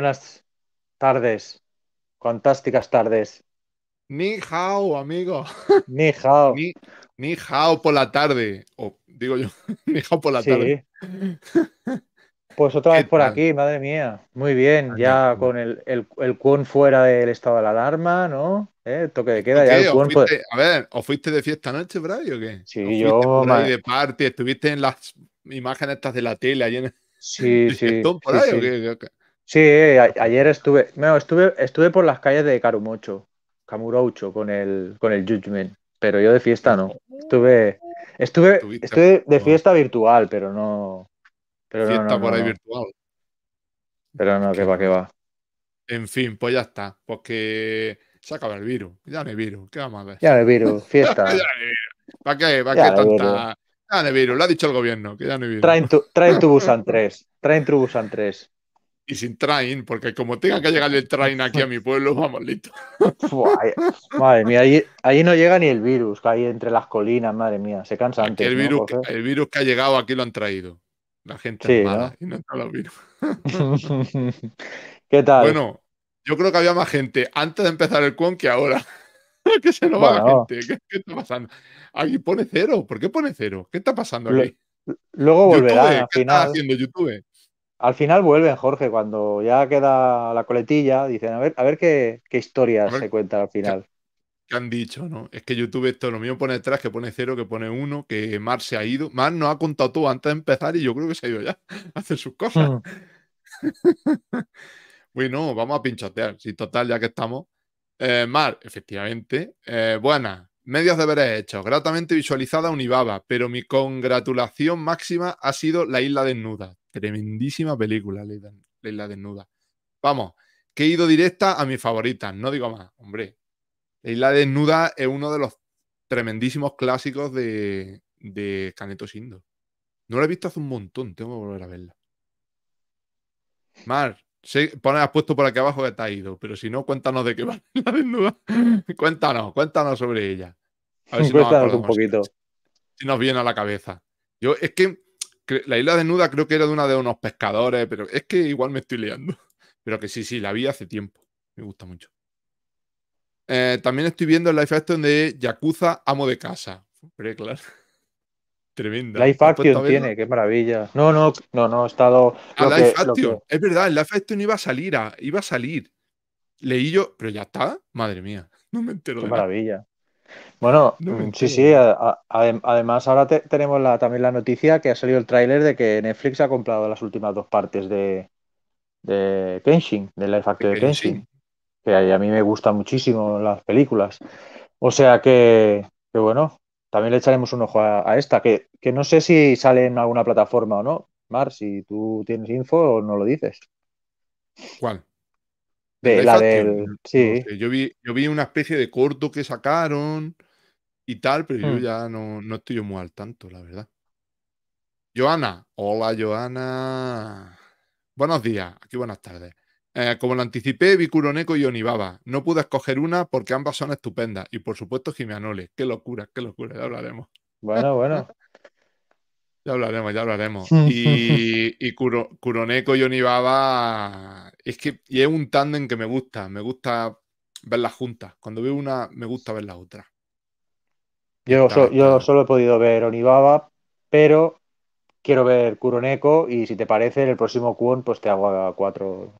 buenas tardes, fantásticas tardes. Ni hao, amigo. Ni hao. Ni, hao por la tarde, o digo yo, ni hao por la tarde. Pues otra vez por aquí, madre mía. Muy bien, ya con el, el, cuón fuera del estado de la alarma, ¿no? ¿Eh? toque de queda, ya A ver, ¿os fuiste de fiesta anoche, Bray, o qué? Sí, yo. de party, estuviste en las imágenes estas de la tele, allí en... Sí, sí. sí, ahí, O qué? Sí, eh, ayer estuve, no, estuve, estuve por las calles de Karumocho, Kamurocho con el, con el Judgment, pero yo de fiesta no. Estuve, estuve, de fiesta virtual, pero no. Pero fiesta por ahí virtual. Pero no, que va, que va. En fin, pues ya está. Porque pues se acabado el virus. Ya no hay virus. ¿Qué vamos a ver? Ya no hay virus, fiesta. ya virus. qué? qué tanta? Ya no virus, lo ha dicho el gobierno, que ya no hay virus. Traen, tu, traen Busan 3. Traen tu Busan 3 y sin train, porque como tenga que llegar el train aquí a mi pueblo, vamos listo. Eh, madre mía, ahí no llega ni el virus, que hay entre las colinas, madre mía, se cansa antes. El virus, que, el virus que ha llegado aquí lo han traído. La gente ¿Qué tal? Bueno, yo creo que había más gente antes de empezar el con que ahora. que se nos va la gente. ¿Qué, está pasando? Aquí pone cero. ¿Por qué pone cero? ¿Qué está pasando aquí? Luego volverá. ¿Qué está haciendo YouTube? Al final vuelven, Jorge, cuando ya queda la coletilla, dicen, a ver, a ver qué, qué historia se cuenta al final. ¿Qué han dicho, ¿no? Es que YouTube esto, lo mío pone atrás, que pone cero, que pone uno, que Mar se ha ido. Mar no ha contado tú antes de empezar y yo creo que se ha ido ya hace sus cosas. Hmm. bueno, vamos a pinchotear, sí, total, ya que estamos. Eh, Mar, efectivamente. Buenas, eh, buena, medios deberes hechos, gratamente visualizada Unibaba, pero mi congratulación máxima ha sido la isla desnuda Tremendísima película, Leila, Desnuda. Vamos, que he ido directa a mis favoritas, no digo más, hombre. Leila Desnuda es uno de los tremendísimos clásicos de, de Caneto Sindo. No la he visto hace un montón, tengo que volver a verla. Mar, sé, pone, has puesto por aquí abajo que te ha ido, pero si no, cuéntanos de qué va Leila desnuda. cuéntanos, cuéntanos sobre ella. A ver si un poquito. Si nos viene a la cabeza. Yo, es que la isla desnuda creo que era de una de unos pescadores, pero es que igual me estoy liando. Pero que sí, sí, la vi hace tiempo. Me gusta mucho. Eh, también estoy viendo el Life action de Yakuza Amo de Casa. Pero claro. Tremenda. Life Action tiene, qué maravilla. No, no, no, no, he estado. Ah, action. Es verdad, el Life Action iba a salir, ah, iba a salir. Leí yo, pero ya está. Madre mía, no me entero. Qué de maravilla. Bueno, mm, sí, sí. además, ahora tenemos también la noticia que ha salido el tráiler de que Netflix ha comprado las últimas dos partes de, de Kenshin, del Life Factor de Kenshin. Que a, mí me gustan muchísimo las películas. O sea que, bueno, también le echaremos un ojo a, esta, que, no sé si sale en alguna plataforma o no. Mar, si tú tienes info o no lo dices. ¿Cuál? De, la, Sí. yo, vi, yo vi una especie de corto que sacaron y tal, pero yo mm. ya no, estoy muy al tanto, la verdad. Joana, hola Joana. Buenos días, aquí buenas tardes. Eh, como lo anticipé, vi Kuroneko y Onibaba. No pude escoger una porque ambas son estupendas. Y por supuesto, Jiménez. Qué locura, qué locura, ya hablaremos. Bueno, bueno. ya hablaremos, ya hablaremos. Y, y Kuroneko y Onibaba. Es que y es un tándem que me gusta. Me gusta verlas juntas. Cuando veo una, me gusta ver la otra. Yo, yo solo he podido ver Onibaba, pero quiero ver Kuroneko y si te parece, en el próximo Kuon, pues te hago a cuatro.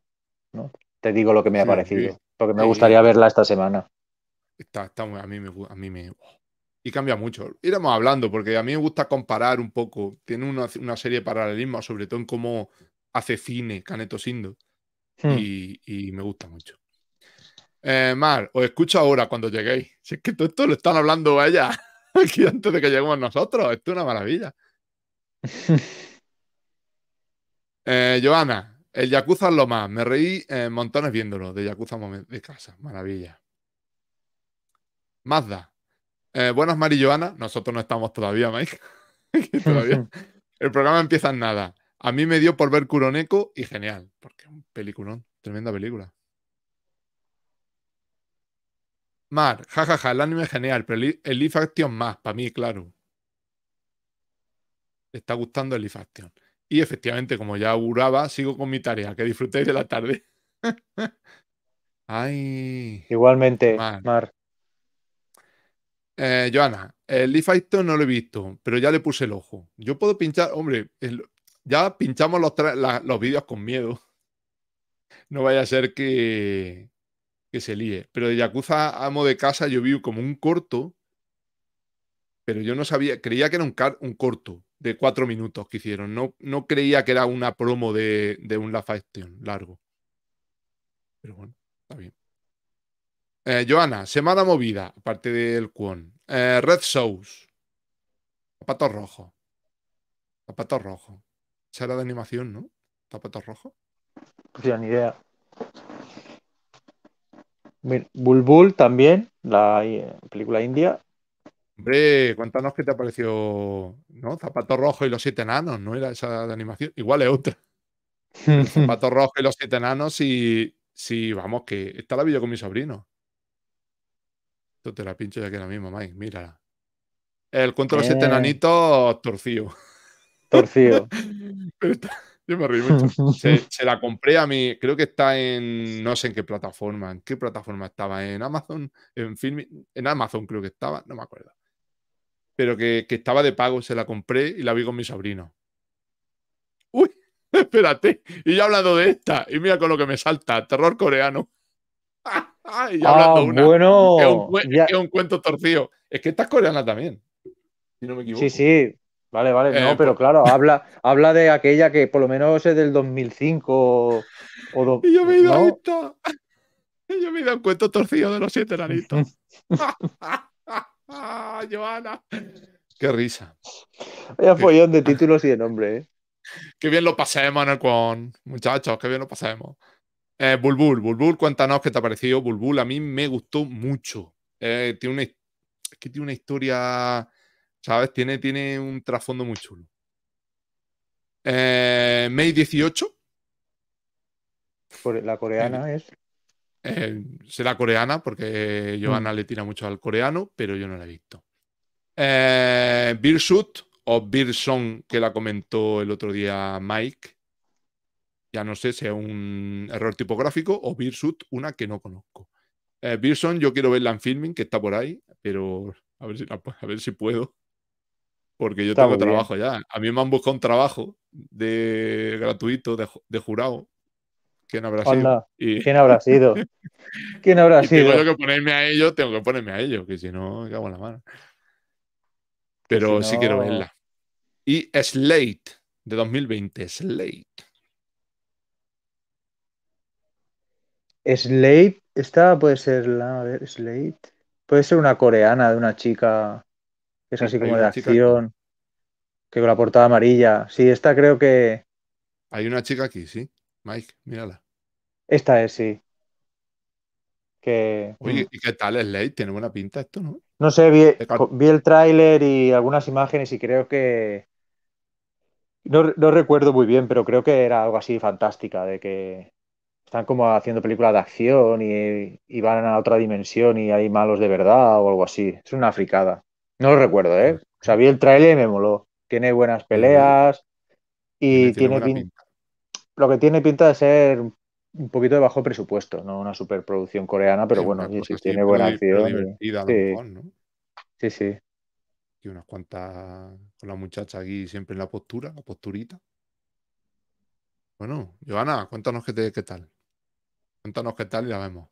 ¿no? Te digo lo que me ha parecido, porque me gustaría verla esta semana. Está, está, a mí me. A mí me oh, y cambia mucho. Iremos hablando, porque a mí me gusta comparar un poco. Tiene una, serie de paralelismos, sobre todo en cómo hace cine Caneto Sindo. Y, hmm. me gusta mucho. Eh, Mar, os escucho ahora cuando lleguéis. Si es que todo esto lo están hablando allá aquí antes de que lleguemos nosotros. Esto es una maravilla. Eh, Joana, el Yakuza es lo más. Me reí montones viéndolo. De Yakuza de casa. Maravilla. Mazda. Eh, buenas, Mari y Joana. Nosotros no estamos todavía, Mike. El programa empieza en nada. A mí me dio por ver Kuroneko y genial. Porque es un peliculón. Tremenda película. Mar, jajaja, el anime es genial, pero el, Leaf Action más, para mí, claro. está gustando el Leaf Action. Y efectivamente, como ya auguraba, sigo con mi tarea. Que disfrutéis de la tarde. Ay. Igualmente, Mar. Eh, Joana, el Leaf Action no lo he visto, pero ya le puse el ojo. Yo puedo pinchar, hombre, ya pinchamos los vídeos con miedo. No vaya a ser que, que se líe. Pero de Yakuza Amo de Casa yo vi como un corto, pero yo no sabía, creía que era un, corto de cuatro minutos que hicieron. No, no creía que era una promo de, de un La Faction largo. Pero bueno, está bien. Eh, Joana, semana movida, aparte del cuón. Eh, Red Shows. Zapatos rojo. Zapatos rojo. Esa de animación, ¿no? Zapatos rojo. No ni idea. Bulbul también, la eh, película india. Hombre, cuéntanos qué te parecido. ¿no? Zapato Rojo y los Siete Enanos, ¿no? Era esa de animación. Igual es otra. Zapato Rojo y los Siete Enanos y, sí, vamos, que está la vi con mi sobrino. Esto te la pincho ya que ahora mismo, Mike, mírala. El cuento de los Siete eh. Enanitos, torcido. Torcido. Yo me Se, la compré a mí, creo que está en, no sé en qué plataforma, en qué plataforma estaba, en Amazon, en en Amazon creo que estaba, no me acuerdo. Pero que, estaba de pago, se la compré y la vi con mi sobrino. Uy, espérate, y yo hablado de esta, y mira con lo que me salta, terror coreano. y ah, una, bueno, es, un, un cuento torcido. Es que esta es coreana también, si no me equivoco. Sí, sí, Vale, vale, no, eh, pero pues claro, habla, habla de aquella que por lo menos es del 2005 o Y yo me he ido a Yo me he ido cuento torcido de los siete nanitos. Joana. Qué risa. Vaya follón de títulos y de nombre, ¿eh? Qué bien lo pasemos, con Muchachos, qué bien lo pasemos. Eh, Bulbul, Bulbul, cuéntanos qué te ha parecido. Bulbul a mí me gustó mucho. tiene es que tiene una historia ¿Sabes? Tiene, tiene un trasfondo muy chulo. Eh, May 18. La coreana eh, es. Eh, será coreana porque mm. Johanna le tira mucho al coreano, pero yo no la he visto. Eh, o Birson, que la comentó el otro día Mike. Ya no sé si es un error tipográfico o Birsut, una que no conozco. Eh, yo quiero verla en filming, que está por ahí, pero a ver a ver si puedo. Porque yo tengo trabajo ya. A mí me han buscado un trabajo de gratuito, de, jurado. ¿Quién habrá sido? ¿Quién habrá sido? ¿Quién habrá Tengo que ponerme a ello. tengo que ponerme a ello que si no, cago en la mano. Pero sí quiero verla. Y Slate, de 2020, Slate. Slate, esta puede ser la, a ver, Slate. Puede ser una coreana de una chica es así como de acción que con la portada amarilla. Sí, esta creo que. Hay una chica aquí, sí. Mike, mírala. Esta es, sí. Que... ¿y qué tal es Late? Tiene buena pinta esto, ¿no? No sé, vi, el tráiler y algunas imágenes y creo que. No, recuerdo muy bien, pero creo que era algo así fantástica, de que están como haciendo películas de acción y, y van a otra dimensión y hay malos de verdad o algo así. Es una fricada. No lo recuerdo, ¿eh? O sea, vi el tráiler y me moló tiene buenas peleas y tiene, lo que tiene pinta de ser un poquito de bajo presupuesto, no una superproducción coreana, pero bueno, sí, sí, tiene buena acción. Y... sí, sí. Y unas cuantas con la muchacha aquí siempre en la postura, la posturita. Bueno, Joana, cuéntanos qué, te, qué tal. Cuéntanos qué tal y la vemos.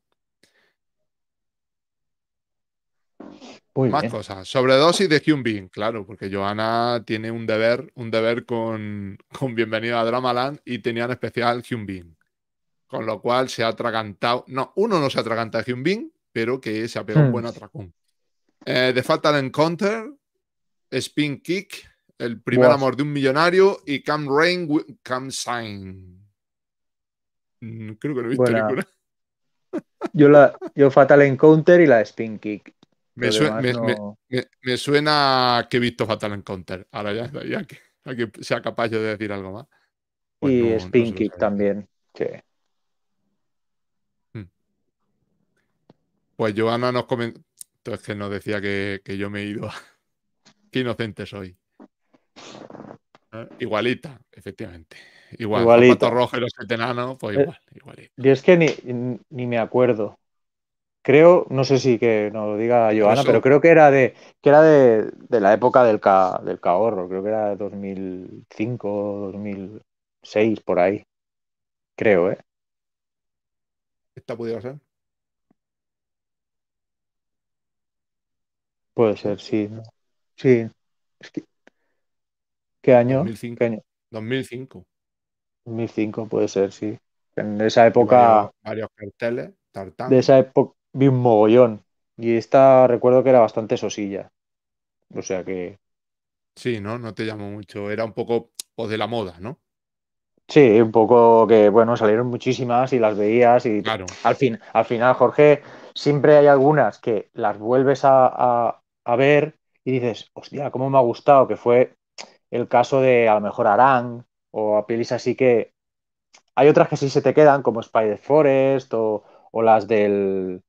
Más cosas. Sobredosis de Hyun claro, porque Johanna tiene un deber, un deber con, Bienvenida Bienvenido a Dramaland y tenía en especial Hyun Con lo cual se ha atragantado. No, uno no se atraganta a Hyun pero que se ha pegado un hmm. buen atracón. Eh, The Fatal Encounter, Spin Kick, El primer amor de un millonario y Come Rain, Come Sign. Mm, creo que lo he visto Yo, la, yo Fatal Encounter y la Spin Kick. Me, suena que he visto Fatal Encounter. Ahora ya, que, sea capaz de decir algo más. Pues y Spinkit también. Hmm. Pues Joana nos comentó, es que nos decía que, yo me he ido. Qué inocente soy. Ah, igualita, efectivamente. Igual, y los enanos, pues eh, igual, Yo es que ni, ni me acuerdo creo, no sé si que nos lo diga Joana, pero creo que era de que era de, la época del, ca, del Cahorro, creo que era 2005, 2006, por ahí. Creo, ¿eh? Esta pudiera ser. Puede ser, sí. Sí. ¿Qué año? 2005. año? 2005. 2005 puede ser, sí. En esa época... Varios, varios carteles, tartán. De esa época vi un mogollón. Y esta recuerdo que era bastante sosilla. O sea que. Sí, ¿no? No te llamó mucho. Era un poco o de la moda, ¿no? Sí, un poco que, bueno, salieron muchísimas y las veías y al, fin, al final, Jorge, siempre hay algunas que las vuelves a, ver y dices, hostia, cómo me ha gustado, que fue el caso de a lo mejor Arang o a así que hay otras que sí se te quedan, como Spider Forest o las del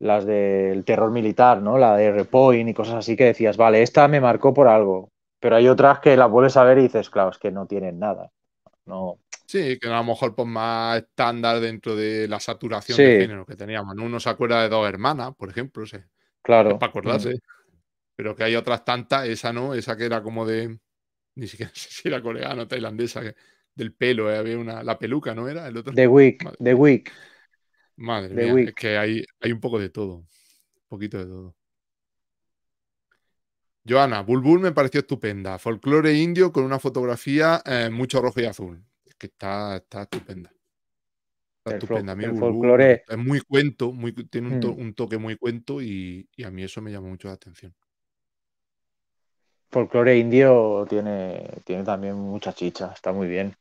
las del terror militar, ¿no? La de repoint y cosas así que decías, vale, esta me marcó por algo. Pero hay otras que las vuelves a ver y dices, claro, es que no tienen nada. No. Sí, que a lo mejor pues, más estándar dentro de la saturación de género que teníamos. Uno se acuerda de dos hermanas, por ejemplo. ¿sí? Claro. para acordarse. Mm. Pero que hay otras tantas, esa no, esa que era como de. Ni siquiera sé si era coreana o tailandesa, del pelo, eh, había una. La peluca, ¿no era? El otro. The Week. The Madre mía, es que hay, hay, un poco de todo. Un poquito de todo. Joana, Bulbul me pareció estupenda. Folclore indio con una fotografía eh, mucho rojo y azul. Es que está, está estupenda. estupenda. es muy cuento, muy, tiene mm. un, toque muy cuento y, a mí eso me llama mucho la atención folclore indio tiene, tiene también mucha chicha, está muy bien.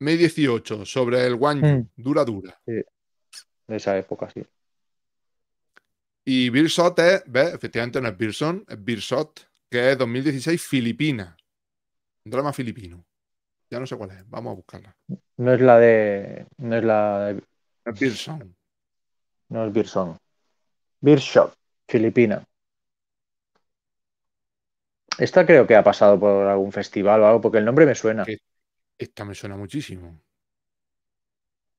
May 18 sobre el one hmm. dura dura. Sí. De esa época, sí. Y birshot es, Efectivamente no es Birson, es que es 2016 Filipina. Un drama filipino. Ya no sé cuál es, vamos a buscarla. No es la de. No es la de. No es Birson. No es Birson. Birshot, Filipina. Esta creo que ha pasado por algún festival o algo, porque el nombre me suena. Esta me suena muchísimo.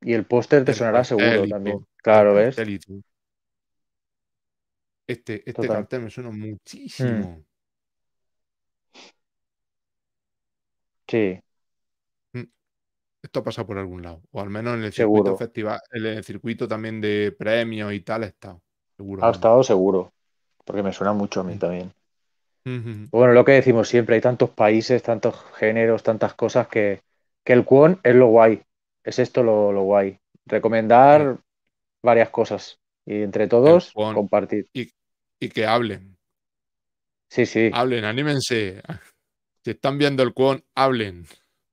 Y el póster te suenará sonará seguro también. Claro, ¿ves? Este, este cartel me suena muchísimo. Mm. Sí. Mm. Esto pasa por algún lado. O al menos en el circuito el circuito también de premios y tal ha estado. Seguro. Ha estado seguro. Porque me suena mucho a mí mm. también. Bueno, lo que decimos siempre, hay tantos países, tantos géneros, tantas cosas que, que el cuón es lo guay. Es esto lo, guay. Recomendar varias cosas. Y entre todos, compartir. Y, que hablen. Sí, sí. Hablen, anímense. Si están viendo el cuón, hablen.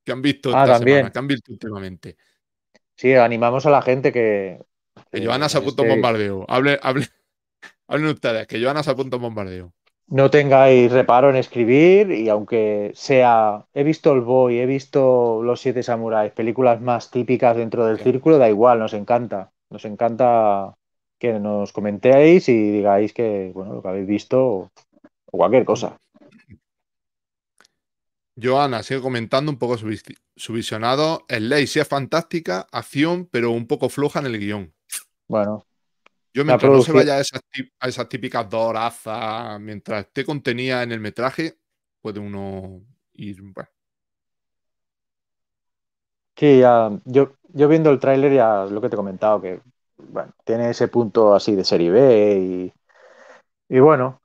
Que han visto ah, esta también. semana, que han visto últimamente. Sí, animamos a la gente que. Que, Joana se apunta bombardeo. Hable, hable, hablen ustedes, que Joana se apunta bombardeo no tengáis reparo en escribir y aunque sea, he visto el Boy, he visto Los Siete Samuráis, películas más típicas dentro del círculo, da igual, nos encanta, nos encanta que nos comentéis y digáis que, bueno, lo que habéis visto o cualquier cosa. Joana sigue comentando un poco su, visionado. El ley sea fantástica, acción, pero un poco floja en el guión. Bueno, yo mientras no se vaya a esas, típicas dorazas, mientras esté contenida en el metraje, puede uno ir... Sí, yo, yo viendo el tráiler ya lo que te he comentado, que tiene ese punto así de serie B y, y bueno,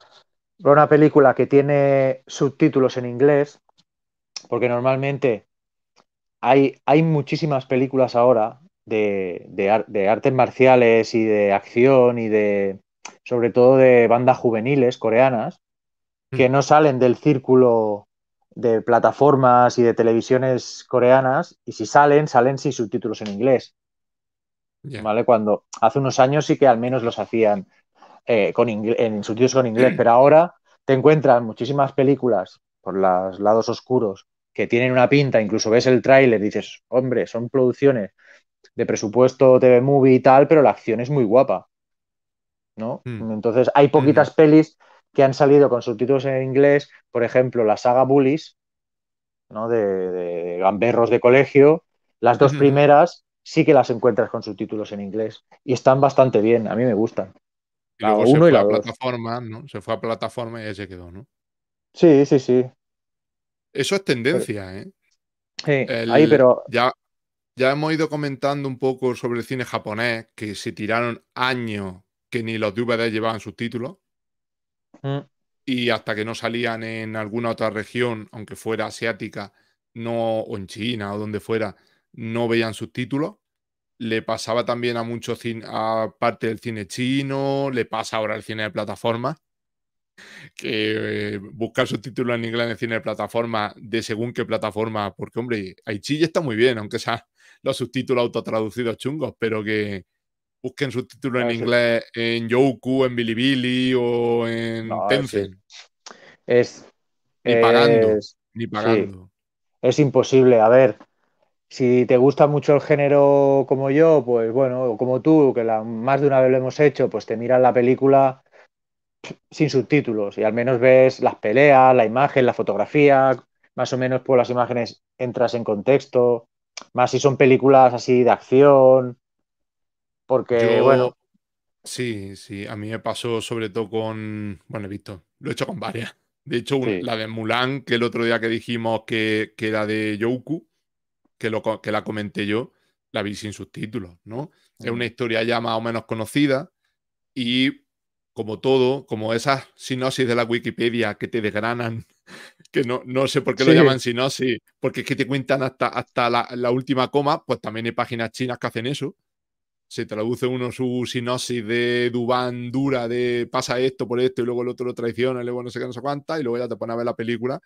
una película que tiene subtítulos en inglés, porque normalmente hay, hay muchísimas películas ahora de, de, artes marciales y de acción y de, sobre todo, de bandas juveniles coreanas mm. que no salen del círculo de plataformas y de televisiones coreanas y si salen, salen sin subtítulos en inglés. ¿Vale? Cuando hace unos años sí que al menos los hacían eh, con en subtítulos con inglés, pero ahora te encuentras muchísimas películas por los lados oscuros que tienen una pinta, incluso ves el tráiler dices, hombre, son producciones de presupuesto, TV Movie y tal, pero la acción es muy guapa. ¿no? Hmm. Entonces, hay poquitas pelis que han salido con subtítulos en inglés, por ejemplo, la saga Bullies, ¿no? De, gamberros de colegio, las dos primeras sí que las encuentras con subtítulos en inglés y están bastante bien, a mí me gustan. Y luego y la plataforma, ¿no? Se fue a plataforma y ya se quedó, ¿no? Sí, sí, sí. Eso es tendencia, ¿eh? Sí, ahí, pero. Ya hemos ido comentando un poco sobre el cine japonés, que se tiraron años que ni los DVD llevaban sus títulos. Mm. Y hasta que no salían en alguna otra región, aunque fuera asiática, no, o en China o donde fuera, no veían sus Le pasaba también a mucho cine, a parte del cine chino, le pasa ahora al cine de plataforma, que eh, buscar subtítulos en inglés en el cine de plataforma, de según qué plataforma, porque hombre, Aichi ya está muy bien, aunque sea los subtítulos autotraducidos chungos, pero que busquen subtítulos en ah, inglés en Yoku, en Bilibili o en ah, Tencent. Es, ni pagando, es, imposible, a ver. Si te gusta mucho el género como yo, pues bueno, o como tú, que más de una vez lo hemos hecho, pues te miras la película sin subtítulos y al menos ves las peleas, la imagen, la fotografía, más o menos por pues las imágenes entras en contexto, más si son películas así de acción. Porque, bueno. Sí, sí, a mí me pasó sobre todo con. Bueno, he visto, lo he hecho con varias. De hecho, la de Mulan, que el otro día que dijimos que, que era de Yoku, que, que la comenté yo, la vi sin subtítulos, ¿no? Es una mm. historia ya más o menos conocida y como todo, como esas sinopsis de la Wikipedia que te desgranan que no, sé por qué lo llaman sinopsis, porque es que te cuentan hasta, hasta la, última coma, pues también hay páginas chinas que hacen eso. Se traduce uno su sinopsis de Dubán dura, de pasa esto por esto, y luego el otro lo traiciona, y luego no sé qué, no sé cuánta, y luego ya te pones a ver la película,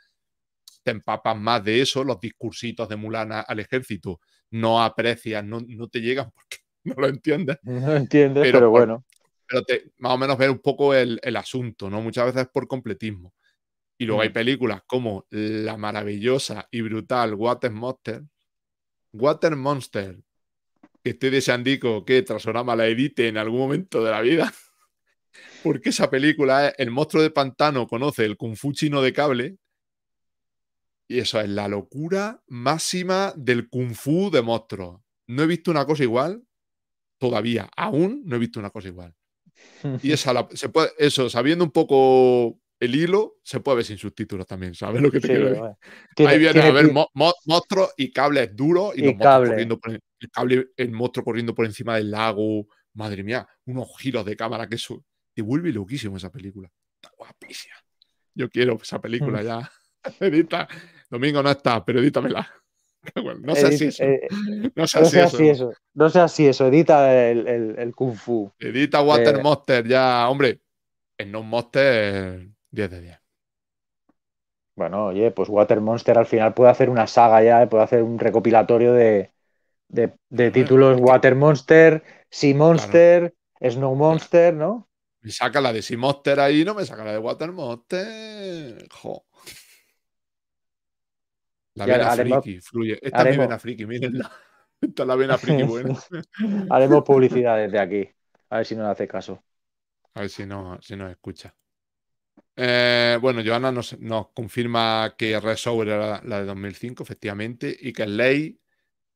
te empapas más de eso, los discursitos de Mulan al ejército, no aprecian, no, no te llegan porque no lo entiendes. No lo entiendes, pero, bueno. pero más o menos ver un poco el, el asunto, ¿no? Muchas veces es por completismo. Y luego hay películas como la maravillosa y brutal Water Monster. Water Monster. Que estoy deseando que Trasorama la edite en algún momento de la vida. Porque esa película es El monstruo de pantano conoce el kung fu chino de cable. Y eso es la locura máxima del kung fu de monstruo No he visto una cosa igual todavía. Aún no he visto una cosa igual. Y esa se puede, eso, sabiendo un poco el hilo se puede ver sin subtítulos también, ¿sabes lo que te quiero decir? Ahí viene a ver monstruos y cables duros y, los monstruos corriendo por el, cable, el, monstruo corriendo por encima del lago. Madre mía, unos giros de cámara que eso te vuelve loquísimo esa película. Está guapísima. Yo quiero esa mm. película ya. Edita, domingo no está, pero edítamela. no sé eh, si eso. no sé si eso. No sé si eso. Edita el, el, el Kung Fu. Edita eh, Water Monster ya. Hombre, En No Monster 10 de 10. Bueno, oye, pues Water Monster al final puede hacer una saga ya, puede hacer un recopilatorio de, de, títulos Water Monster, Sea Monster, Snow Monster, ¿no? Me saca la de Sea Monster ahí, no me saca la de Water Monster. Jo. La vena friki fluye. Esta es mi vena friki, mírenla. Esta es la vena friki buena. haremos publicidad desde aquí. A ver si nos hace caso. A ver si si nos escucha. Eh, bueno, Joana nos, confirma que Red era la, de 2005, efectivamente, y que Ley,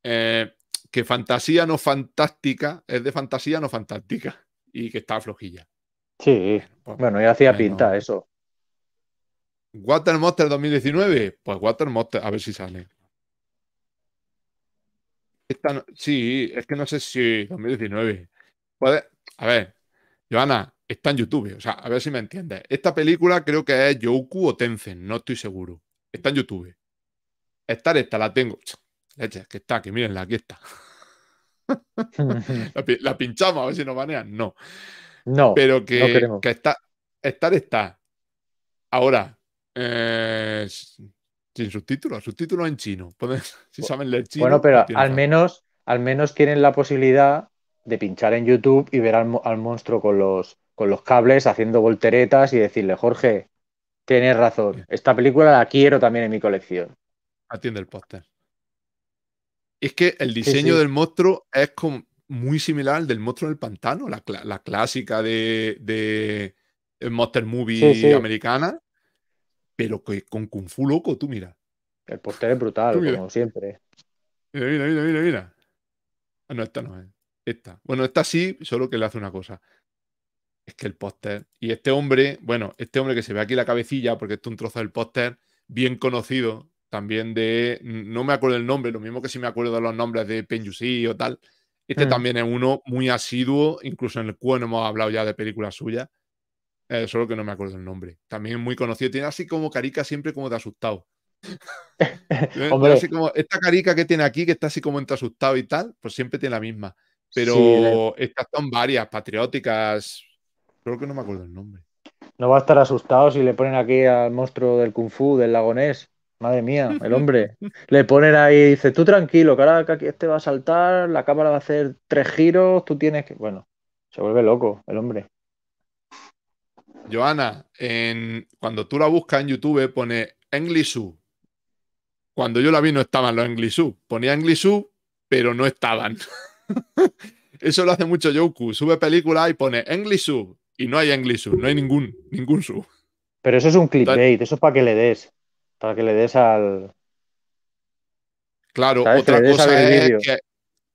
eh, que fantasía no fantástica, es de fantasía no fantástica, y que está flojilla. Sí, bueno, pues ya hacía pinta eso. Water Monster 2019, pues Water Monster, a ver si sale. sí, es que no sé si 2019. Puede, a ver, Joana, está en YouTube. O sea, a ver si me entiendes. Esta película creo que es Yoku o Tencent, no estoy seguro. Está en YouTube. Estar está. la tengo. Leche, que está, que mirenla, aquí está. la, pinchamos a ver si nos banean. No. No. Pero que, que está, estar está. Ahora, eh, sin subtítulos, subtítulos en chino. si saben leer chino. Bueno, pero al menos, al menos tienen la posibilidad de pinchar en YouTube y ver al monstruo con los, con los cables haciendo volteretas y decirle, Jorge, tienes razón, esta película la quiero también en mi colección. Atiende el póster. Es que el diseño del monstruo es muy similar al del monstruo del pantano, la, clásica de, de, eh, Monster Movie americana, pero que con Kung Fu loco, tú mira. El póster es brutal, como siempre. Mira, mira, mira, mira, mira. Ah, no, esta no es. Esta. Bueno, esta sí, solo que le hace una cosa que el póster. Y este hombre, bueno, este hombre que se ve aquí la cabecilla, porque es un trozo del póster bien conocido, también de. No me acuerdo el nombre, lo mismo que si me acuerdo de los nombres de Penjusí o tal. Este mm. también es uno muy asiduo, incluso en el cual hemos hablado ya de películas suyas, eh, solo que no me acuerdo el nombre. También muy conocido, tiene así como carica siempre como de asustado. Eh, como, esta carica que tiene aquí, que está así como entre asustado y tal, pues siempre tiene la misma. Pero estas son varias, patrióticas, Creo que no me acuerdo el nombre. No va a estar asustado si le ponen aquí al monstruo del Kung Fu, del lagonés. Madre mía, el hombre. le ponen ahí, dice, tú tranquilo, que ahora este va a saltar, la cámara va a hacer tres giros, tú tienes que. Bueno, se vuelve loco el hombre. Joana, cuando tú la buscas en YouTube, pone su. Cuando yo la vi, no estaban los Englishu. Ponía Englishu, pero no estaban. Eso lo hace mucho Yoku. Sube película y pone Englishu y no hay English sub, no hay ningún, ningún sub. Pero eso es un clickbait, eso es para que le des, para que le des al... Claro, otra cosa, es que,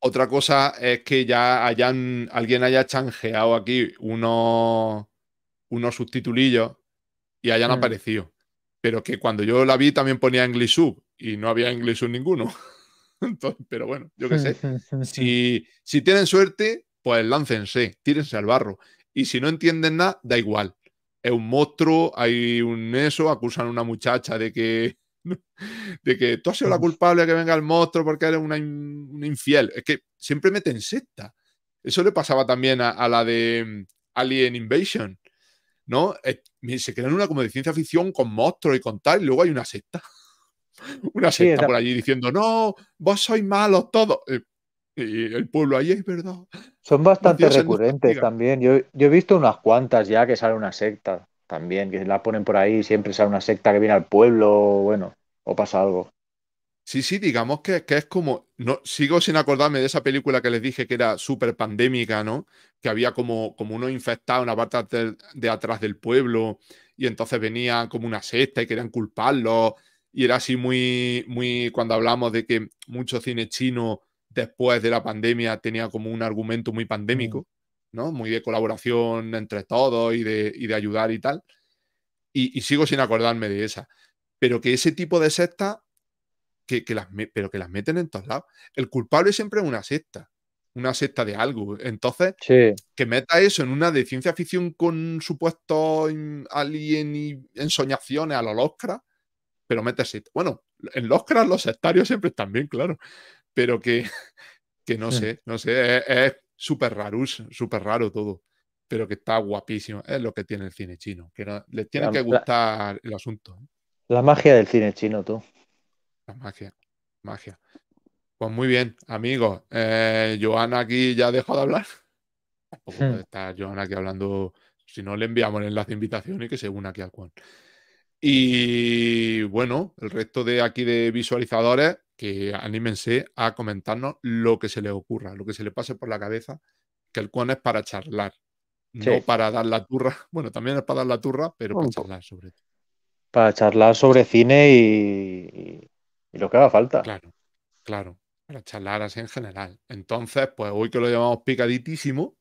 otra cosa es que ya hayan, alguien haya changeado aquí unos, subtitulillos y hayan mm. aparecido. Pero que cuando yo la vi también ponía English sub y no había English sub ninguno. pero bueno, yo qué sé. Si, si tienen suerte, pues láncense, tírense al barro y si no entienden nada, da igual. Es un monstruo, hay un eso, acusan a una muchacha de que de que tú has sido la culpable que venga el monstruo porque eres una, infiel. Es que siempre meten secta. Eso le pasaba también a, la de mm, Alien Invasion, ¿no? se crean una como de ciencia ficción con monstruos y con tal, y luego hay una secta. una secta por allí diciendo, no, vos sois malos todos. Eh, eh, el pueblo ahí es verdad. Son bastante recurrentes también. Yo, he visto unas cuantas ya que sale una secta también, que la ponen por ahí, siempre sale una secta que viene al pueblo, bueno, o pasa algo. Sí, sí, digamos que, que es como. No, sigo sin acordarme de esa película que les dije que era súper pandémica, ¿no? Que había como, como uno infectado en la parte de, atrás del pueblo, y entonces venía como una secta y querían culparlos. Y era así muy, muy. Cuando hablamos de que mucho cine chino después de la pandemia tenía como un argumento muy pandémico, mm. ¿no? Muy de colaboración entre todos y de, ayudar y tal. Y, sigo sin acordarme de esa. Pero que ese tipo de secta que, las, pero que las meten en todos lados. El culpable siempre es una secta, una secta de algo. Entonces, que meta eso en una de ciencia ficción con supuesto alien y ensoñaciones a los Oscar, pero mete Bueno, en los los sectarios siempre están bien, claro pero que, que no mm. sé, no sé, es, súper raro, súper raro todo, pero que está guapísimo, es lo que tiene el cine chino, que no, tiene que gustar el asunto. ¿eh? La magia del cine chino, tú. La magia, magia. Pues muy bien, amigos. Eh, Joana aquí ya ha dejado de hablar. está mm. puede estar Joana aquí hablando. Si no, le enviamos el enlace de invitación y que se una aquí al cual. Y bueno, el resto de aquí de visualizadores, que anímense a comentarnos lo que se les ocurra, lo que se le pase por la cabeza, que el cuán es para charlar, no para dar la turra. Bueno, también es para dar la turra, pero para charlar sobre Para charlar sobre cine y, lo que haga falta. Claro, claro, para charlar así en general. Entonces, pues hoy que lo llamamos picaditísimo,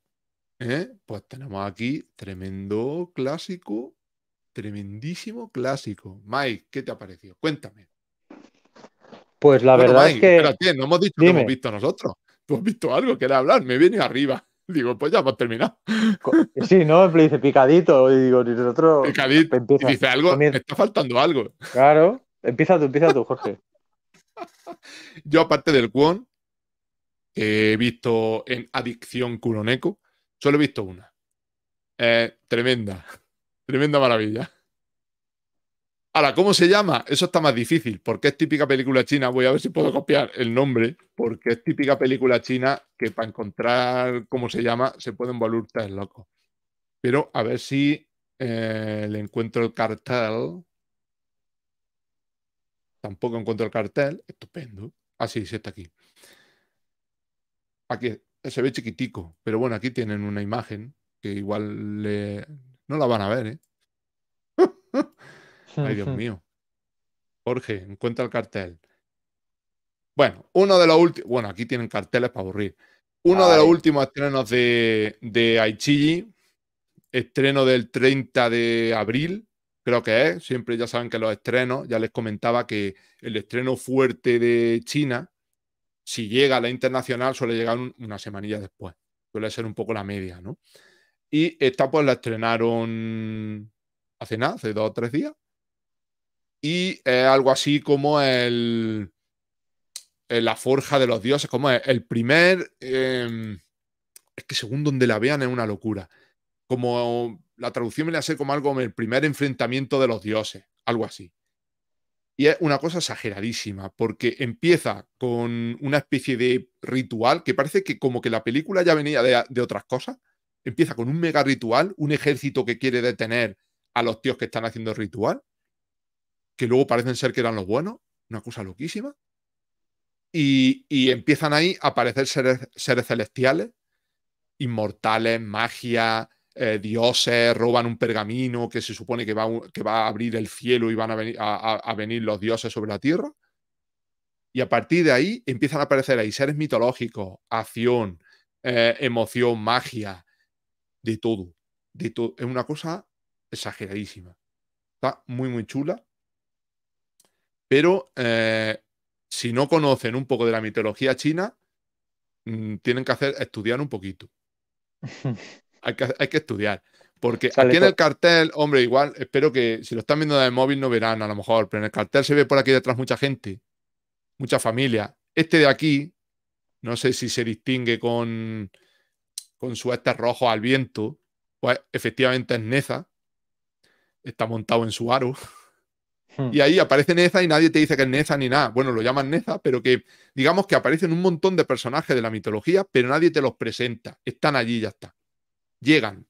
¿eh? pues tenemos aquí tremendo clásico, tremendísimo clásico. Mike, ¿qué te ha parecido? Cuéntame. Pues la verdad es que. no hemos dicho que hemos visto nosotros. Tú has visto algo, que hablar, me viene arriba. Digo, pues ya hemos terminado. Sí, ¿no? dice picadito. Y digo, nosotros. Picadito. dice algo, está faltando algo. Claro. Empieza tú, empieza tú, Jorge. Yo, aparte del Kwon, que he visto en Adicción Kuroneko, solo he visto una. tremenda. Tremenda maravilla. Ahora, ¿cómo se llama? Eso está más difícil, porque es típica película china. Voy a ver si puedo copiar el nombre, porque es típica película china que para encontrar cómo se llama se pueden tres loco. Pero a ver si eh, le encuentro el cartel. Tampoco encuentro el cartel. Estupendo. Ah, sí, sí está aquí. Aquí se ve chiquitico, pero bueno, aquí tienen una imagen que igual no la van a ver, ¿eh? Ay, Dios mío. Jorge, encuentra el cartel. Bueno, uno de los últimos. Bueno, aquí tienen carteles para aburrir. Uno de los últimos estrenos de, de estreno del 30 de abril, creo que es. Siempre ya saben que los estrenos, ya les comentaba que el estreno fuerte de China, si llega a la internacional, suele llegar una semanilla después. Suele ser un poco la media, ¿no? Y esta pues la estrenaron hace nada, hace dos o tres días y es algo así como el, eh, la forja de los dioses, como es el primer... Em, es que según donde la vean es una locura. Como la traducción me la hace como algo como el primer enfrentamiento de los dioses, algo así. Y es una cosa exageradísima, porque empieza con una especie de ritual que parece que como que la película ya venía de, de, otras cosas. Empieza con un mega ritual, un ejército que quiere detener a los tíos que están haciendo el ritual que luego parecen ser que eran los buenos, una cosa loquísima. Y, empiezan ahí a aparecer seres, celestiales, inmortales, magia, eh, dioses, roban un pergamino que se supone que va, que va, a abrir el cielo y van a, a, venir los dioses sobre la tierra. Y a partir de ahí empiezan a aparecer ahí seres mitológicos, acción, eh, emoción, magia, de todo. De todo. Es una cosa exageradísima. Está muy, muy chula. Pero eh, si no conocen un poco de la mitología china, mm, tienen que hacer estudiar un poquito. hay, que, estudiar. Porque aquí en el cartel, hombre, igual, espero que si lo están viendo desde el móvil no verán a lo mejor, pero en el cartel se ve por aquí detrás mucha gente, mucha familia. Este de aquí, no sé si se distingue con, con su este rojo al viento, pues efectivamente es Neza, está montado en su aro. Hmm. Y ahí aparece Neza y nadie te dice que es Neza ni nada. Bueno, lo llaman Neza, pero que digamos que aparecen un montón de personajes de la mitología, pero nadie te los presenta. Están allí y ya está. Llegan.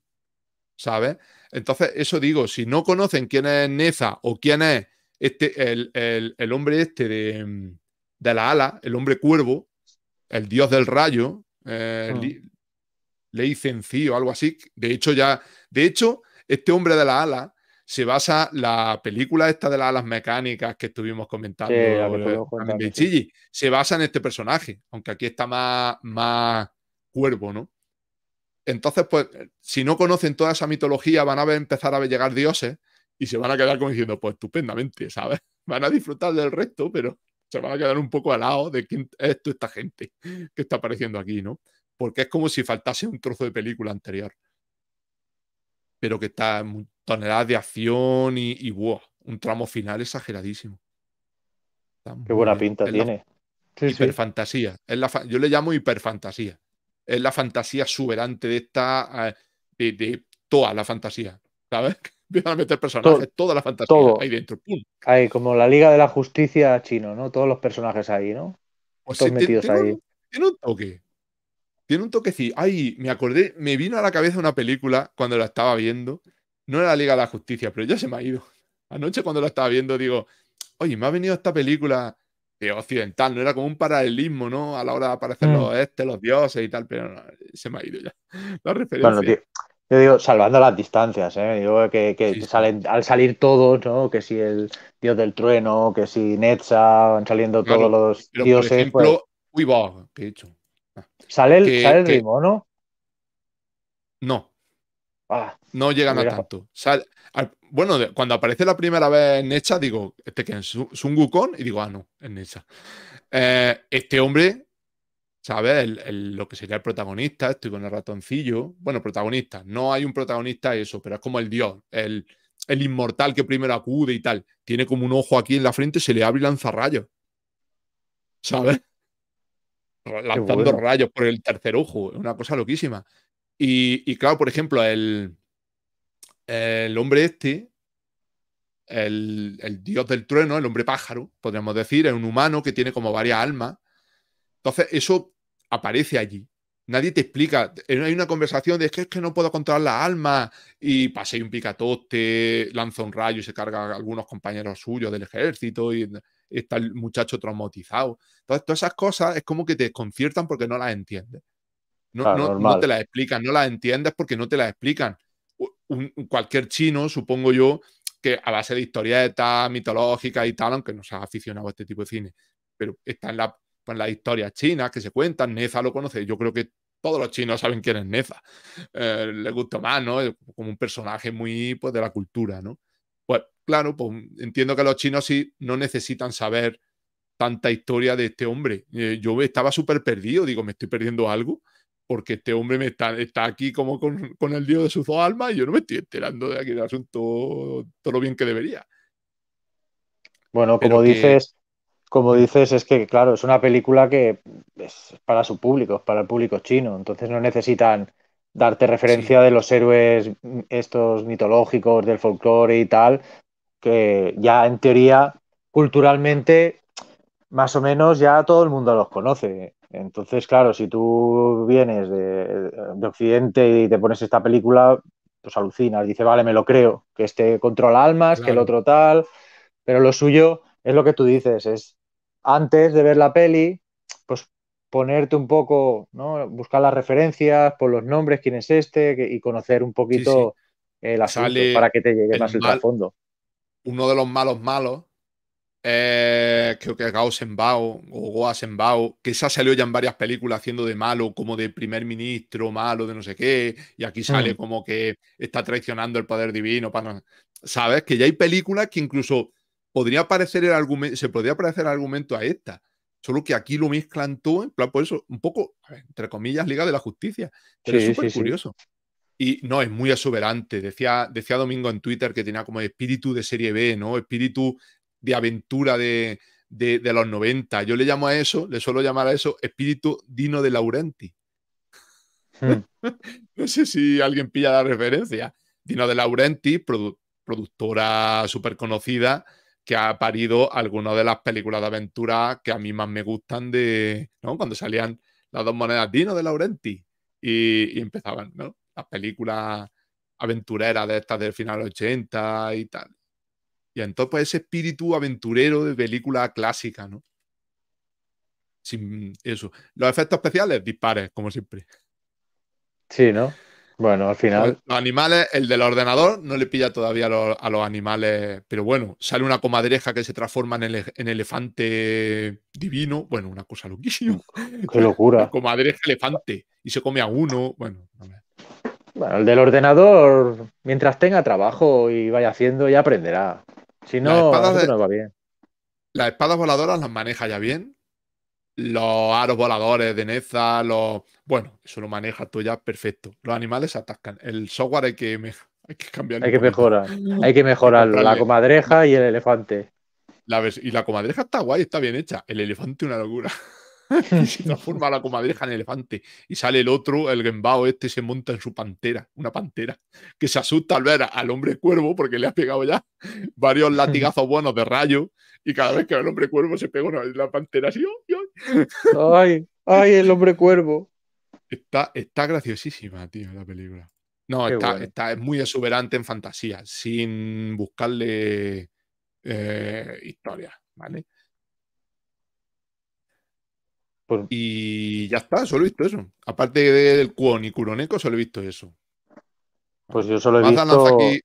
¿Sabes? Entonces, eso digo, si no conocen quién es Neza o quién es este, el, hombre este de, de, la ala, el hombre cuervo, el dios del rayo, eh, hmm. o algo así. De hecho, ya, de hecho, este hombre de la ala se basa la película esta de las mecánicas que estuvimos comentando se basa eh, en este personaje, aunque aquí está más, más cuervo, ¿no? Entonces, pues, si no conocen toda esa mitología, van a empezar a ver llegar dioses y se van a quedar como diciendo, pues estupendamente, ¿sabes? Van a disfrutar del resto, pero se van a quedar un poco al lado de quién es toda esta gente que está apareciendo aquí, ¿no? Porque es como si faltase un trozo de película anterior, pero que está muy, toneladas de acción y, wow, un tramo final exageradísimo. Qué buena pinta tiene. Sí, hiperfantasía. yo le llamo hiperfantasía. Es la fantasía exuberante de esta. Eh, de, toda la fantasía. ¿Sabes? Empiezan a meter personajes, toda la fantasía ahí dentro. hay como la Liga de la Justicia chino, ¿no? Todos los personajes ahí, ¿no? Pues Todos metidos ahí. tiene un toque. Tiene un toquecito. Ay, me acordé, me vino a la cabeza una película cuando la estaba viendo no era la Liga de la Justicia, pero ya se me ha ido. Anoche cuando lo estaba viendo, digo, oye, me ha venido esta película occidental, no era como un paralelismo, ¿no? A la hora de aparecer mm. los este, los dioses y tal, pero se me ha ido ya. Bueno, yo digo, salvando las distancias, ¿eh? Digo que, Salen, al salir todos, ¿no? Que si el dios del trueno, que si Netza, van saliendo todos los dioses. Por ejemplo, pues... uy, que he hecho. Ah. Sale el, sale ritmo, ¿no? No, Ah, no llegan a tanto. bueno, cuando aparece la primera vez en Necha, digo, este que es un gucón, y digo, ah, no, es Necha. Eh, este hombre, ¿sabes? lo que sería el protagonista, estoy con el ratoncillo. Bueno, protagonista, no hay un protagonista eso, pero es como el dios, el, inmortal que primero acude y tal. Tiene como un ojo aquí en la frente, se le abre y lanza rayos. ¿Sabes? Lanzando rayos por el tercer ojo, es una cosa loquísima. Y, claro, por ejemplo, el, el hombre este, el, el, dios del trueno, el hombre pájaro, podríamos decir, es un humano que tiene como varias almas. Entonces, eso aparece allí. Nadie te explica. Eh, hay una conversación de que, es que no puedo controlar las almas. Y pasé un picatoste, lanza un rayo y se carga algunos compañeros suyos del ejército. Y está el muchacho traumatizado. Entonces, todas esas cosas es como que te desconciertan porque no las entiendes. Ah, no, no, te las explican, no las entiendes porque no te las explican. cualquier chino, supongo yo, que a base de historietas mitológicas y tal, aunque no seas aficionado a este tipo de cine, pero está en, la, pues, las historias chinas que se cuentan, Neza lo conoce, yo creo que todos los chinos saben quién es Neza, eh, le gusta más, ¿no? Eh, como un personaje muy pues, de la cultura, ¿no? Pues claro, pues, entiendo que los chinos sí no necesitan saber tanta historia de este hombre. Eh, yo estaba súper perdido, digo, ¿me estoy perdiendo algo? porque este hombre está, aquí como con, el dios de su alma y yo no me estoy enterando de aquel asunto todo lo bien que debería. Bueno, como dices, como dices, es que claro, es una película que es para su público, es para el público chino, entonces no necesitan darte referencia de los héroes mm, estos mitológicos del folclore y tal, que ya en teoría culturalmente más o menos ya todo el mundo los conoce. Entonces, claro, si tú vienes de, Occidente y te pones esta película, pues alucinas, dice, vale, me lo creo, que este controla almas, que el otro tal, pero lo suyo es lo que tú dices, es antes de ver la peli, pues ponerte un poco, ¿no? buscar las referencias, por los nombres, quién es este, y conocer un poquito la el asunto para que te llegue más al fondo. Uno de los malos malos, eh, creo que Gao Senbao o Goa Senbao, que se ha salido ya en varias películas haciendo de malo, como de primer ministro, malo, de no sé qué, y aquí sale mm. como que está traicionando el poder divino. Para Sabes que ya hay películas que incluso podría parecer el argumento, se podría parecer el argumento a esta, solo que aquí lo mezclan todo, en plan, por eso, un poco, entre comillas, Liga de la Justicia, pero es súper curioso. Y no, es muy exuberante. Decía, decía Domingo en Twitter que tenía como espíritu de serie B, ¿no? Espíritu de aventura de, de, los 90. Yo le llamo a eso, le suelo llamar a eso espíritu Dino de Laurenti. Hmm. no sé si alguien pilla la referencia. Dino de Laurenti, productora súper conocida, que ha parido algunas de las películas de aventura que a mí más me gustan de, ¿no? Cuando salían las dos monedas Dino de Laurenti y, empezaban, ¿no? Las películas aventureras de estas del final 80 y tal. Y entonces, pues, ese espíritu aventurero de película clásica, ¿no? Sin eso. Los efectos especiales, dispares, como siempre. Sí, ¿no? Bueno, al final. Los animales, el del ordenador no le pilla todavía a los, animales, pero bueno, sale una comadreja que se transforma en, elefante divino. Bueno, una cosa loquísima. Qué locura. comadreja elefante y se come a uno. Bueno, Bueno, el del ordenador, mientras tenga trabajo y vaya haciendo, ya aprenderá. Si no, las va bien. Las espadas voladoras las maneja ya bien. Los aros voladores de Neza, los. Bueno, eso lo manejas tú ya perfecto. Los animales se atascan. El software hay que, hay que cambiarlo. Hay que mejorar. Hay que mejorarlo. La comadreja y el elefante. La y la comadreja está guay, está bien hecha. El elefante, una locura. y se transforma la comadreja en elefante. Y sale el otro, el gembao este, se monta en su pantera, una pantera, que se asusta al ver al hombre cuervo porque le ha pegado ya varios latigazos buenos de rayo. Y cada vez que el hombre cuervo se pega una la pantera así. ¡ay, ay! el hombre cuervo! Está, está graciosísima, tío, la película. No, está, está, es muy exuberante en fantasía, sin buscarle eh, historia, ¿vale? Pues y ya está, solo he visto eso. Aparte del Kwon y Kuroneko, solo he visto eso. Pues yo solo he visto. Lanza aquí,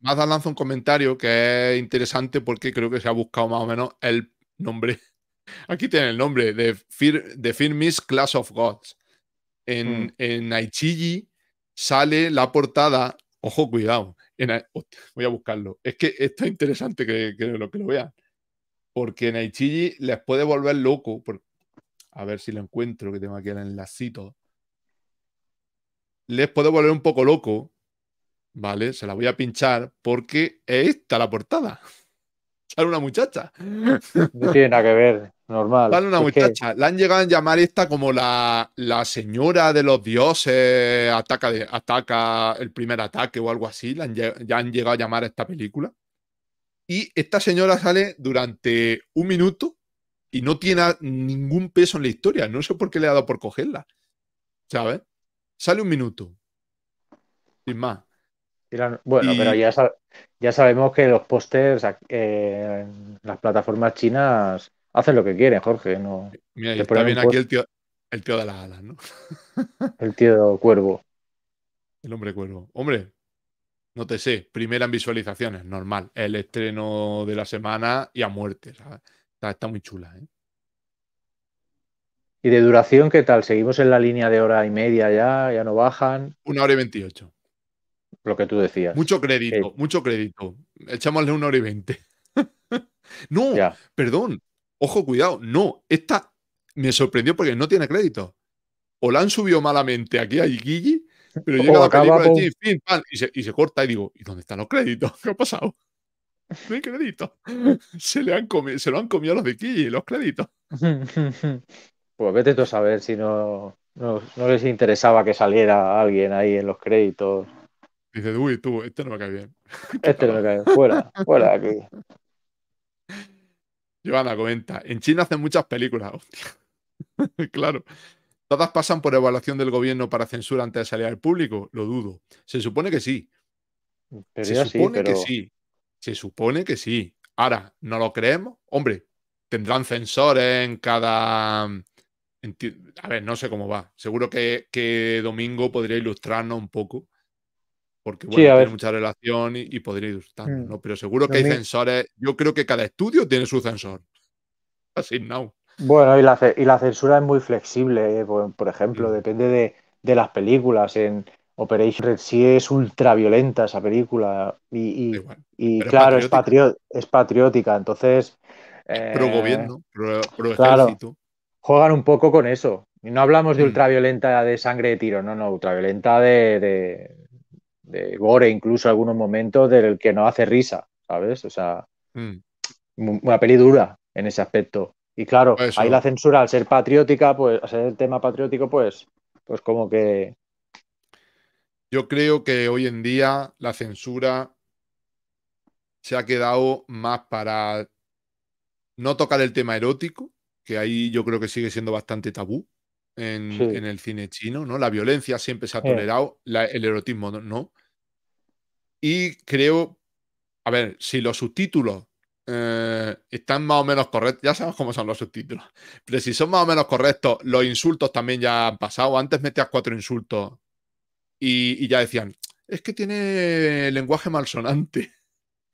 Mazda lanza un comentario que es interesante porque creo que se ha buscado más o menos el nombre. Aquí tiene el nombre de The Firmis Class of Gods. En, mm. en sale la portada. Ojo, cuidado. voy a buscarlo. Es que está interesante que, lo, que vean. Porque en Aichiji les puede volver loco. Porque a ver si lo encuentro, que tengo aquí el enlacito. Les puedo volver un poco loco, ¿vale? Se la voy a pinchar porque esta la portada. Sale una muchacha. No tiene nada que ver, normal. Sale una muchacha. La han llegado a llamar esta como la, la señora de los dioses, ataca, de, ataca el primer ataque o algo así. ya han llegado a llamar a esta película. Y esta señora sale durante un minuto y no tiene ningún peso en la historia. No sé por qué le ha dado por cogerla. ¿Sabes? Sale un minuto. Sin más. Bueno, pero ya, ya, sabemos que los pósters, en las plataformas chinas hacen lo que quieren, Jorge. No, Mira, está aquí el tío, el tío de las alas, ¿no? el tío cuervo. El hombre cuervo. Hombre, no te sé. Primera en visualizaciones, normal. El estreno de la semana y a muerte, ¿sabes? Está, muy chula, ¿eh? ¿Y de duración qué tal? ¿Seguimos en la línea de hora y media ya? ¿Ya no bajan? Una hora y veintiocho. Lo que tú decías. Mucho crédito, eh. mucho crédito. Echámosle una hora y veinte. no, perdón. Ojo, cuidado. No, esta me sorprendió porque no tiene crédito. O la han subido malamente aquí a Guille, pero llega la película de y se corta y digo, ¿y dónde están los créditos? ¿Qué ha pasado? No hay crédito. Se, le se lo han comido los de y los créditos. Pues vete tú a saber si no, les interesaba que saliera alguien ahí en los créditos. Dices, uy, tú, este no me cae bien. Este no me cae bien. Fuera, fuera de aquí. Giovanna comenta, en China hacen muchas películas. claro. Todas pasan por evaluación del gobierno para censura antes de salir al público. Lo dudo. Se supone que sí. Se supone que sí. Se supone que sí. Ahora, ¿no lo creemos? Hombre, tendrán censores en cada... Mm, a ver, no sé cómo va. Seguro que, Domingo podría ilustrarnos un poco. Porque bueno, tiene mucha relación y, podría ilustrarnos, mm. ¿no? Pero seguro que hay censores. Yo creo que cada estudio tiene su censor. Así no. Bueno, y la, censura es muy flexible, eh, por, ejemplo, mm. depende de, de, las películas. En, Operation Red sí es ultraviolenta esa película y, claro, Es, es patriótica, entonces... Eh, pro gobierno, pro, ejército. Juegan un poco con eso. Y no hablamos de mm. ultraviolenta de sangre de tiro, no, no, ultraviolenta de, de, gore incluso algunos momentos del que no hace risa, ¿sabes? O sea, mm. una peli dura en ese aspecto. Y claro, pues ahí la censura al ser patriótica, pues al ser el tema patriótico, pues, pues como que yo creo que hoy en día la censura se ha quedado más para no tocar el tema erótico, que ahí yo creo que sigue siendo bastante tabú en, el cine chino, ¿no? La violencia siempre se ha tolerado, el erotismo no. Y creo, a ver, si los subtítulos eh, están más o menos correctos, ya sabes cómo son los subtítulos, pero si son más o menos correctos, los insultos también ya han pasado. Antes metías cuatro insultos y, ya decían, es que tiene lenguaje malsonante.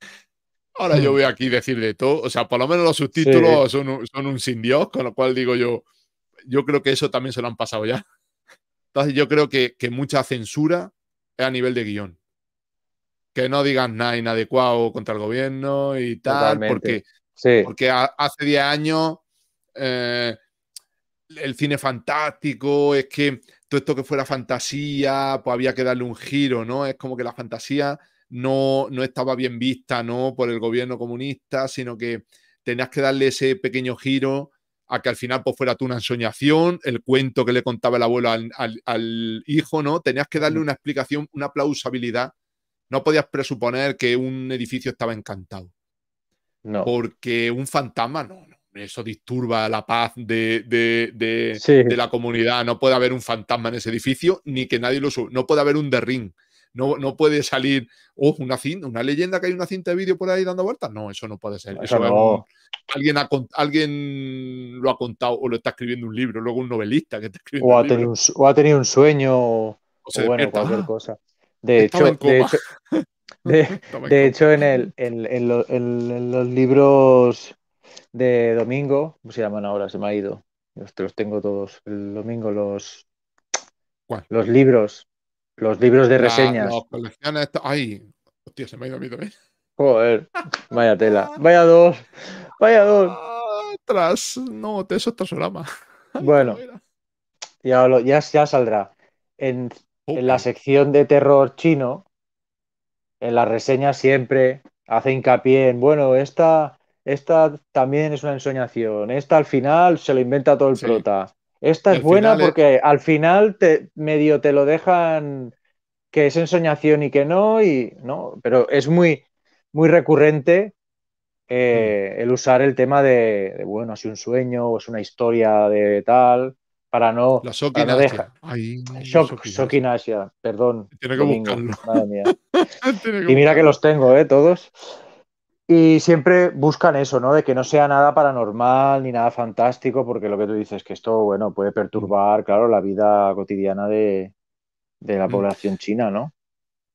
Ahora yo hmm. voy aquí a decir todo. O sea, por lo menos los subtítulos son, un, sin Dios, con lo cual digo yo, yo creo que eso también se lo han pasado ya. Entonces yo creo que, mucha censura es a nivel de guión. Que no digan nada inadecuado contra el gobierno y tal, porque, porque hace 10 años eh, el cine fantástico es que todo esto que fuera fantasía, pues había que darle un giro, ¿no? Es como que la fantasía no, estaba bien vista, ¿no? Por el gobierno comunista, sino que tenías que darle ese pequeño giro a que al final pues fuera tú una ensoñación, el cuento que le contaba el abuelo al, al hijo, ¿no? Tenías que darle una explicación, una plausibilidad. No podías presuponer que un edificio estaba encantado. No. Porque un fantasma no, eso disturba la paz de, la comunidad. No puede haber un fantasma en ese edificio, ni que nadie lo No puede haber un derrín. No, no puede salir oh, una, cinta, una leyenda que hay una cinta de vídeo por ahí dando vueltas. No, eso no puede ser. alguien, alguien lo ha contado o lo está escribiendo un libro, luego un novelista que O, ha, tenido un, sueño o, cualquier cosa. De hecho, de hecho, en, el, en, en los libros de domingo, ¿cómo se llaman ahora? Se me ha ido. Los, los tengo todos. El domingo los, los libros, los libros de reseñas. ay, hostia, se me ha ido a mí también. Joder, vaya tela, vaya dos, vaya dos. tras, no, eso es trasorama. Bueno, ya, ya, ya saldrá. En, en la sección de terror chino, en las reseñas siempre hace hincapié en, bueno, esta esta también es una ensoñación, esta al final se lo inventa todo el prota. Esta es buena porque al final te, medio te lo dejan que es ensoñación y que no, y no, pero es muy, muy recurrente eh, el usar el tema de, bueno, es un sueño o es una historia de tal, para no, la no dejar. Shock, Asia, perdón. Tiene que buscarlo. y mira que los tengo, ¿eh? Todos. Y siempre buscan eso, ¿no? De que no sea nada paranormal ni nada fantástico, porque lo que tú dices, que esto, bueno, puede perturbar, claro, la vida cotidiana de, la mm. población china, ¿no?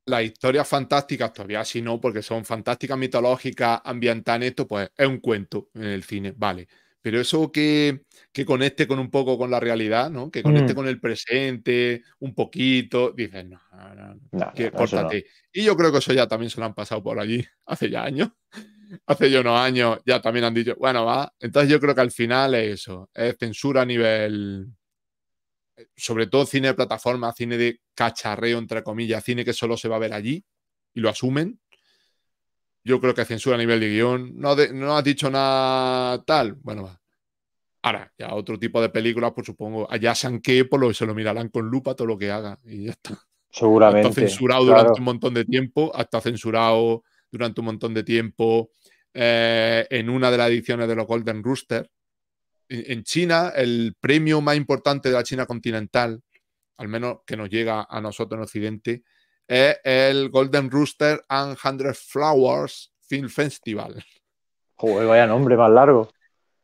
Las historias fantásticas, todavía si no, porque son fantásticas, mitológicas, ambientales, esto, pues es un cuento en el cine, vale pero eso que, conecte con un poco con la realidad, ¿no? Que conecte mm. con el presente, un poquito. Dices, no, no, no, Y yo creo que eso ya también se lo han pasado por allí hace ya años. Hace ya unos años ya también han dicho, bueno, va. Entonces yo creo que al final es eso, es censura a nivel, eh, sobre todo cine de plataforma, cine de cacharreo, entre comillas, cine que solo se va a ver allí y lo asumen. Yo creo que censura a nivel de guión. No, has dicho nada tal. Bueno, Ahora, ya otro tipo de películas, por pues supongo, allá sean por lo que se lo mirarán con lupa todo lo que haga y ya está. Seguramente. Está censurado durante un montón de tiempo, hasta censurado durante un montón de tiempo eh, en una de las ediciones de los Golden Rooster. en China, el premio más importante de la China continental, al menos que nos llega a nosotros en Occidente, es el Golden Rooster and Hundred Flowers Film Festival. Joder, vaya nombre más largo.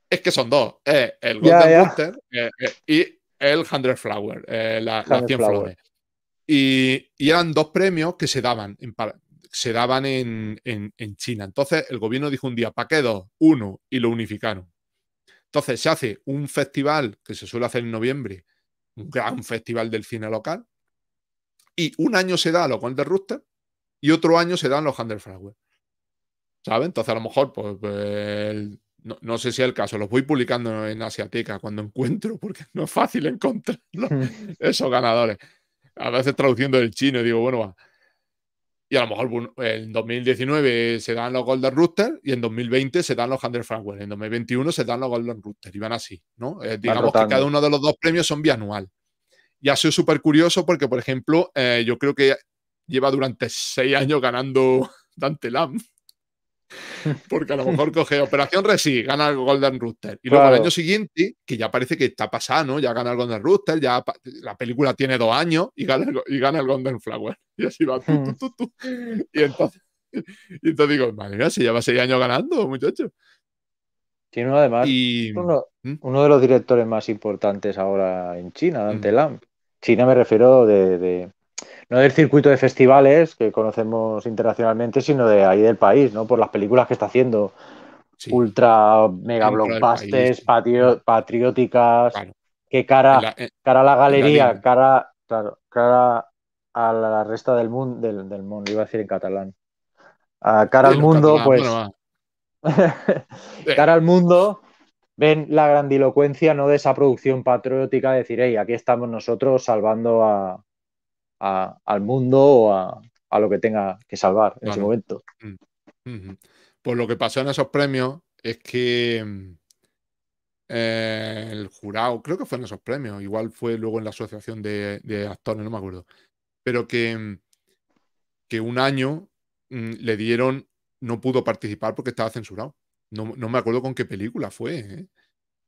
Es que son dos. Eh, el Golden Rooster eh, eh, y el Hundred Flower, la, las 100 Y, eran dos premios que se daban en, se daban en, en China. Entonces el gobierno dijo un día, ¿para qué dos? Uno, y lo unificaron. Entonces se hace un festival que se suele hacer en noviembre, un gran festival del cine local, y un año se da a los Golden Rooster y otro año se dan los Handel Fragwell. ¿Sabes? Entonces, a lo mejor, pues, no, sé si es el caso, los voy publicando en Asiateca cuando encuentro, porque no es fácil encontrar hmm. esos ganadores. A veces traduciendo del chino, digo, bueno, va. Y a lo mejor en 2019 se dan los Golden Rooster y en 2020 se dan los Handel Fragwell. En 2021 se dan los Golden Rooster y van así, ¿no? Eh, digamos que cada uno de los dos premios son bianual. Ya soy súper curioso porque, por ejemplo, eh, yo creo que lleva durante seis años ganando Dante Lam. Porque a lo mejor coge Operación Resi, gana el Golden Rooster. Y luego al año siguiente, que ya parece que está pasado, Ya gana el Golden Rooster, ya la película tiene dos años y gana el, y gana Golden Flower. Y así va. y entonces, y entonces digo, madre ya se lleva seis años ganando, muchachos. Tiene además ¿Mm? uno, de los directores más importantes ahora en China, Dante mm. Lamp. China me refiero de, no del circuito de festivales que conocemos internacionalmente, sino de ahí del país, ¿no? Por las películas que está haciendo. Ultra mega blockbusters, patrióticas, que cara, cara a la galería, cara, cara a la resta del mundo, del, mundo, iba a decir en catalán. a cara al mundo, pues. cara al mundo, ven la grandilocuencia no de esa producción patriótica, de decir, aquí estamos nosotros salvando a, al mundo o a, lo que tenga que salvar en ese momento. Mm. Pues lo que pasó en esos premios es que eh, el jurado, creo que fue en esos premios, igual fue luego en la asociación de, actores, no me acuerdo, pero que, que un año mm, le dieron no pudo participar porque estaba censurado. No, me acuerdo con qué película fue. ¿eh?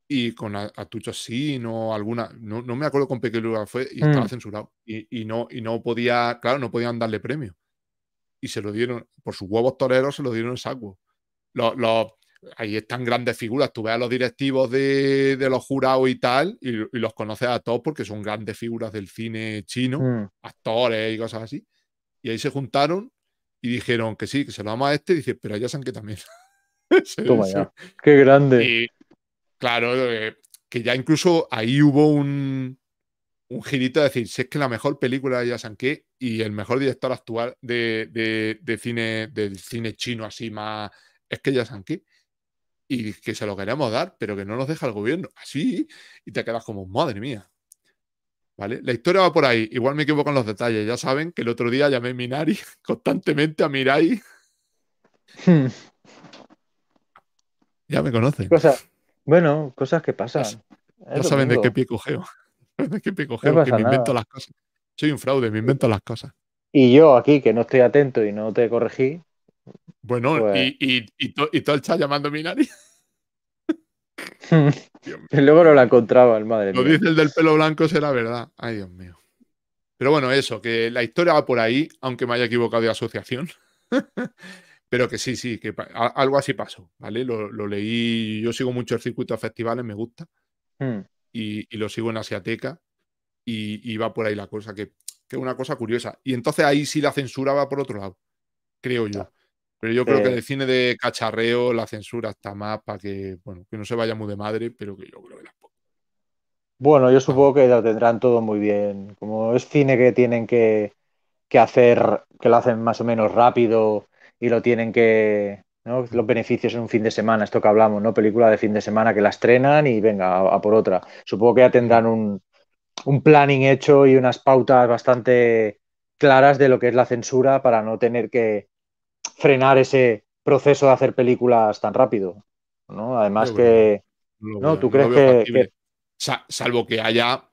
Y con Atucho sí, no alguna. No, me acuerdo con qué película fue y estaba mm. censurado. Y, no, y no podía, claro, no podían darle premio. Y se lo dieron, por sus huevos toreros, se lo dieron en saco. Los, ahí están grandes figuras. Tú ves a los directivos de, los jurados y tal, y, los conoces a todos porque son grandes figuras del cine chino, mm. actores y cosas así. Y ahí se juntaron y dijeron que sí, que se lo ama a este, y dice, pero a Yasanke también. Qué grande. Y, claro, eh, que ya incluso ahí hubo un, un girito de decir, si es que la mejor película de Yasanke y el mejor director actual de, de, cine, del cine chino así más, es que Yasanke. Y que se lo queremos dar, pero que no nos deja el gobierno. Así, y te quedas como, madre mía. La historia va por ahí. Igual me equivoco en los detalles. Ya saben que el otro día llamé a Minari constantemente a Mirai. Hmm. ya me conocen. bueno, cosas que pasan. Ya saben de qué pie cogeo. de qué que me invento las cosas. Soy un fraude, me invento las cosas. Y yo aquí, que no estoy atento y no te corregí. Bueno, pues y, y todo el chat llamando a Minari. y luego no la el madre Lo dice el del pelo blanco, será verdad. Ay, Dios mío. Pero bueno, eso, que la historia va por ahí, aunque me haya equivocado de asociación. Pero que sí, sí, que algo así pasó, ¿vale? Lo, leí, yo sigo mucho el circuito de festivales, me gusta, hmm. y, lo sigo en Asiateca, y, y, va por ahí la cosa, que es una cosa curiosa. Y entonces ahí sí la censura va por otro lado, creo yo. Pero yo creo que el cine de cacharreo, la censura está más para que, bueno, que no se vaya muy de madre, pero que yo creo que tampoco. Bueno, yo supongo que lo tendrán todo muy bien. Como es cine que tienen que, hacer, que lo hacen más o menos rápido y lo tienen que, Los beneficios en un fin de semana, esto que hablamos, ¿no? Película de fin de semana que la estrenan y venga, a, a por otra. Supongo que ya tendrán un, un, planning hecho y unas pautas bastante claras de lo que es la censura para no tener que, frenar ese proceso de hacer películas tan rápido. ¿no? Además que... no, ¿Tú crees que, Salvo que haya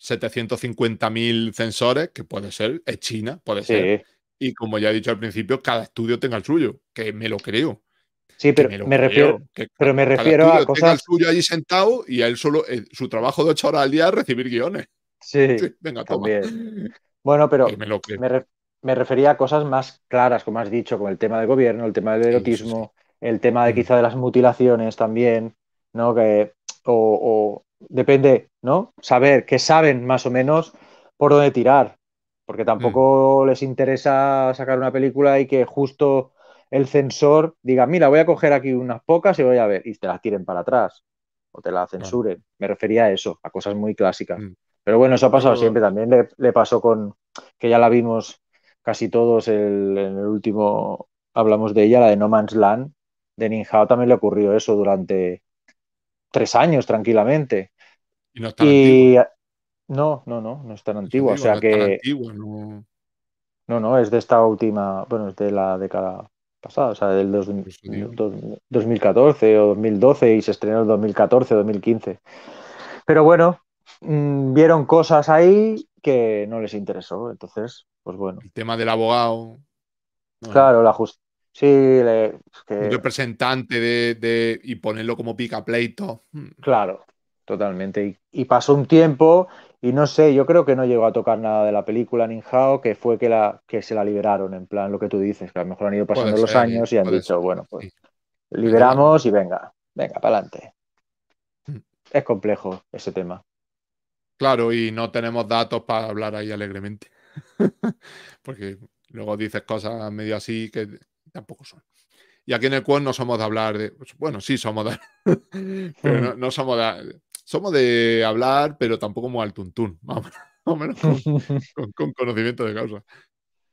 750.000 sensores, que puede ser, es China, puede ser. Y como ya he dicho al principio, cada estudio tenga el suyo, que me lo creo. Sí, pero me, refiero, pero me refiero a cosas. Tenga el suyo allí sentado y él solo, eh, su trabajo de ocho horas al día es recibir guiones. Sí, venga, también. Toma. Bueno, pero me, me, me refería a cosas más claras, como has dicho, como el tema del gobierno, el tema del erotismo, el tema de mm. quizá de las mutilaciones también, ¿no? Que, o, depende, ¿no? Saber que saben más o menos por dónde tirar, porque tampoco mm. les interesa sacar una película y que justo el censor diga, mira, voy a coger aquí unas pocas y voy a ver, y te las tiren para atrás, o te las censuren. Me refería a eso, a cosas muy clásicas. Mm. Pero bueno, eso ha pasado siempre también. le pasó con, que ya la vimos casi todos el, en el último hablamos de ella, la de No Man's Land, de Ninjao también le ocurrió eso durante tres años tranquilamente. Y no es tan No, no, no, no es tan antigua. o sea que. no... no... es de esta última, bueno, es de la década pasada, o sea, del dos, 2014 o 2012 y se estrenó en 2014 o 2015. Pero bueno, mm, vieron cosas ahí que no les interesó, entonces pues bueno. El tema del abogado. Claro, la justicia. Sí, representante de, y ponerlo como pica pleito. Hmm. Claro, totalmente. Y, pasó un tiempo y no sé, yo creo que no llegó a tocar nada de la película Ninjao, que fue que, la, que se la liberaron, en plan lo que tú dices, que a lo mejor han ido pasando los años y han dicho, bueno, pues liberamos y venga, venga, para adelante. Hmm. Es complejo ese tema. Claro, y no tenemos datos para hablar ahí alegremente. Porque luego dices cosas medio así que tampoco son. Y aquí en el cuón e no somos de hablar de. Pues, bueno, sí somos de. pero mm. no, somos de. Somos de hablar, pero tampoco como al tuntún. Más menos con, conocimiento de causa.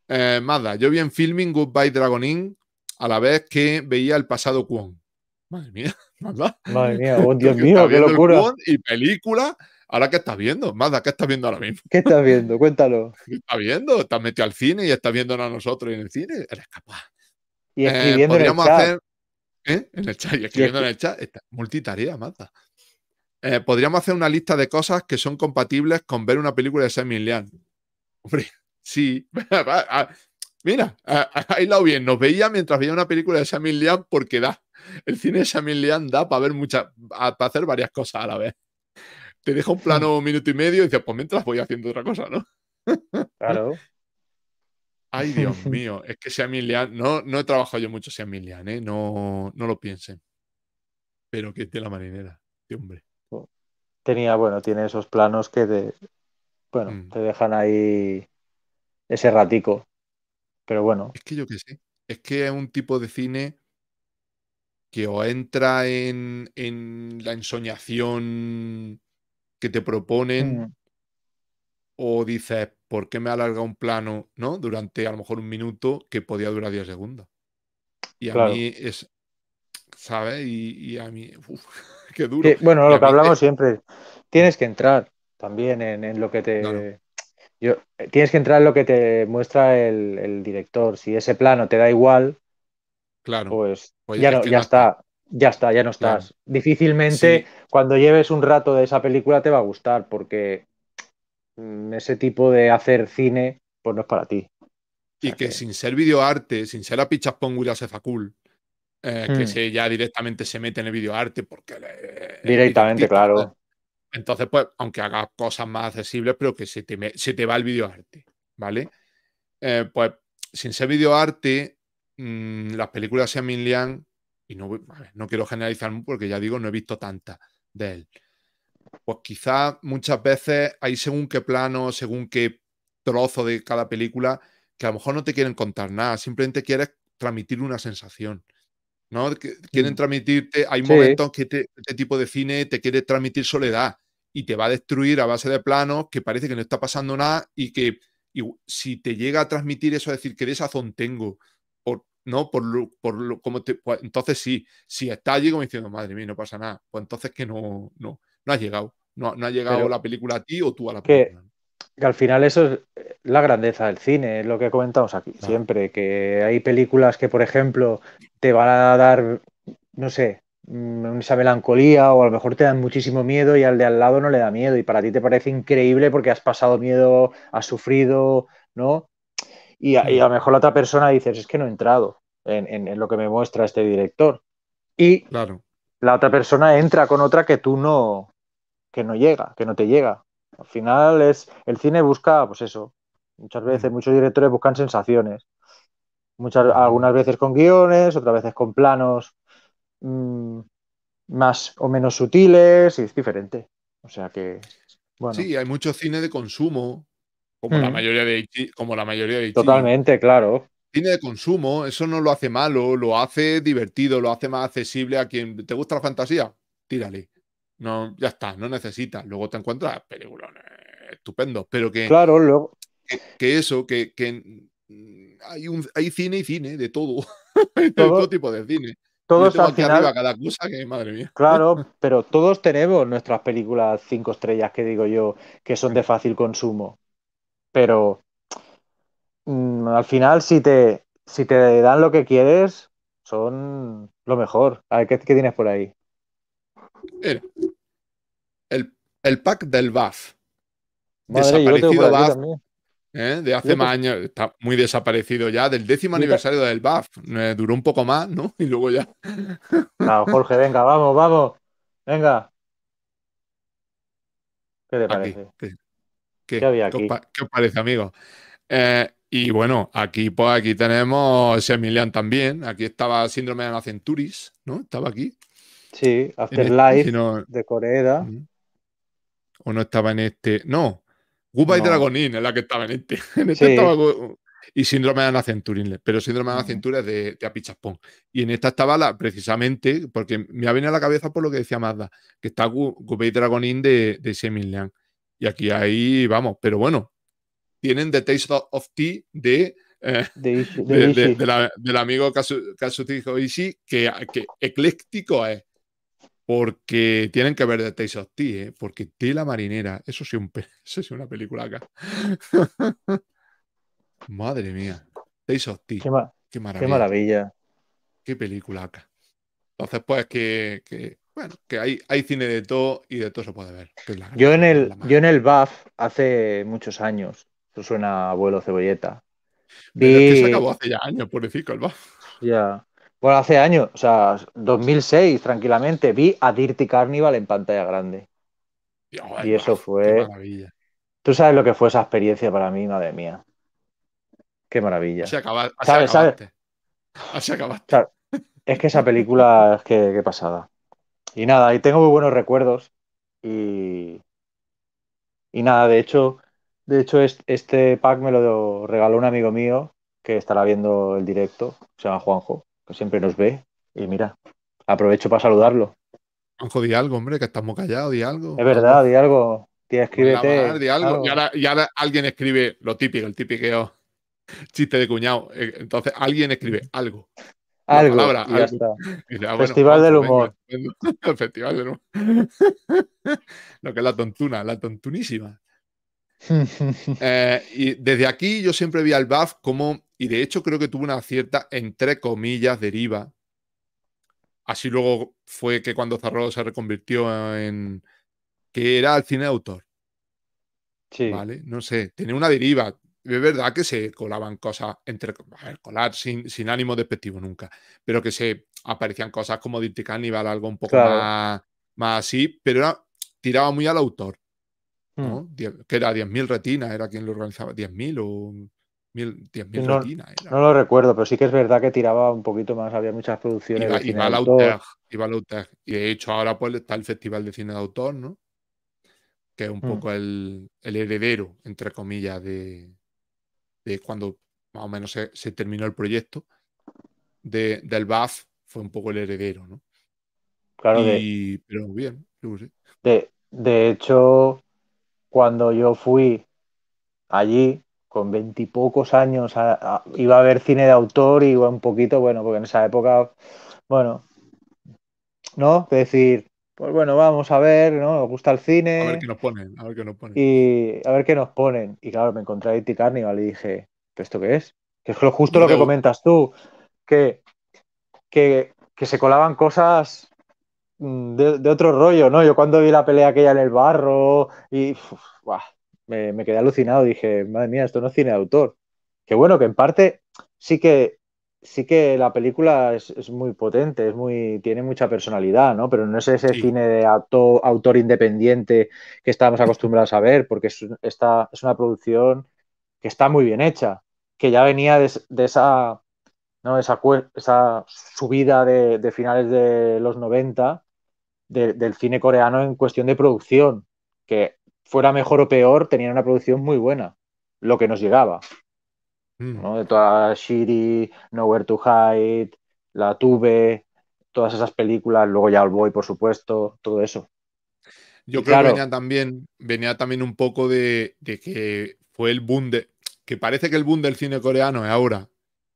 Eh, Mazda, yo vi en filming Goodbye Dragon Inn a la vez que veía el pasado cuón e Madre mía, Madre mía, oh, Dios mío, qué locura. E y película ¿Ahora qué estás viendo? Mazda, ¿qué estás viendo ahora mismo? ¿Qué estás viendo? Cuéntalo. ¿Qué estás viendo? Estás metido al cine y estás viendo a nosotros en el cine. Eres capaz. Y eh, escribiendo podríamos hacer. ¿Eh? En el chat y escribiendo en el chat. Multitarea, Mazda. Eh, podríamos hacer una lista de cosas que son compatibles con ver una película de Samuel Lian. Hombre, sí. Ah, ah, mira, ah, ahí lo bien. Nos veía mientras veía una película de Samuel Lian porque da. El cine de Sammy Lian da para ver muchas, para hacer varias cosas a la vez te deja un plano un mm. minuto y medio y dices, pues mientras voy haciendo otra cosa, ¿no? Claro. Ay, Dios mío, es que Sean Milian, no, no he trabajado yo mucho Sean Milian, ¿eh? no, lo piensen. Pero que de la marinera, de hombre. Tenía, bueno, tiene esos planos que te, bueno, mm. te dejan ahí ese ratico. Pero bueno. Es que yo qué sé, es que es un tipo de cine que o entra en, en la ensoñación que te proponen mm. o dices, ¿por qué me alarga un plano ¿no? durante a lo mejor un minuto que podía durar 10 segundos? Y a mí es, ¿sabes? Y, a mí, uf, qué duro. bueno, lo que hablamos siempre, tienes que entrar también en, lo que te... Yo, tienes que entrar en lo que te muestra el, director. Si ese plano te da igual, claro. pues, pues ya, no, ya está ya está, ya no estás. Difícilmente cuando lleves un rato de esa película te va a gustar porque mm, ese tipo de hacer cine pues no es para ti. Y que, sin ser videoarte, sin ser la pichas se facul, eh, que hmm. se ya directamente se mete en el videoarte porque... directamente, claro. Entonces, pues, aunque hagas cosas más accesibles, pero que se te, va el videoarte, ¿vale? Eh, pues, sin ser videoarte, mm, las películas de Emilian y no, quiero generalizar porque ya digo, no he visto tanta de él. Pues quizás muchas veces hay según qué plano, según qué trozo de cada película, que a lo mejor no te quieren contar nada, simplemente quieres transmitir una sensación. ¿no? quieren mm. transmitirte, hay momentos que este tipo de cine te quiere transmitir soledad y te va a destruir a base de planos que parece que no está pasando nada y que si te llega a transmitir eso, a decir, que de esa zona tengo, ¿no? Por lo, por como entonces sí, si está allí como diciendo, madre mía, no pasa nada, pues entonces que no, no, no has llegado, no, no ha llegado la película a ti o tú a la película. Que al final eso es eh, la grandeza del cine, es lo que comentamos aquí siempre, que hay películas que, por ejemplo, te van a dar, no sé, mm, esa melancolía o a lo mejor te dan muchísimo miedo y al de al lado no le da miedo y para ti te parece increíble porque has pasado miedo, has sufrido, ¿no? Y mm. a, lo mejor la otra persona dices, es que no he entrado en, lo que me muestra este director. Y la otra persona entra con otra que tú no, que no llega, que no te llega. Al final es, el cine busca, pues eso, muchas mm. veces, muchos directores buscan sensaciones. Muchas, mm. algunas veces con guiones, otras veces con planos más o menos sutiles y es diferente. O sea que... Bueno. Sí, hay mucho cine de consumo, Hmm. como, la, mayoría de, como la mayoría de... Totalmente, claro. Cine de consumo, eso no lo hace malo, lo hace divertido, lo hace más accesible a quien te gusta la fantasía. Tírale. No, ya está, no necesitas. Luego te encuentras películas estupendo pero que... Claro, Que, eso, que, que hay, un, hay cine y cine, de todo. de todo tipo de cine. Todos al Claro, pero todos tenemos nuestras películas cinco estrellas que digo yo, que son de fácil consumo pero mm, al final si te, si te dan lo que quieres, son lo mejor. A ver, ¿qué, tienes por ahí? el, pack del BAF. Desaparecido BAF. ¿eh? De hace más años, está muy desaparecido ya, del décimo aniversario del BAF. Eh, duró un poco más, ¿no? Y luego ya. Claro, ah, Jorge, venga, vamos, vamos. Venga. ¿Qué te parece? ¿Qué, os parece, amigo? Eh, y bueno, aquí, pues, aquí tenemos Emilian también. Aquí estaba Síndrome de Anacenturis. ¿no? Estaba aquí. Sí, Afterlife de Corea. O no estaba en este. No, Goodbye y Dragonin es la que estaba en este. En este estaba... Y Síndrome de Anacenturis. pero Síndrome de Anacenturis de, de Apichaspón. Y en esta estaba la, precisamente, porque me ha venido a la cabeza por lo que decía Mazda, que está Goodbye Dragonin de, de y aquí ahí, vamos, pero bueno, tienen The Taste of Tea de... Eh, del amigo que, que ecléctico es. Porque tienen que ver The Taste of Tea, ¿eh? porque Tela Marinera, eso sí, un, eso sí una película acá. Madre mía, Taste of Tea. Qué, maravilla. Qué película acá. Entonces, pues que bueno, que hay, cine de todo y de todo se puede ver. yo, en el, yo en el BAF hace muchos años, eso suena abuelo cebolleta. se acabó hace ya años, el BAF. Bueno, hace años, o sea, 2006 tranquilamente, vi a Dirty Carnival en pantalla grande. y oh, eso fue... Tú sabes lo que fue esa experiencia para mí, madre mía. Qué maravilla. Se acabó. Acabaste. Se acabaste. Es que esa película, es que qué pasada. Y nada, y tengo muy buenos recuerdos. Y, y nada, de hecho, de hecho, este pack me lo regaló un amigo mío que estará viendo el directo, se llama Juanjo, que siempre nos ve. Y mira, aprovecho para saludarlo. Juanjo, di algo, hombre, que estamos callados, di algo. Es verdad, di algo. Tía, pues escríbete. Y, ahora, alguien escribe lo típico, el típico chiste de cuñado. Eh, entonces alguien escribe algo algo. Festival del humor. Festival del humor. Lo que es la tontuna, la tontunísima. Eh, y desde aquí yo siempre vi al BAF como, y de hecho creo que tuvo una cierta, entre comillas, deriva. Así luego fue que cuando Zarro se reconvirtió en que era el cineautor. Sí. ¿Vale? No sé, tenía una deriva es verdad que se colaban cosas entre colar sin, ánimo despectivo nunca, pero que se aparecían cosas como Dirty val algo un poco más, así, pero tiraba muy al autor, hmm. que era 10.000 retinas, era quien lo organizaba, 10.000 o 10.000 retinas. No lo recuerdo, pero sí que es verdad que tiraba un poquito más, había muchas producciones. autor, Y de hecho ahora pues está el Festival de Cine de Autor, ¿no? que es un hmm. poco el, heredero, entre comillas, de, cuando más o menos se, terminó el proyecto de, del BAF, fue un poco el heredero, ¿no? Claro Pero bien, yo De, hecho, cuando yo fui allí, con veintipocos años, iba a ver cine de autor y iba un poquito, bueno, porque en esa época, bueno, ¿no? Es decir, pues bueno, vamos a ver, ¿no? Nos gusta el cine. A ver qué nos ponen, a ver qué nos ponen. Y a ver qué nos ponen. Y claro, me encontré a Eddie Carnival y dije, esto qué es? Que es justo lo que comentas tú, que, que, que se colaban cosas mm, de, otro rollo, ¿no? Yo cuando vi la pelea aquella en el barro y me, me, quedé alucinado, dije, madre mía, esto no es cine de autor. Que bueno, que en parte sí que sí que la película es, muy potente, es muy, tiene mucha personalidad, ¿no? Pero no es ese cine de autor independiente que estábamos acostumbrados a ver, porque es, es una producción que está muy bien hecha, que ya venía de, esa, ¿no? esa, esa subida de, finales de los 90 del cine coreano en cuestión de producción, que fuera mejor o peor, tenía una producción muy buena, lo que nos llegaba. Mm. De toda Shiri, Nowhere to Hide, La Tuve, todas esas películas, luego ya el Boy, por supuesto, todo eso. Yo creo que venía también, venía también un poco de, que fue el boom de. que parece que el boom del cine coreano es ahora.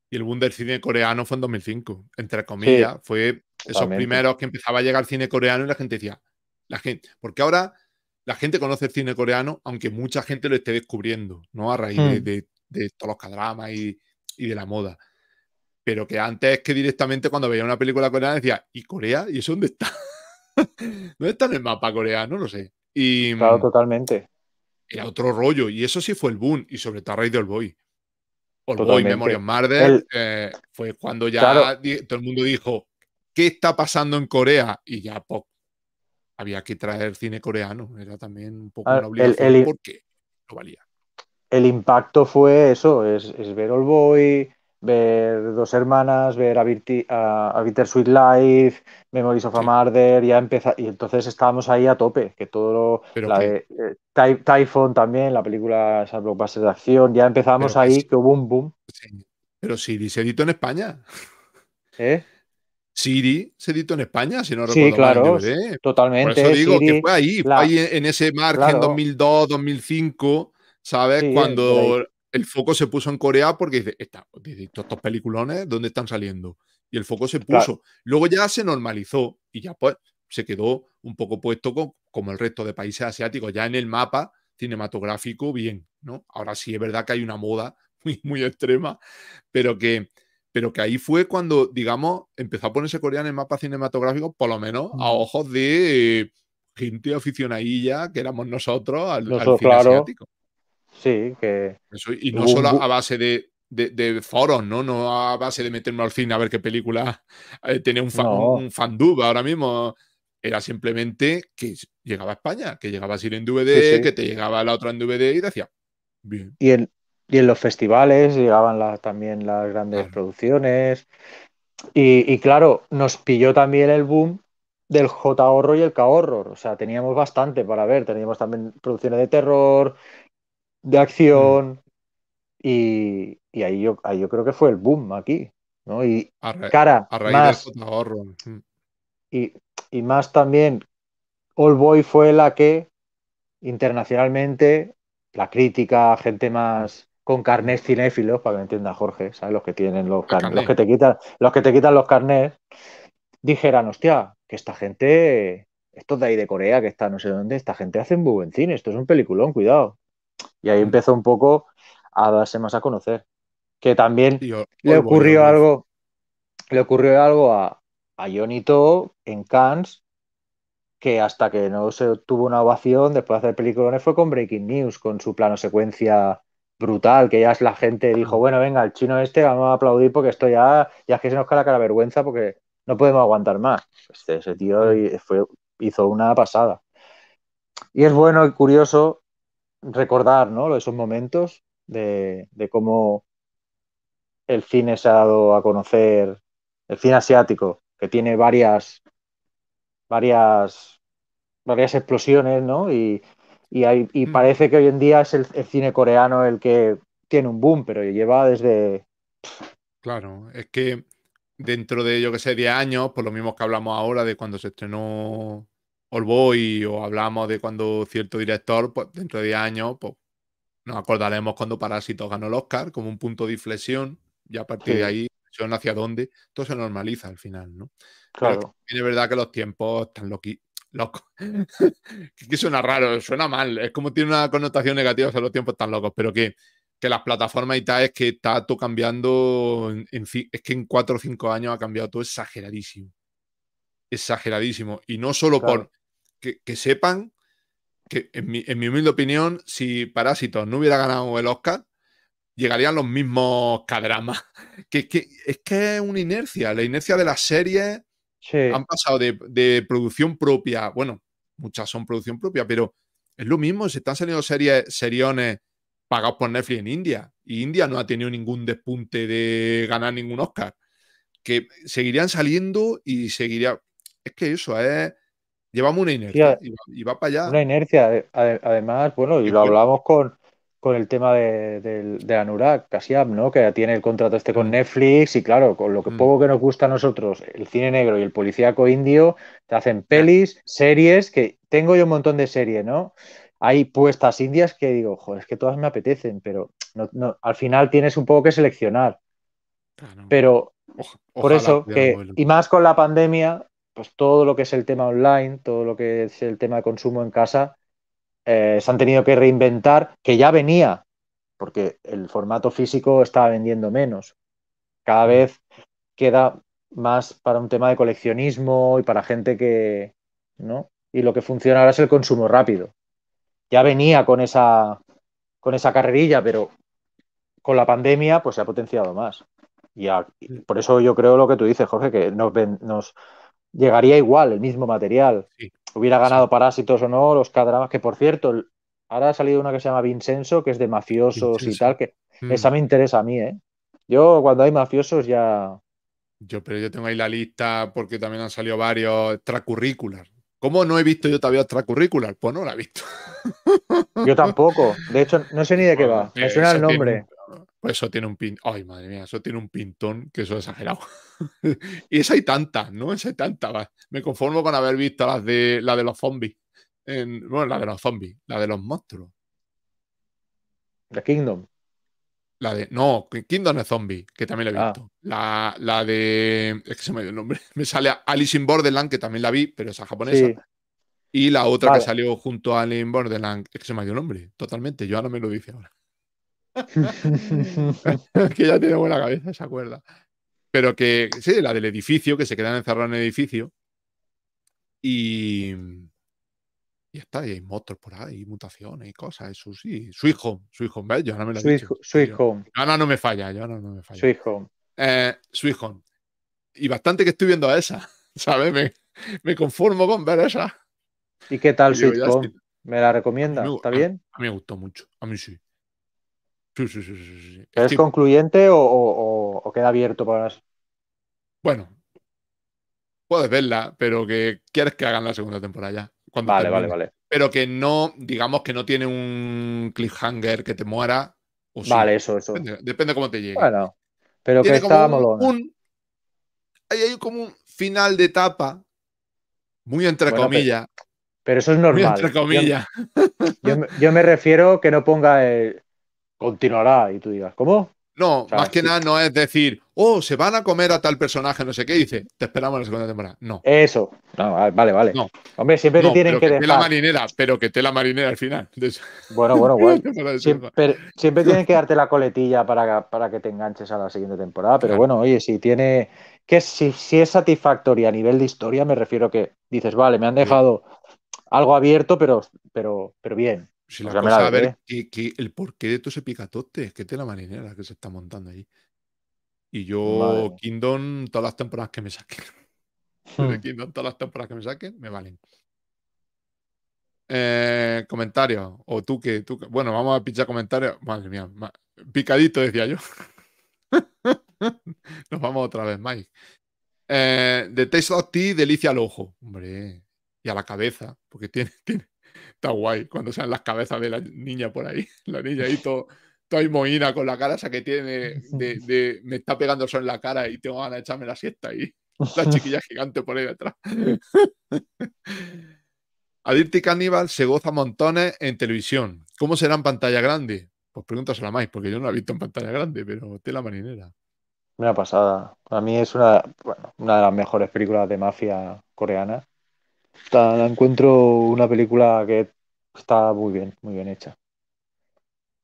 Y el boom del cine coreano fue en 2005, entre comillas. fue esos primeros que empezaba a llegar el cine coreano y la gente decía, la gente. Porque ahora la gente conoce el cine coreano, aunque mucha gente lo esté descubriendo, ¿no? A raíz de, mm. de, de todos los cadramas y, de la moda. Pero que antes que directamente cuando veía una película coreana decía, ¿y Corea? ¿Y eso dónde está? ¿Dónde está en el mapa coreano? No lo sé. Y, mm, claro, totalmente. Era otro rollo. Y eso sí fue el boom. Y sobre todo a raíz de Boy. All Boy, Marder. Eh, fue cuando ya todo el mundo dijo, ¿qué está pasando en Corea? Y ya pues, había que traer cine coreano. Era también un poco ah, obligación porque no valía el impacto fue eso, es, ver All Boy, ver Dos Hermanas, ver A, Bitter Sweet Life, Memories of a Murder, ya y entonces estábamos ahí a tope, que todo lo, eh, Typhon también, la película esa blockbuster de acción, ya empezamos ahí, que, boom, hubo un boom. Pero Siri se editó en España. ¿Eh? Siri se editó en España, si no recuerdo Sí, claro, totalmente. eso digo que fue ahí, fue ahí en ese margen 2002, 2005 ¿Sabes? Cuando el foco se puso en Corea porque dice, estos peliculones, ¿dónde están saliendo? Y el foco se puso. Luego ya se normalizó y ya pues se quedó un poco puesto como el resto de países asiáticos, ya en el mapa cinematográfico, bien, ¿no? Ahora sí es verdad que hay una moda muy, muy extrema, pero que, pero que ahí fue cuando, digamos, empezó a ponerse Corea en el mapa cinematográfico, por lo menos a ojos de gente aficionadilla que éramos nosotros al, cine asiático. Sí, que. y no solo a base de, foros, ¿no? No a base de meterme al cine a ver qué película eh, tiene un, fan, ahora mismo. Era simplemente que llegaba a España, que llegaba a ir en DVD, que te llegaba la otra en DVD y decía. Bien. Y en, los festivales llegaban también las grandes producciones. Y, y, claro, nos pilló también el boom del J-horror y el K-horror. O sea, teníamos bastante para ver. Teníamos también producciones de terror, de acción. Y, ahí, yo, creo que fue el boom aquí. ¿no? Y cara. Mm. y, más también, All Boy fue la que internacionalmente la crítica, gente más con carnés cinéfilos, para que me entienda Jorge, ¿sabes? Los que tienen los carnes los que te quitan, los que te quitan los carnés, dijeran, hostia, que esta gente, estos de ahí de Corea, que está no sé dónde, esta gente hace un buen cine, esto es un peliculón, cuidado. Y ahí mm. empezó un poco a darse más a conocer. Que también le ocurrió algo, le ocurrió algo a, a Johnny en Cannes, que hasta que no se tuvo una ovación después de hacer películas fue con Breaking News, con su plano secuencia brutal, que ya es la gente dijo, bueno, venga, el chino este vamos a aplaudir porque esto ya, ya es que se nos cae la cara vergüenza porque no podemos aguantar más. Este, ese tío hizo una pasada. Y es bueno y curioso recordar ¿no? esos momentos de, cómo el cine se ha dado a conocer, el cine asiático, que tiene varias, varias, varias explosiones, ¿no? Y, y mm. parece que hoy en día es el, cine coreano el que tiene un boom, pero lleva desde... Claro, es que dentro de, yo que sé, 10 años, por lo mismo que hablamos ahora de cuando se estrenó Olvo voy o hablamos de cuando cierto director, pues dentro de años, pues nos acordaremos cuando Parásitos ganó el Oscar como un punto de inflexión y a partir de ahí, son hacia dónde, todo se normaliza al final, ¿no? Claro. tiene es verdad que los tiempos están loquí. locos. que suena raro, suena mal, es como tiene una connotación negativa, o sea, los tiempos están locos, pero que que las plataformas y tal es que está todo cambiando. es que en cuatro o cinco años ha cambiado todo exageradísimo. Exageradísimo. Y no solo por que, sepan que, en mi, humilde opinión, si Parásitos no hubiera ganado el Oscar, llegarían los mismos cadramas. Que, que, es que es una inercia, la inercia de las series han pasado de, de, producción propia, bueno, muchas son producción propia, pero es lo mismo, se están saliendo series, seriones pagados por Netflix en India, y India no ha tenido ningún despunte de ganar ningún Oscar, que seguirían saliendo y seguiría... Es que eso es Llevamos una inercia y, va, para allá. Una inercia, además, bueno, y lo hablamos con, el tema de, de, de Anurag ¿no? Que tiene el contrato este con mm. Netflix y claro, con lo que mm. poco que nos gusta a nosotros, el cine negro y el policíaco indio, te hacen ah. pelis, series, que tengo yo un montón de series, ¿no? Hay puestas indias que digo, joder, es que todas me apetecen, pero al final tienes un poco que seleccionar. Pero por eso, que, y más con la pandemia, pues todo lo que es el tema online, todo lo que es el tema de consumo en casa, eh, se han tenido que reinventar, que ya venía, porque el formato físico estaba vendiendo menos. Cada mm. vez queda más para un tema de coleccionismo y para gente que, ¿no? Y lo que funciona ahora es el consumo rápido. Ya venía con esa, con esa carrerilla, pero con la pandemia pues se ha potenciado más. Y por eso yo creo lo que tú dices, Jorge, que nos, nos llegaría igual, el mismo material. Hubiera ganado Parásitos o no, los k que por cierto, ahora ha salido una que se llama Vincenzo, que es de mafiosos y tal, que mm. esa me interesa a mí, ¿eh? Yo cuando hay mafiosos ya... Yo, pero yo tengo ahí la lista porque también han salido varios extracurricular. ¿Cómo no he visto yo todavía extracurricular? Pues no la he visto. Yo tampoco. De hecho, no sé ni de qué va. Eh, me suena el nombre. Pues eso tiene un pin. Ay, madre mía, eso tiene un pintón que eso es exagerado. y esa hay tantas, ¿no? Esa hay tantas. Me conformo con haber visto las de la de los zombies. bueno, la de los zombies, la de los monstruos. La Kingdom. La de. No, Kingdom es zombie, que también la he ah. visto. La, de. Es que se me dio el nombre. Me sale Alice in Borderland, que también la vi, pero esa japonesa. Y la otra que salió junto a Alice in Borderland, es que se me dio el nombre, totalmente. Yo ahora me lo dice ahora. que ya tiene buena cabeza esa cuerda. Pero que, sí, la del edificio, que se quedan encerrados en el edificio. Y. Y está, y hay motos por ahí, mutaciones y cosas. Eso sí. su hijo su hijo ¿ves? Yo ahora me no me falla, yo no me falla. su Home. Eh, Y bastante que estoy viendo a esa, ¿sabes? Me, me conformo con ver esa. ¿Y qué tal Sweet Home? ¿Me la recomienda? ¿Está bien? A mí me gustó mucho, a mí sí. ¿Es concluyente o, queda abierto para Bueno, puedes verla, pero que quieres que hagan la segunda temporada ya. vale, vale, vale. Pero que no, digamos que no tiene un cliffhanger que te muera. vale, eso, eso. Depende, de cómo te llegue. Bueno, pero que está hay, como un final de etapa, muy entre comillas. Pero, eso es normal. entre comillas. Yo, yo, me refiero que no ponga el continuará y tú digas, ¿cómo? No, más que nada no es decir, oh, se van a comer a tal personaje, no sé qué, dice, te esperamos la segunda temporada. No. Eso. No, ah, vale, vale. Hombre, siempre te tienen que, que dejar. la marinera, pero que te la marinera al final. Bueno, bueno, bueno. siempre, siempre, tienen que darte la coletilla para, para, que te enganches a la siguiente temporada, pero bueno, oye, si tiene. que si, es satisfactorio a nivel de historia, me refiero que dices, vale, me han dejado algo abierto, pero, pero, pero bien. Si la, cosa, a ver que, que el porqué de todo ese picatote, que la marinera que se está montando ahí. Y yo, Kingdom, todas las temporadas que me saquen. Hmm. Kingdom, todas las temporadas que me saquen, me valen. Eh, comentarios. O tú que, tú Bueno, vamos a pinchar comentarios. Madre mía, picadito decía yo. Nos vamos otra vez, Mike. Eh, The Taste of Tea, delicia al ojo. Hombre, y a la cabeza, porque tiene, tiene, está guay cuando sean las cabezas de la niña por ahí. La niña ahí toda moína con la cara esa que tiene de, me está pegando eso en la cara y tengo ganas de echarme la siesta ahí. la chiquilla gigante por ahí detrás. Adirty Cannibal se goza montones en televisión. ¿Cómo será en pantalla grande? Pues pregúntasela a Mike, porque yo no la he visto en pantalla grande, pero tela marinera. Una pasada. Para mí es una, una de las mejores películas de mafia coreana la encuentro una película que está muy bien, muy bien hecha.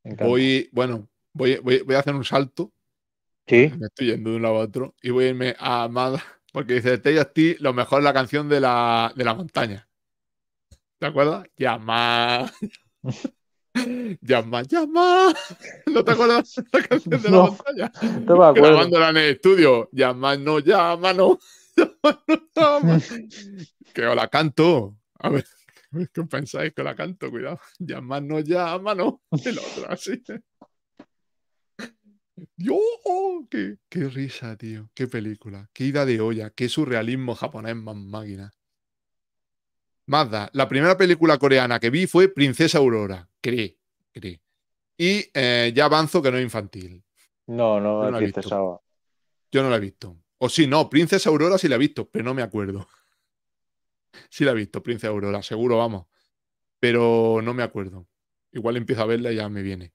Voy, bueno, voy, a hacer un salto. Sí. Me estoy yendo de un lado a otro y voy a irme a Amada, porque dice a ti, lo mejor es la canción de la, de la montaña. ¿Te acuerdas? Llama. Llama, llama. ¿No te acuerdas la canción de la montaña? No me acuerdo. Grabándola en el estudio. Llama, no, llama, no. que os la canto. A ver, ¿qué pensáis? Que la canto, cuidado. no ya, mano. El otro, así. Yo, qué, risa, tío. Qué película. Qué ida de olla. Qué surrealismo japonés más máquina. Mazda, la primera película coreana que vi fue Princesa Aurora. Cree, Y eh, ya avanzo que no es infantil. No, no, he Yo no la he visto. O sí, no, Princesa Aurora sí la he visto, pero no me acuerdo. Sí la he visto, Princesa Aurora, seguro, vamos. Pero no me acuerdo. Igual empiezo a verla y ya me viene.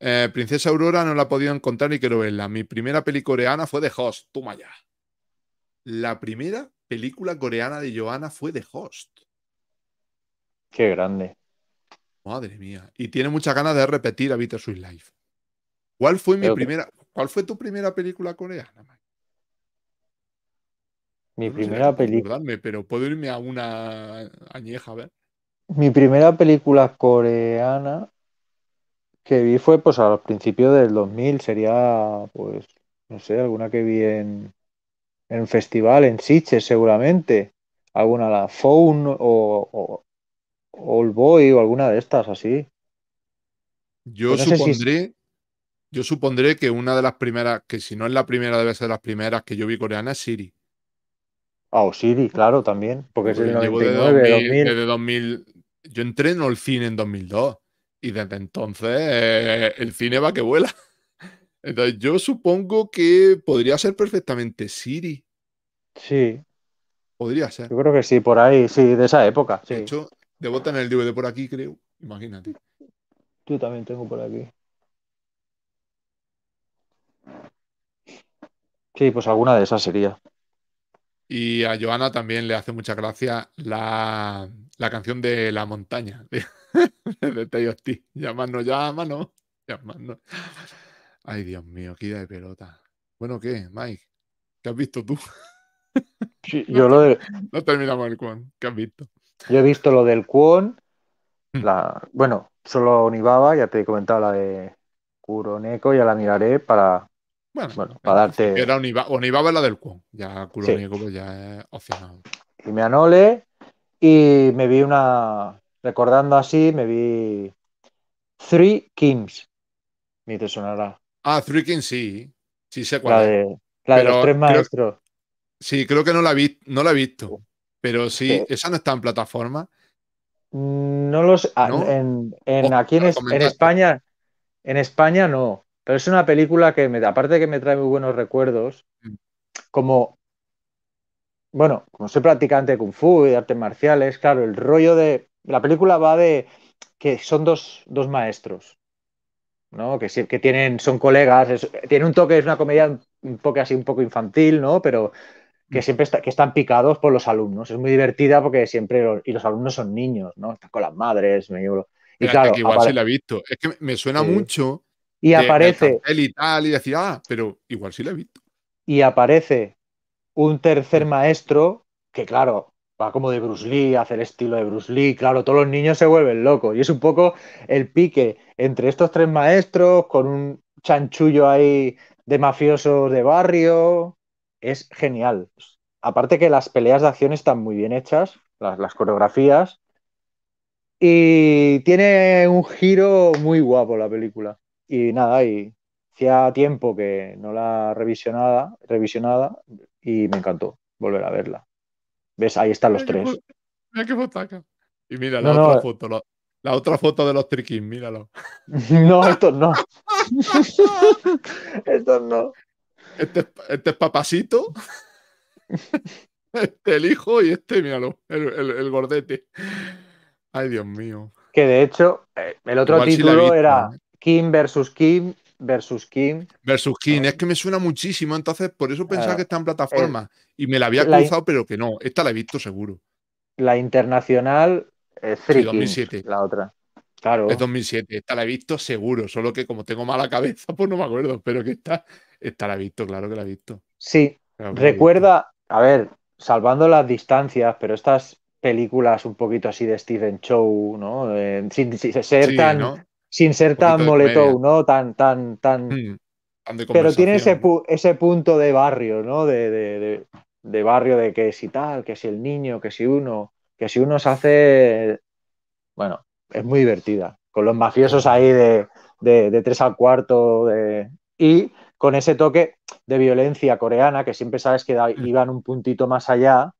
Eh, Princesa Aurora no la he podido encontrar ni quiero verla. Mi primera peli coreana fue de Host. Toma Maya. La primera película coreana de Johanna fue de Host. Qué grande. Madre mía. Y tiene muchas ganas de repetir a Bitter Sweet Life. ¿Cuál fue mi primera? ¿Cuál fue tu primera película coreana, mi primera película. Pero puedo irme a una añeja, Mi primera película coreana que vi fue pues a los principios del 2000. Sería, pues, no sé, alguna que vi en, festival, en Sitges seguramente. Alguna, la Phone o, o Old Boy o alguna de estas así. Yo supondré, yo supondré que una de las primeras, que si no es la primera, debe ser de las primeras que yo vi coreana es Siri o Siri, claro, también, porque el 2000, Yo entreno el cine en 2002 y desde entonces eh, el cine va que vuela. Entonces yo supongo que podría ser perfectamente Siri. Sí. Podría ser. Yo creo que sí, por ahí, sí, de esa época. De hecho, debo tener el DVD por aquí, creo. Imagínate. Yo también tengo por aquí. Sí, pues alguna de esas sería. Y a Joana también le hace mucha gracia la, canción de La Montaña, de, de T.I.O.T. llamando. llámanos, Ay, Dios mío, qué de pelota. Bueno, ¿qué, Mike? ¿Qué has visto tú? Sí, yo lo de... No terminamos el cuón, ¿Qué has visto? Yo he visto lo del cuón. Mm. La... Bueno, solo Unibaba, ya te he comentado la de Kuroneko, ya la miraré para bueno, para darte. Era Onibaba ver la del cuón, ya culo mío, pues ya es opcional. Y me anole y me vi una. Recordando así, me vi. Three Kings. Ni te sonará. Ah, Three Kings sí. Sí sé cuál la de, La de los tres maestros. sí, creo que no la, vi, no la he visto. Pero sí, esa no está en plataforma. Mm, no lo sé. Ah, en, en, oh, aquí en, España. En España no. Pero es una película que, me, aparte de que me trae muy buenos recuerdos, mm. como, bueno, como soy practicante de kung fu y de artes marciales, claro, el rollo de... La película va de que son dos, dos maestros, ¿no? Que, que tienen, son colegas, tiene un toque, es una comedia un poco así, un poco infantil, ¿no? Pero que mm. siempre que están picados por los alumnos. Es muy divertida porque siempre, y los alumnos son niños, ¿no? Están con las madres, me digo Y claro, igual se la ha visto. Es que me suena mucho y aparece. El y y decía, ah, pero igual sí la he visto. Y aparece un tercer maestro que, claro, va como de Bruce Lee, hace el estilo de Bruce Lee, claro, todos los niños se vuelven locos. Y es un poco el pique entre estos tres maestros, con un chanchullo ahí de mafiosos de barrio. Es genial. Aparte que las peleas de acción están muy bien hechas, las, las coreografías. Y tiene un giro muy guapo la película y nada, y hacía tiempo que no la revisionada, revisionada y me encantó volver a verla. ¿Ves? Ahí están los tres. mira qué botaca. Y mira la otra eh. foto, la, otra foto de los triquís, míralo. no, estos no. estos no. Este, este es papasito. este el hijo y este, míralo, el, el, gordete. Ay, Dios mío. Que de hecho, eh, el otro título era. ¿eh? Kim versus Kim versus Kim. Versus Kim, es que me suena muchísimo, entonces por eso pensaba ah, que está en plataforma eh, y me la había cruzado, pero que no, esta la he visto seguro. La internacional es 2007. la otra. Claro. Es 2007, esta la he visto seguro, solo que como tengo mala cabeza, pues no me acuerdo, pero que esta, esta la he visto, claro que la he visto. Sí, recuerda, a ver, salvando las distancias, pero estas películas un poquito así de Stephen Chow, ¿no? Eh, sin, se ser sí, sin ser tan moletón, ¿no? Tan, tan, tan. Hmm. Pero tiene ese, punto de barrio, ¿no? De, de, barrio de que si tal, que si el niño, que si uno, que si uno se hace. Bueno, es muy divertida. Con los mafiosos ahí de, tres al cuarto y con ese toque de violencia coreana que siempre sabes que hmm. iban un puntito más allá,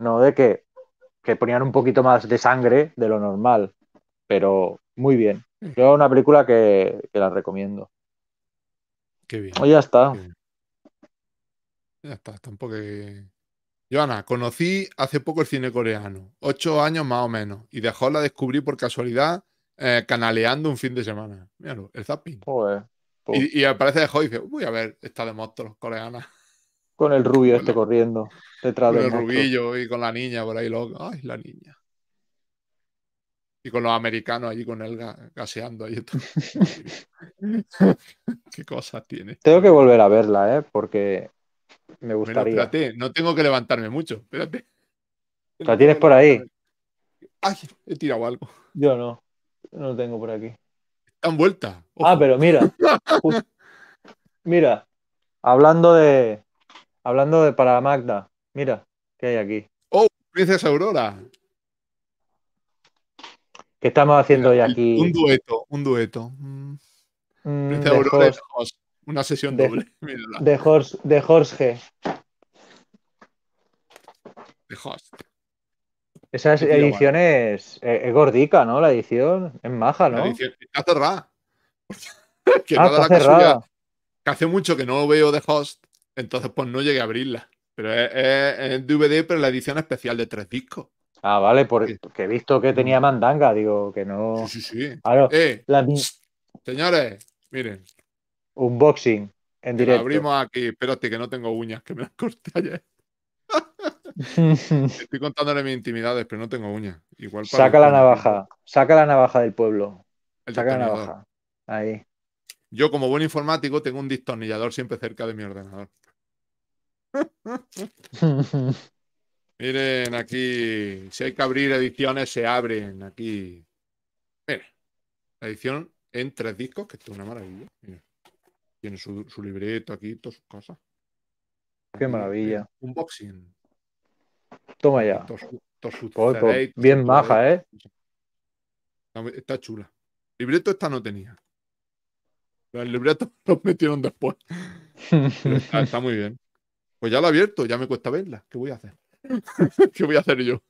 ¿no? De que ponían un poquito más de sangre de lo normal, pero muy bien. Yo una película que, la recomiendo. Qué bien. hoy pues ya está. Ya está, tampoco que... Joana, conocí hace poco el cine coreano, ocho años más o menos, y dejó la descubrí por casualidad eh, canaleando un fin de semana. Míralo, el zapping. Pues. y, aparece de y dice, voy a ver está de monstruos coreana. Con el rubio este corriendo. Detrás con el rubillo y con la niña por ahí loco. Ay, la niña con los americanos allí con él gaseando. Ahí ¿Qué cosas tiene? Tengo que volver a verla, ¿eh? Porque me gustaría. espérate, no tengo que levantarme mucho, espérate. ¿La tienes por ahí? Ay, he tirado algo. Yo no, no lo tengo por aquí. Están vueltas. Ah, pero mira. Mira, hablando de. Hablando de para Magda, mira, ¿qué hay aquí? ¡Oh! Princesa Aurora. ¿Qué estamos haciendo hoy aquí. Un dueto, un dueto. Mm. Mm, de una sesión doble. De, Horse, de Jorge. De Host. Esa edición eh, es, gordica, ¿no? La edición es maja, ¿no? La edición, está cerrada. que ah, está cerrada. Que hace mucho que no veo de Host, entonces pues no llegué a abrirla. Pero es, DVD, pero la edición especial de tres discos. Ah, vale, porque, he visto que tenía mandanga, digo, que no. Sí, sí, sí. Eh, señores, miren. Unboxing en directo. Lo abrimos aquí. Espérate, que no tengo uñas, que me las corté ayer. Estoy contándole mis intimidades, pero no tengo uñas. saca la navaja, saca la navaja del pueblo. saca la navaja. Ahí. Yo, como buen informático, tengo un destornillador siempre cerca de mi ordenador. Miren aquí, si hay que abrir ediciones, se abren aquí. Mira, la edición en tres discos, que esto es una maravilla. Tiene su, libreto aquí, todas sus cosas. Qué maravilla. Eh, unboxing. Toma ya. bien maja, ¿eh? Está chula. Libreto esta no tenía. el libretos lo metieron después. está, muy bien. Pues ya lo he abierto, ya me cuesta verla. ¿Qué voy a hacer? ¿Qué voy a hacer yo?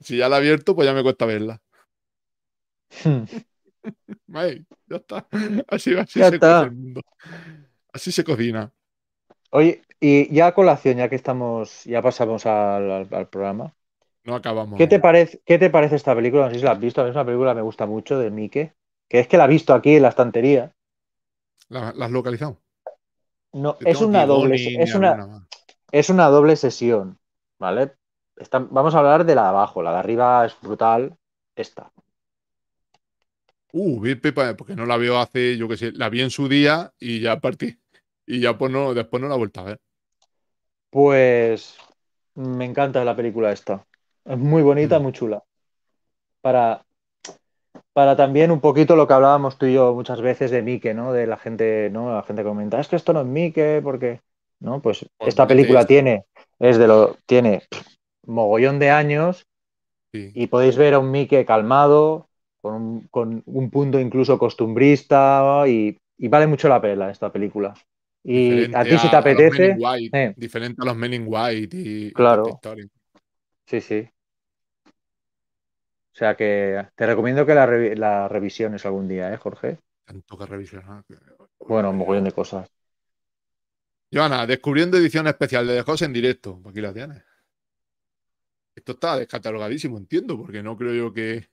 Si ya la he abierto, pues ya me cuesta verla. ya está. Así, se cocina el Así se cocina. Oye, y ya a colación, ya que estamos, ya pasamos al, programa. No acabamos. ¿Qué te, ¿eh? parece, ¿Qué te parece esta película? No sé si la has visto. es una película que me gusta mucho de Mike, que es que la he visto aquí en la estantería. ¿La, has localizado? No, es una doble. Es es una doble sesión. ¿vale? vamos a hablar de la de abajo, la de arriba es brutal, esta. Uh, eh, porque no la veo hace, yo qué sé, la vi en su día y ya partí. Y ya pues no, después no la he vuelto a ver. Pues me encanta la película esta. Es muy bonita, mm. muy chula. Para, para también un poquito lo que hablábamos tú y yo muchas veces de Mike, ¿no? De la gente, ¿no? La gente comenta, es que esto no es Mike, porque. ¿No? Pues, pues esta película tiene es de lo. Tiene mogollón de años y podéis ver a un Mike calmado, con un, punto incluso costumbrista y, vale mucho la pena esta película. Y a ti si te apetece. Diferente a los Men in White y claro. sí, sí. O sea que te recomiendo que la, la revisiones algún día, ¿eh, Jorge? Tanto que Bueno, mogollón de cosas. Joana, descubriendo edición especial de The en directo. Pues aquí la tienes. Esto está descatalogadísimo, entiendo, porque no creo yo que.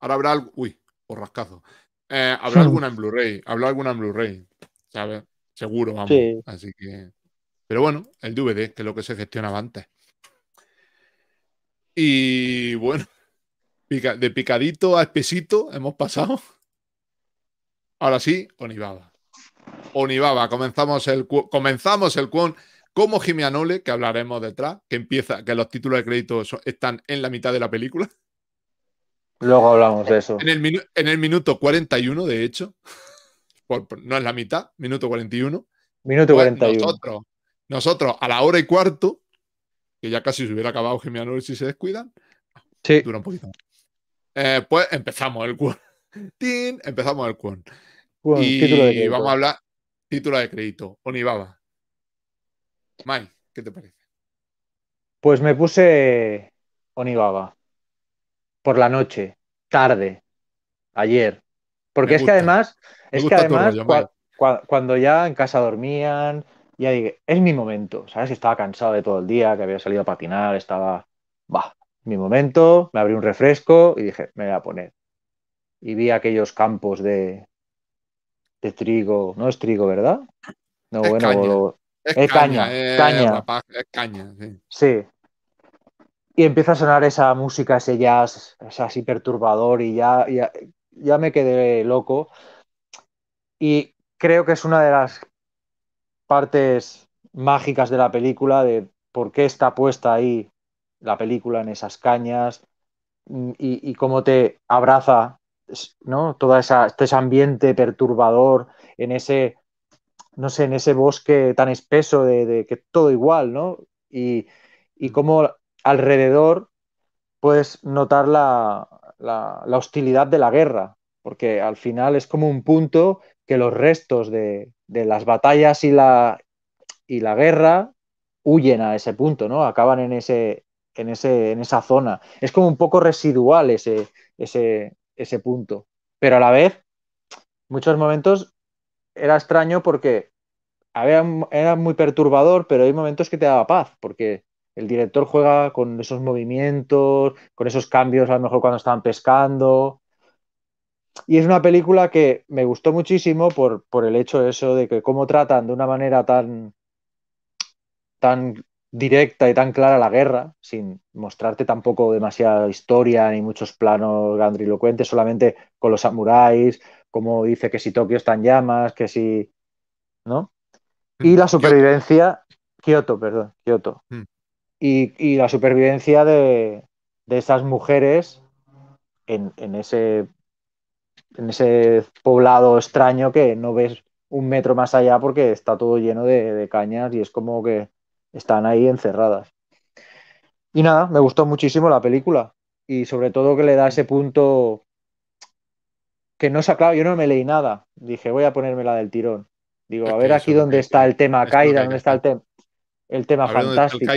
Ahora habrá algo. Uy, por rascazo. Eh, habrá alguna en Blu-ray. Habrá alguna en Blu-ray. Seguro, vamos. Así que. Pero bueno, el DVD, que es lo que se gestionaba antes. Y bueno, de picadito a espesito hemos pasado. Ahora sí, Onibaba. Onibaba. Comenzamos el, comenzamos el cuón. como Jimianole, que hablaremos detrás, que empieza, que los títulos de crédito están en la mitad de la película. Luego hablamos de eso. En el, en el minuto 41, de hecho, no es la mitad, minuto 41. Minuto 41. Pues nosotros, a la hora y cuarto, que ya casi se hubiera acabado Anole si se descuidan. Dura un poquito. Eh, pues empezamos el Tin, Empezamos el cuón y vamos a hablar título de crédito, Onibaba. Mai, ¿qué te parece? Pues me puse Onibaba por la noche, tarde, ayer. Porque es que además, es además, cuando ya en casa dormían, ya dije, es mi momento, ¿sabes? Estaba cansado de todo el día, que había salido a patinar, estaba, va, mi momento, me abrí un refresco y dije, me voy a poner. Y vi aquellos campos de, de trigo, no es trigo, ¿verdad? No, bueno, Es, caña, caña, sí. Y empieza a sonar esa música, ese jazz, así perturbador y ya, ya, ya me quedé loco. Y creo que es una de las partes mágicas de la película, de por qué está puesta ahí la película en esas cañas mm, y, y cómo te abraza ¿no? Todo ese ambiente perturbador, en ese, no sé, en ese bosque tan espeso de, que todo igual, ¿no? Y, y mm. cómo alrededor puedes notar la, la, la, hostilidad de la guerra, porque al final es como un punto que los restos de, las batallas y la, y la guerra huyen a ese punto, ¿no? Acaban en ese, en, ese, en esa zona. Es como un poco residual ese, ese punto. Pero a la vez, muchos momentos era extraño porque era muy perturbador, pero hay momentos que te daba paz, porque el director juega con esos movimientos, con esos cambios, a lo mejor cuando estaban pescando. Y es una película que me gustó muchísimo por, por el hecho de eso, de que cómo tratan de una manera tan, tan directa y tan clara la guerra, sin mostrarte tampoco demasiada historia ni muchos planos grandilocuentes, solamente con los samuráis, como dice que si Tokio está en llamas, que si. ¿No? Y mm. la supervivencia. Kioto, perdón, Kioto. Mm. Y, la supervivencia de, esas mujeres en, ese, en ese poblado extraño que no ves un metro más allá porque está todo lleno de cañas y es como que están ahí encerradas. Y nada, me gustó muchísimo la película y sobre todo que le da ese punto que no se aclara, yo no me leí nada, dije voy a ponérmela del tirón. Digo, a ver aquí dónde, está el tema caída dónde está el tema el, tema fantástico.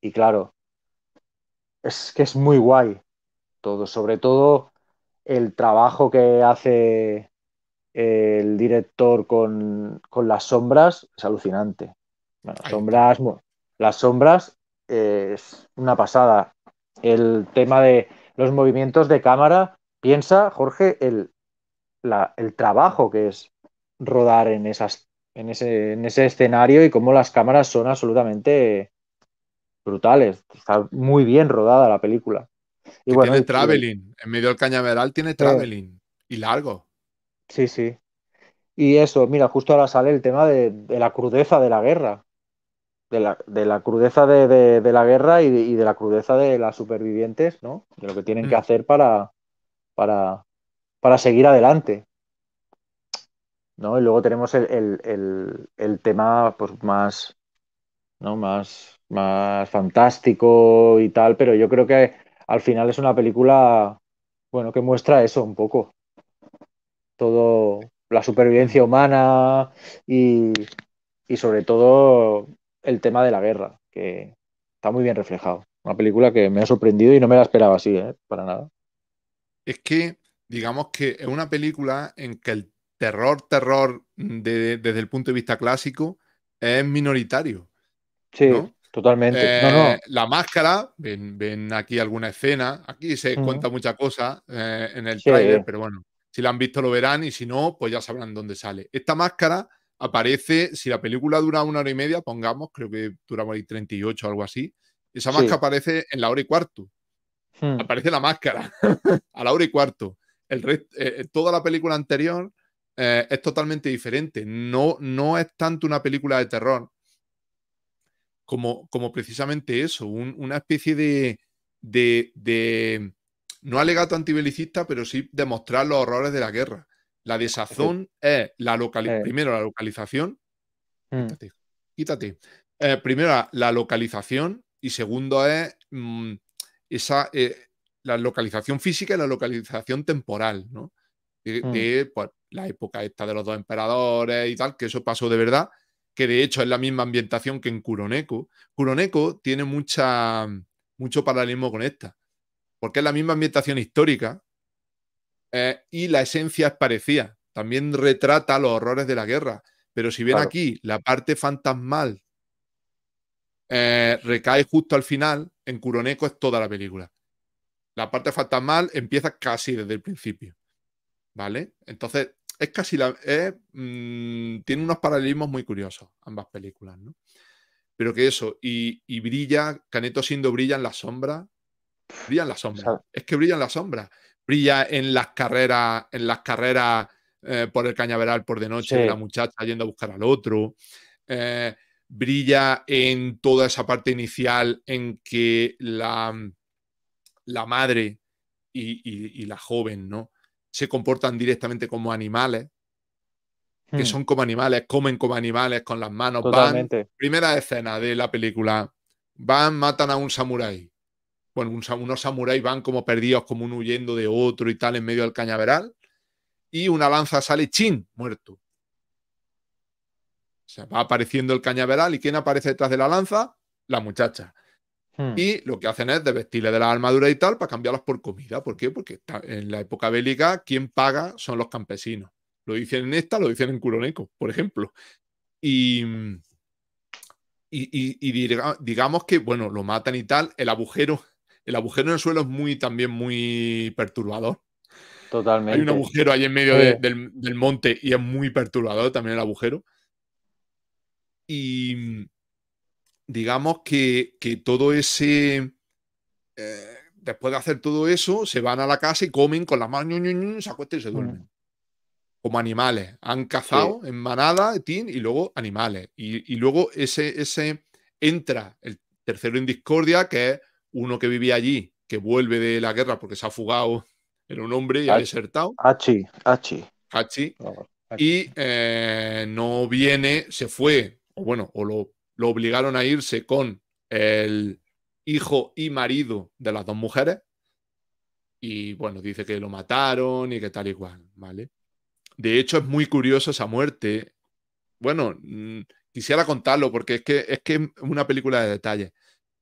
Y claro, es que es muy guay todo, sobre todo el trabajo que hace el director con, con las sombras es alucinante las sombras eh, es una pasada. El tema de los movimientos de cámara, piensa, Jorge, el, trabajo que es rodar en, esas, en, ese, escenario y cómo las cámaras son absolutamente brutales. Está muy bien rodada la película. tiene traveling, en medio del cañaveral tiene traveling y largo. Sí, sí. Y eso, mira, justo ahora sale el tema de la crudeza de la guerra de la, crudeza de, la guerra y de, la crudeza de las supervivientes, ¿no? De lo que tienen que mm. hacer para, para, seguir adelante. ¿no? Y luego tenemos el, el tema pues, más, ¿no? más, más fantástico y tal, pero yo creo que al final es una película bueno, que muestra eso un poco. Todo la supervivencia mm. humana y, y sobre todo el tema de la guerra, que está muy bien reflejado. Una película que me ha sorprendido y no me la esperaba así, ¿eh? para nada. Es que, digamos que es una película en que el terror, terror, de, desde el punto de vista clásico, es minoritario. Sí, totalmente. Eh, la máscara, ven, aquí alguna escena, aquí se cuenta mucha cosa eh, en el trailer, pero bueno, si la han visto lo verán y si no, pues ya sabrán dónde sale. Esta máscara aparece, si la película dura una hora y media, pongamos, creo que dura treinta ahí 38 o algo así, esa máscara aparece en la hora y cuarto. Hmm. Aparece la máscara a la hora y cuarto. El eh, eh, toda la película anterior eh, es totalmente diferente. No, no es tanto una película de terror como, como precisamente eso, una especie de, de, no alegato antibelicista, pero sí demostrar los horrores de la guerra. La desazón es la localización. Eh. Primero la localización. Mm. Quítate. quítate. Eh, primero la localización y segundo es mm, esa, eh, la localización física y la localización temporal, ¿no? De, mm. pues, la época esta de los dos emperadores y tal, que eso pasó de verdad, que de hecho es la misma ambientación que en Kuroneko. Kuroneko tiene mucha, mucho paralelismo con esta, porque es la misma ambientación histórica, eh, y la esencia es parecida. También retrata los horrores de la guerra. Pero si bien aquí la parte fantasmal eh, recae justo al final, en Kuroneko es toda la película. La parte fantasmal empieza casi desde el principio. ¿Vale? Entonces, es casi la. Mm, tiene unos paralelismos muy curiosos, ambas películas, ¿no? Pero que eso, y, brilla, Caneto siendo brilla en la sombra. Brilla en la sombra. es que brilla en la sombra brilla en las carreras en las carreras eh, por el cañaveral por de noche, la muchacha yendo a buscar al otro. Eh, brilla en toda esa parte inicial en que la, la madre y, la joven, ¿no? Se comportan directamente como animales, que hmm. son como animales, comen como animales con las manos. Van, primera escena de la película. Van, matan a un samurái bueno, unos samuráis van como perdidos, como un huyendo de otro y tal en medio del cañaveral, y una lanza sale chin, muerto. Se va apareciendo el cañaveral y ¿quién aparece detrás de la lanza? La muchacha. Hmm. Y lo que hacen es desvestirle de la armadura y tal para cambiarlas por comida. ¿Por qué? Porque en la época bélica quien paga son los campesinos. Lo dicen en esta, lo dicen en Curoneco, por ejemplo. y digamos que, bueno, lo matan y tal. El agujero el agujero en el suelo es muy también muy perturbador. Totalmente. Hay un agujero ahí en medio del, monte y es muy perturbador también el agujero. Y digamos que, todo ese. Eh, después de hacer todo eso, se van a la casa y comen con las manos, se acuestan y se duermen. Mm. Como animales. Han cazado en manada, tin, y luego animales. Y, luego ese, ese entra el tercero en discordia, que es uno que vivía allí, que vuelve de la guerra porque se ha fugado, era un hombre y ha desertado. Hachi, Hachi. Hachi. Y eh, no viene, se fue, o bueno, o lo, obligaron a irse con el hijo y marido de las dos mujeres. Y bueno, dice que lo mataron y que tal y cual, ¿vale? De hecho, es muy curioso esa muerte. Bueno, mm, quisiera contarlo porque es que es que una película de detalles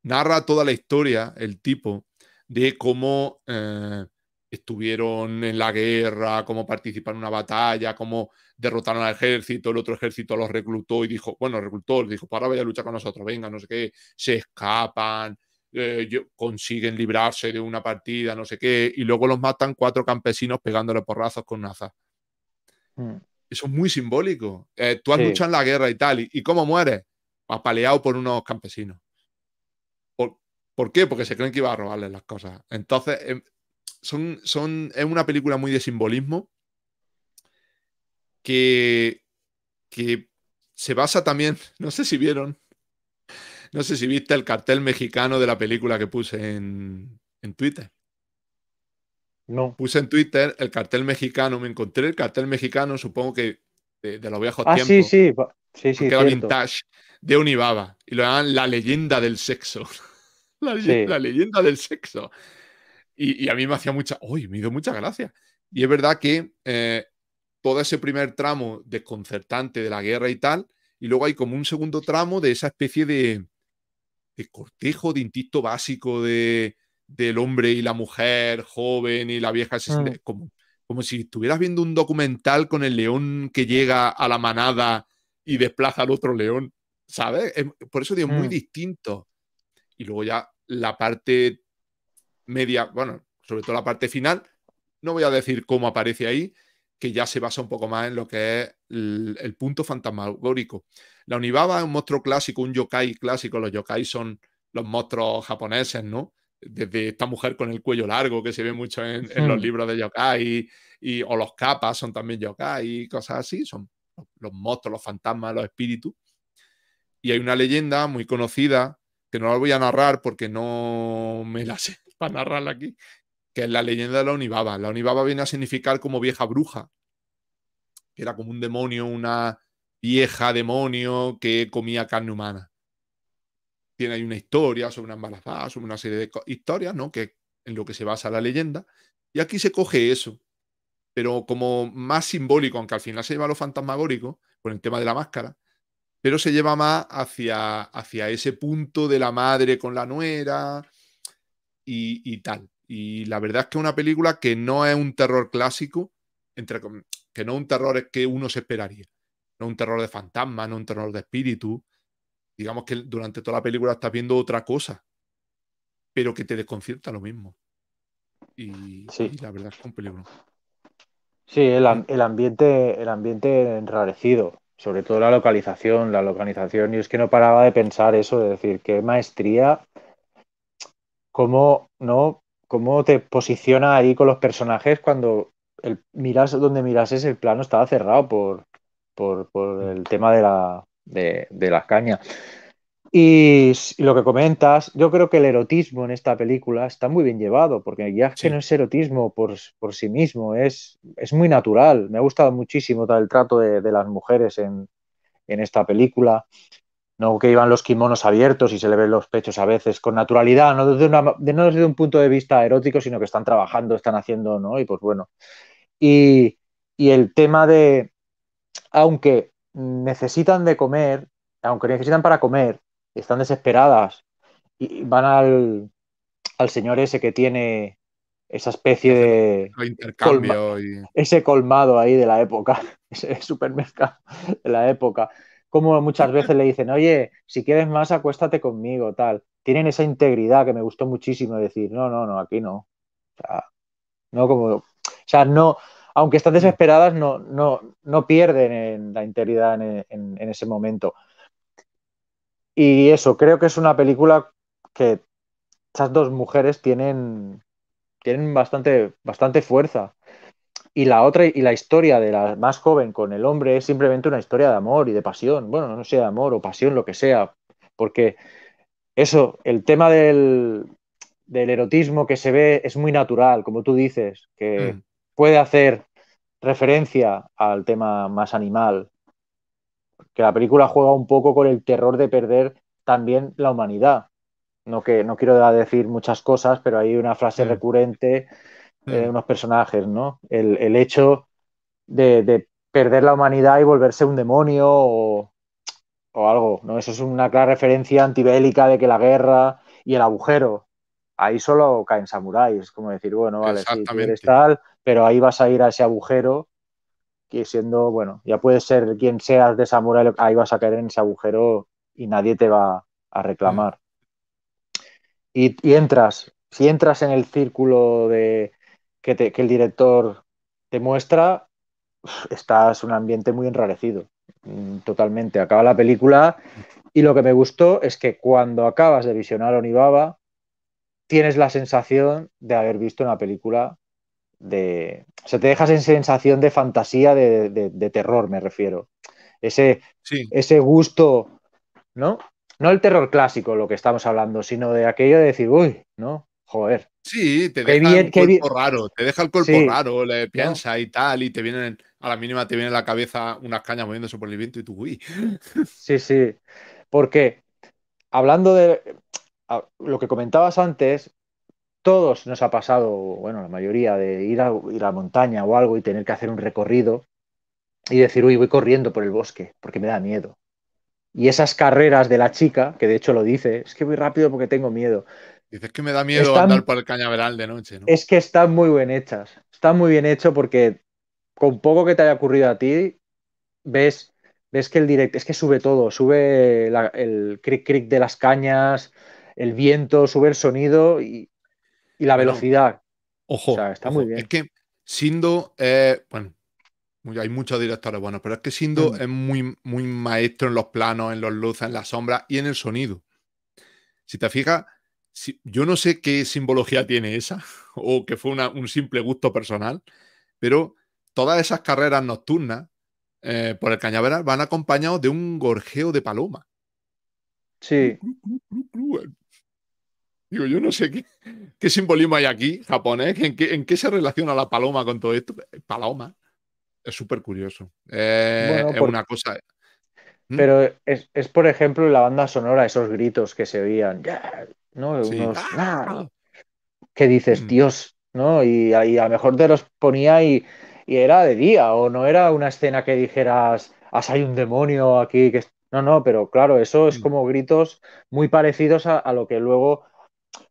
narra toda la historia, el tipo, de cómo eh, estuvieron en la guerra, cómo participaron en una batalla, cómo derrotaron al ejército, el otro ejército los reclutó y dijo, bueno, reclutó, dijo, para, pues vaya a luchar con nosotros, venga, no sé qué, se escapan, eh, consiguen librarse de una partida, no sé qué, y luego los matan cuatro campesinos pegándole porrazos con nazas. Mm. Eso es muy simbólico. Eh, tú has luchado en la guerra y tal, ¿y, y cómo mueres? Apaleado por unos campesinos. ¿Por qué? Porque se creen que iba a robarles las cosas. Entonces, em, son, son, es una película muy de simbolismo que, se basa también, no sé si vieron, no sé si viste el cartel mexicano de la película que puse en, Twitter. No. Puse en Twitter el cartel mexicano, me encontré el cartel mexicano, supongo que de, los viejos ah, tiempos. Sí, sí, sí, sí. Que era vintage, de Unibaba. Y lo llaman la leyenda del sexo. la, leyenda, del sexo. Y, a mí me hacía mucha, uy, me dio mucha gracia. Y es verdad que eh, todo ese primer tramo desconcertante de la guerra y tal, y luego hay como un segundo tramo de esa especie de, cortejo, de instinto básico de, del hombre y la mujer, joven y la vieja, mm. como, como si estuvieras viendo un documental con el león que llega a la manada y desplaza al otro león, ¿sabes? Por eso digo, muy mm. distinto y luego ya la parte media, bueno, sobre todo la parte final, no voy a decir cómo aparece ahí, que ya se basa un poco más en lo que es el, punto fantasmagórico. La Univaba es un monstruo clásico, un yokai clásico, los yokai son los monstruos japoneses, ¿no? Desde esta mujer con el cuello largo que se ve mucho en, los hmm. libros de yokai, y, o los capas son también yokai, y cosas así, son los monstruos, los fantasmas, los espíritus. Y hay una leyenda muy conocida no la voy a narrar porque no me la sé para narrarla aquí, que es la leyenda de la Onibaba. La Onibaba viene a significar como vieja bruja, que era como un demonio, una vieja demonio que comía carne humana. Tiene ahí una historia sobre una embarazada, sobre una serie de historias, ¿no? Que en lo que se basa la leyenda. Y aquí se coge eso, pero como más simbólico, aunque al final se lleva lo fantasmagórico, por el tema de la máscara, pero se lleva más hacia, hacia ese punto de la madre con la nuera y, tal. Y la verdad es que es una película que no es un terror clásico, entre, que no es un terror es que uno se esperaría. No es un terror de fantasma, no es un terror de espíritu. Digamos que durante toda la película estás viendo otra cosa, pero que te desconcierta lo mismo. Y, la verdad es que es un peligro. Sí, el, ambiente, el ambiente enrarecido sobre todo la localización, la localización, y es que no paraba de pensar eso, de decir, qué maestría, cómo, ¿no? cómo te posiciona ahí con los personajes cuando el, miras donde mirases el plano estaba cerrado por, por, por mm. el tema de, la, de, de las cañas. Y, lo que comentas, yo creo que el erotismo en esta película está muy bien llevado, porque ya que no es erotismo por, sí mismo, es, es, muy natural. Me ha gustado muchísimo el trato de, las mujeres en, esta película. No que iban los kimonos abiertos y se le ven los pechos a veces con naturalidad, no desde, no desde un punto de vista erótico, sino que están trabajando, están haciendo, ¿no? Y pues bueno. y el tema de, aunque necesitan de comer, aunque necesitan para comer, están desesperadas y van al, señor ese que tiene esa especie de intercambio y... ese colmado ahí de la época, ese supermercado de la época. Como muchas veces le dicen, oye, si quieres más, acuéstate conmigo, tal. Tienen esa integridad que me gustó muchísimo decir, no, no, no, aquí no. O sea, no como. O sea, no, aunque están mm. desesperadas, no, no, no pierden la integridad en, en ese momento. Y eso, creo que es una película que esas dos mujeres tienen, tienen bastante, bastante fuerza. Y la otra, y la historia de la más joven con el hombre es simplemente una historia de amor y de pasión. Bueno, no sea de amor o pasión, lo que sea. Porque eso, el tema del, erotismo que se ve es muy natural, como tú dices, que mm. puede hacer referencia al tema más animal que la película juega un poco con el terror de perder también la humanidad. No, que, no quiero decir muchas cosas, pero hay una frase recurrente de eh, unos personajes, ¿no? El, hecho de, perder la humanidad y volverse un demonio o, algo, ¿no? Eso es una clara referencia antibélica de que la guerra y el agujero, ahí solo caen samuráis, como decir, bueno, vale, tal, pero ahí vas a ir a ese agujero que siendo, bueno, ya puedes ser quien seas de Samurai, ahí vas a caer en ese agujero y nadie te va a reclamar. Mm. Y, entras, si entras en el círculo de que, que el director te muestra, estás en un ambiente muy enrarecido, mm, totalmente. Acaba la película y lo que me gustó es que cuando acabas de visionar Onibaba, tienes la sensación de haber visto una película de, o sea, te dejas en sensación de fantasía, de, terror, me refiero. Ese, ese gusto, ¿no? No el terror clásico, lo que estamos hablando, sino de aquello de decir, uy, ¿no? Joder. Sí, te deja el cuerpo raro, te deja el cuerpo raro, le piensa y tal, y te vienen, a la mínima te vienen a la cabeza unas cañas moviéndose por el viento y tú, uy. Sí, sí. Porque hablando de lo que comentabas antes, todos nos ha pasado, bueno, la mayoría, de ir a, la montaña o algo y tener que hacer un recorrido y decir, uy, voy corriendo por el bosque porque me da miedo. Y esas carreras de la chica, que de hecho lo dice, es que voy rápido porque tengo miedo. Dices que me da miedo andar por el cañaveral de noche, ¿no? Es que están muy bien hechas. Están muy bien hecho porque con poco que te haya ocurrido a ti, ves, ves que el directo, es que sube todo, sube el cric cric de las cañas, el viento, sube el sonido y, y la velocidad. Ojo. está muy bien. Es que Sindo, eh, bueno, hay muchos directores buenos, pero es que Sindo es muy, muy maestro en los planos, en los luces, en las sombras y en el sonido. Si te fijas, yo no sé qué simbología tiene esa, o que fue un simple gusto personal, pero todas esas carreras nocturnas eh, por el cañaveral van acompañados de un gorjeo de paloma. Sí. Digo, yo no sé qué, simbolismo hay aquí, japonés, ¿en qué, en qué se relaciona la paloma con todo esto. Eh, paloma. Es súper curioso. Eh, es una cosa. ¿Mm? Pero es, por ejemplo, la banda sonora, esos gritos que se oían. ¿no? ¡Ah! ¡ah! Que dices, mm. Dios, ¿no? Y, a lo mejor te los ponía y, era de día, o no era una escena que dijeras, hay un demonio aquí. Que... No, no, pero claro, eso es mm. como gritos muy parecidos a lo que luego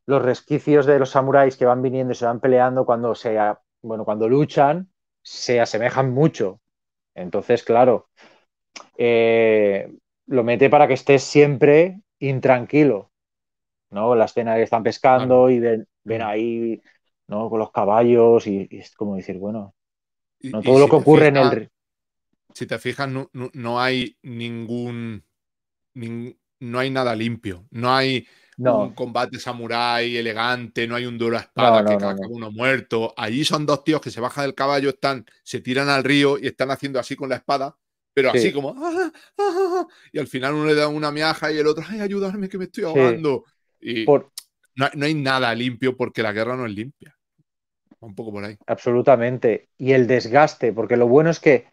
los resquicios de los samuráis que van viniendo y se van peleando cuando se, bueno, cuando luchan, se asemejan mucho. Entonces, claro, eh, lo mete para que estés siempre intranquilo, ¿no? La escena que están pescando y ven, mm. ahí, ¿no? Con los caballos y, es como decir, bueno, no todo lo que ocurre en el... Si te fijas, no, hay ningún, No hay nada limpio, no hay no. un combate samurái elegante, no hay un duro espada que uno muerto. Allí son dos tíos que se bajan del caballo, están, se tiran al río y están haciendo así con la espada, pero así como. Ah, ah, ah, y al final uno le da una miaja y el otro, ay, ayúdame que me estoy ahogando. Y no hay nada limpio porque la guerra no es limpia. Un poco por ahí. Absolutamente. Y el desgaste, porque lo bueno es que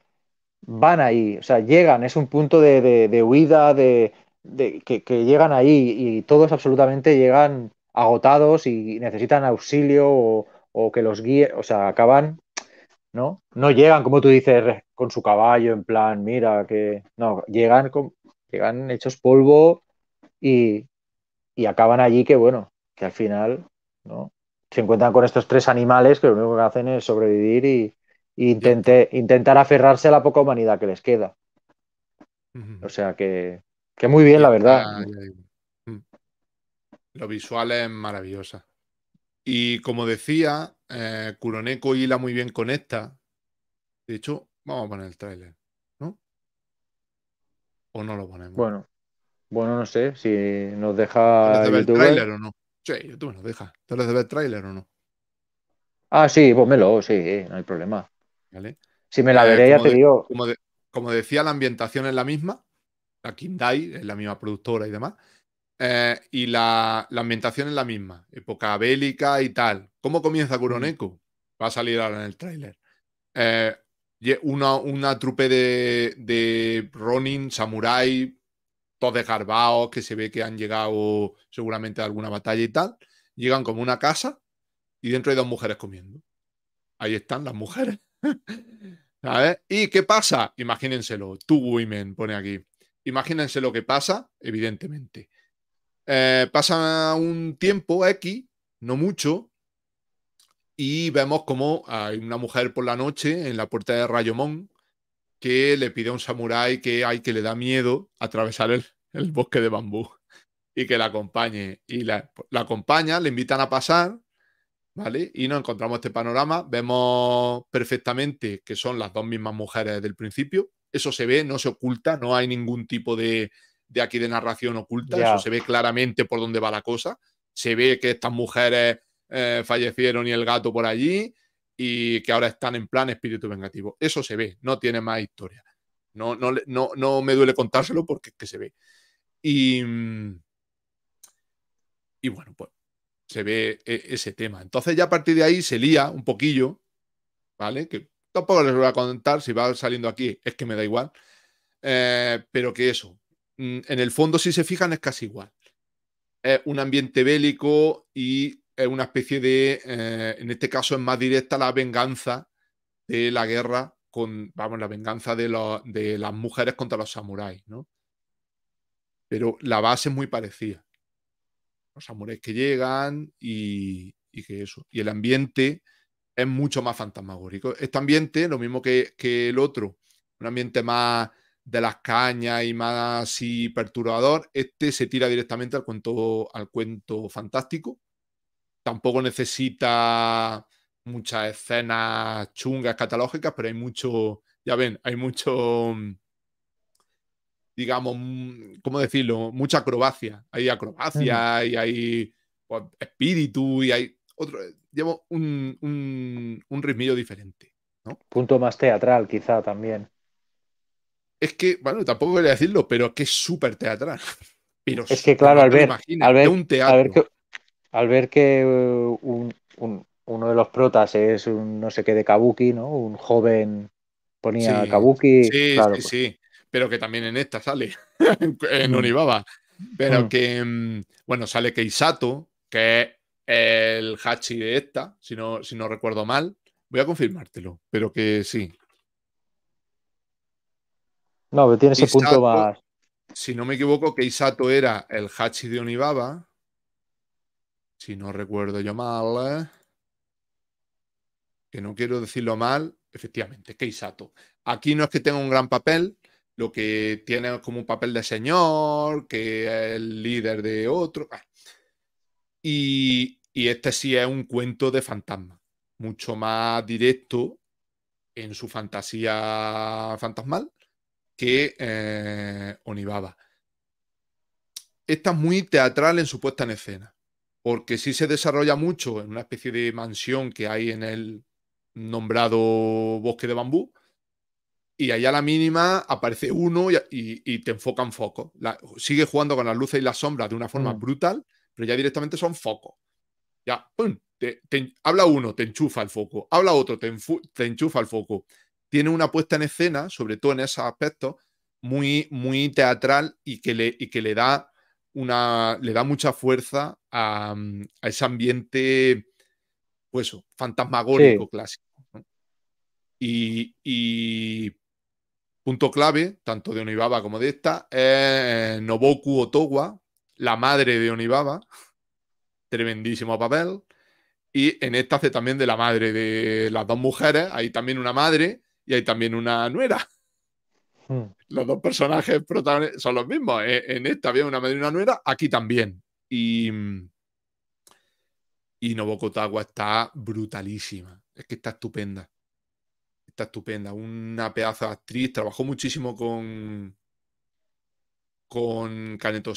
van ahí, o sea, llegan, es un punto de huida, de, de, que, llegan ahí y todos absolutamente llegan agotados y necesitan auxilio o, que los guíe, o sea, acaban, ¿no? No llegan, como tú dices, con su caballo, en plan, mira, que. No, llegan, con, llegan hechos polvo y, y acaban allí que, bueno, que al final, ¿no? Se encuentran con estos tres animales que lo único que hacen es sobrevivir y, y intentar aferrarse a la poca humanidad que les queda. O sea que que muy bien, la verdad. Mm. Lo visual es maravillosa. Y como decía, eh, Kuroneko hila muy bien con esta. De hecho, vamos a poner el tráiler, ¿no? ¿O no lo ponemos? Bueno, bueno, no sé si nos deja. ¿Te ver el tráiler o no? Sí, YouTube nos deja. ¿Te lo el tráiler o no? Ah, sí, lo sí, no hay problema. Si me la eh, veré, ya te digo. como decía, la ambientación es la misma la Kindai, es la misma productora y demás, eh, y la, ambientación es la misma, época bélica y tal. ¿Cómo comienza Kuroneko? Va a salir ahora en el tráiler. Eh, una, trupe de, de Ronin, samurai, todos desgarbados, que se ve que han llegado seguramente a alguna batalla y tal. Llegan como una casa y dentro hay dos mujeres comiendo. Ahí están las mujeres. ¿Sabes? ¿Y qué pasa? Imagínenselo. Two women pone aquí imagínense lo que pasa, evidentemente. Eh, pasa un tiempo X, no mucho, y vemos como hay una mujer por la noche en la puerta de Rayomón que le pide a un samurái que hay que le da miedo atravesar el, bosque de bambú y que la acompañe. Y la, la acompaña, le invitan a pasar, ¿vale? Y nos encontramos este panorama. Vemos perfectamente que son las dos mismas mujeres del principio, eso se ve, no se oculta, no hay ningún tipo de, aquí de narración oculta, eso se ve claramente por dónde va la cosa, se ve que estas mujeres eh, fallecieron y el gato por allí y que ahora están en plan espíritu vengativo, eso se ve, no tiene más historia, no, no, me duele contárselo porque es que se ve. Y, mm, y bueno, pues se ve e, ese tema. Entonces ya a partir de ahí se lía un poquillo, ¿vale? Que tampoco les voy a contar, si va saliendo aquí es que me da igual, eh, pero que eso, mm, en el fondo si se fijan es casi igual. Es un ambiente bélico y es una especie de, eh, en este caso es más directa la venganza de la guerra con, vamos, la venganza de, las mujeres contra los samuráis, ¿no? Pero la base es muy parecida. Los samuráis que llegan y que eso. Y el ambiente es mucho más fantasmagórico. Este ambiente, lo mismo que, el otro, un ambiente más de las cañas y más así perturbador, este se tira directamente al cuento, al cuento fantástico. Tampoco necesita muchas escenas chungas catalógicas, pero hay mucho, ya ven, hay mucho, mm, digamos, mm, ¿cómo decirlo? Mucha acrobacia. Hay acrobacia y hay pues, espíritu y hay otro, llevo un, un, ritmillo diferente. Punto más teatral, quizá también. Es que, bueno, tampoco quería decirlo, pero que es súper teatral. Pero es que, claro, al ver, al ver, que, eh, uno de los protas es un no sé qué de Kabuki, ¿no? Un joven ponía Kabuki. Sí, claro, sí, pues. sí, Pero que también en esta sale, en, mm. Unibaba. Pero mm. que, mm, bueno, sale Keisato, que el Hachi de esta, si no, si no recuerdo mal. Voy a confirmártelo, pero que sí. No, pero tiene ese punto más. Si no me equivoco, que Isato era el Hachi de Onibaba. Si no recuerdo yo mal. ¿eh? Que no quiero decirlo mal. Efectivamente, que Isato. Aquí no es que tenga un gran papel, lo que tiene como un papel de señor, que es el líder de otro. Y, y este sí es un cuento de fantasma, mucho más directo en su fantasía fantasmal que eh, Onibaba. Esta es muy teatral en su puesta en escena, porque sí se desarrolla mucho en una especie de mansión que hay en el nombrado bosque de bambú, y allá a la mínima aparece uno y, te enfocan focos. foco. sigue jugando con las luces y las sombras de una forma mm. brutal, pero ya directamente son focos. Ya, Te, habla uno, te enchufa el foco, habla otro, te, enchufa el foco. Tiene una puesta en escena, sobre todo en esos aspectos, muy, muy teatral y que le, que le, da, una, le da mucha fuerza a, ese ambiente, pues fantasmagórico clásico. Y, y, punto clave, tanto de Onibaba como de esta, es Noboku Otowa, la madre de Onibaba tremendísimo papel. Y en esta hace también de la madre de las dos mujeres. Hay también una madre y hay también una nuera. Hmm. Los dos personajes protagonistas son los mismos. Eh, en esta había una madre y una nuera, aquí también. Y, y Noboko está brutalísima. Es que está estupenda. Está estupenda. Una pedazo de actriz. Trabajó muchísimo con, con Kaneto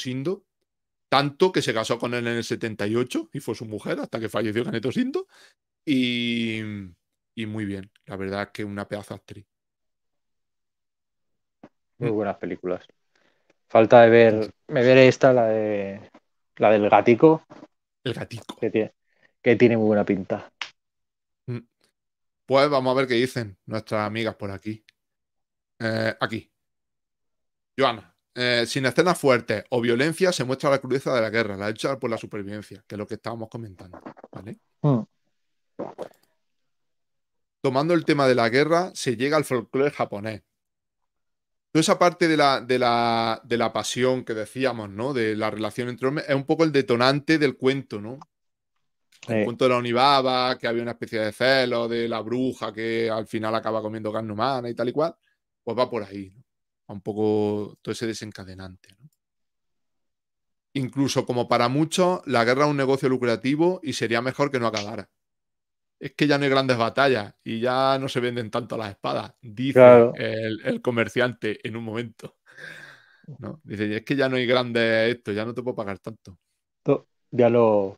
tanto que se casó con él en el 78 y fue su mujer hasta que falleció Caneto Sinto. Y, y muy bien, la verdad es que una pedazo actriz. Muy buenas películas. Falta de ver, me veré esta, la de la del gatico. El gatico. Que tiene, muy buena pinta. Mm. Pues vamos a ver qué dicen nuestras amigas por aquí. Eh, aquí. Joana, eh, sin escenas fuertes o violencia se muestra la crudeza de la guerra, la lucha por la supervivencia, que es lo que estábamos comentando. Hmm. Tomando el tema de la guerra, se llega al folclore japonés. Toda esa parte de la, pasión que decíamos, ¿no? De la relación entre hombres, es un poco el detonante del cuento, ¿no? El cuento de la Onibaba, que había una especie de celo, de la bruja que al final acaba comiendo carne humana y tal y cual, pues va por ahí. ¿no? un poco todo ese desencadenante. Incluso como para muchos, la guerra es un negocio lucrativo y sería mejor que no acabara. Es que ya no hay grandes batallas y ya no se venden tanto las espadas, dice el, comerciante en un momento. Dice, es que ya no hay grandes esto, ya no te puedo pagar tanto. Esto ya, lo...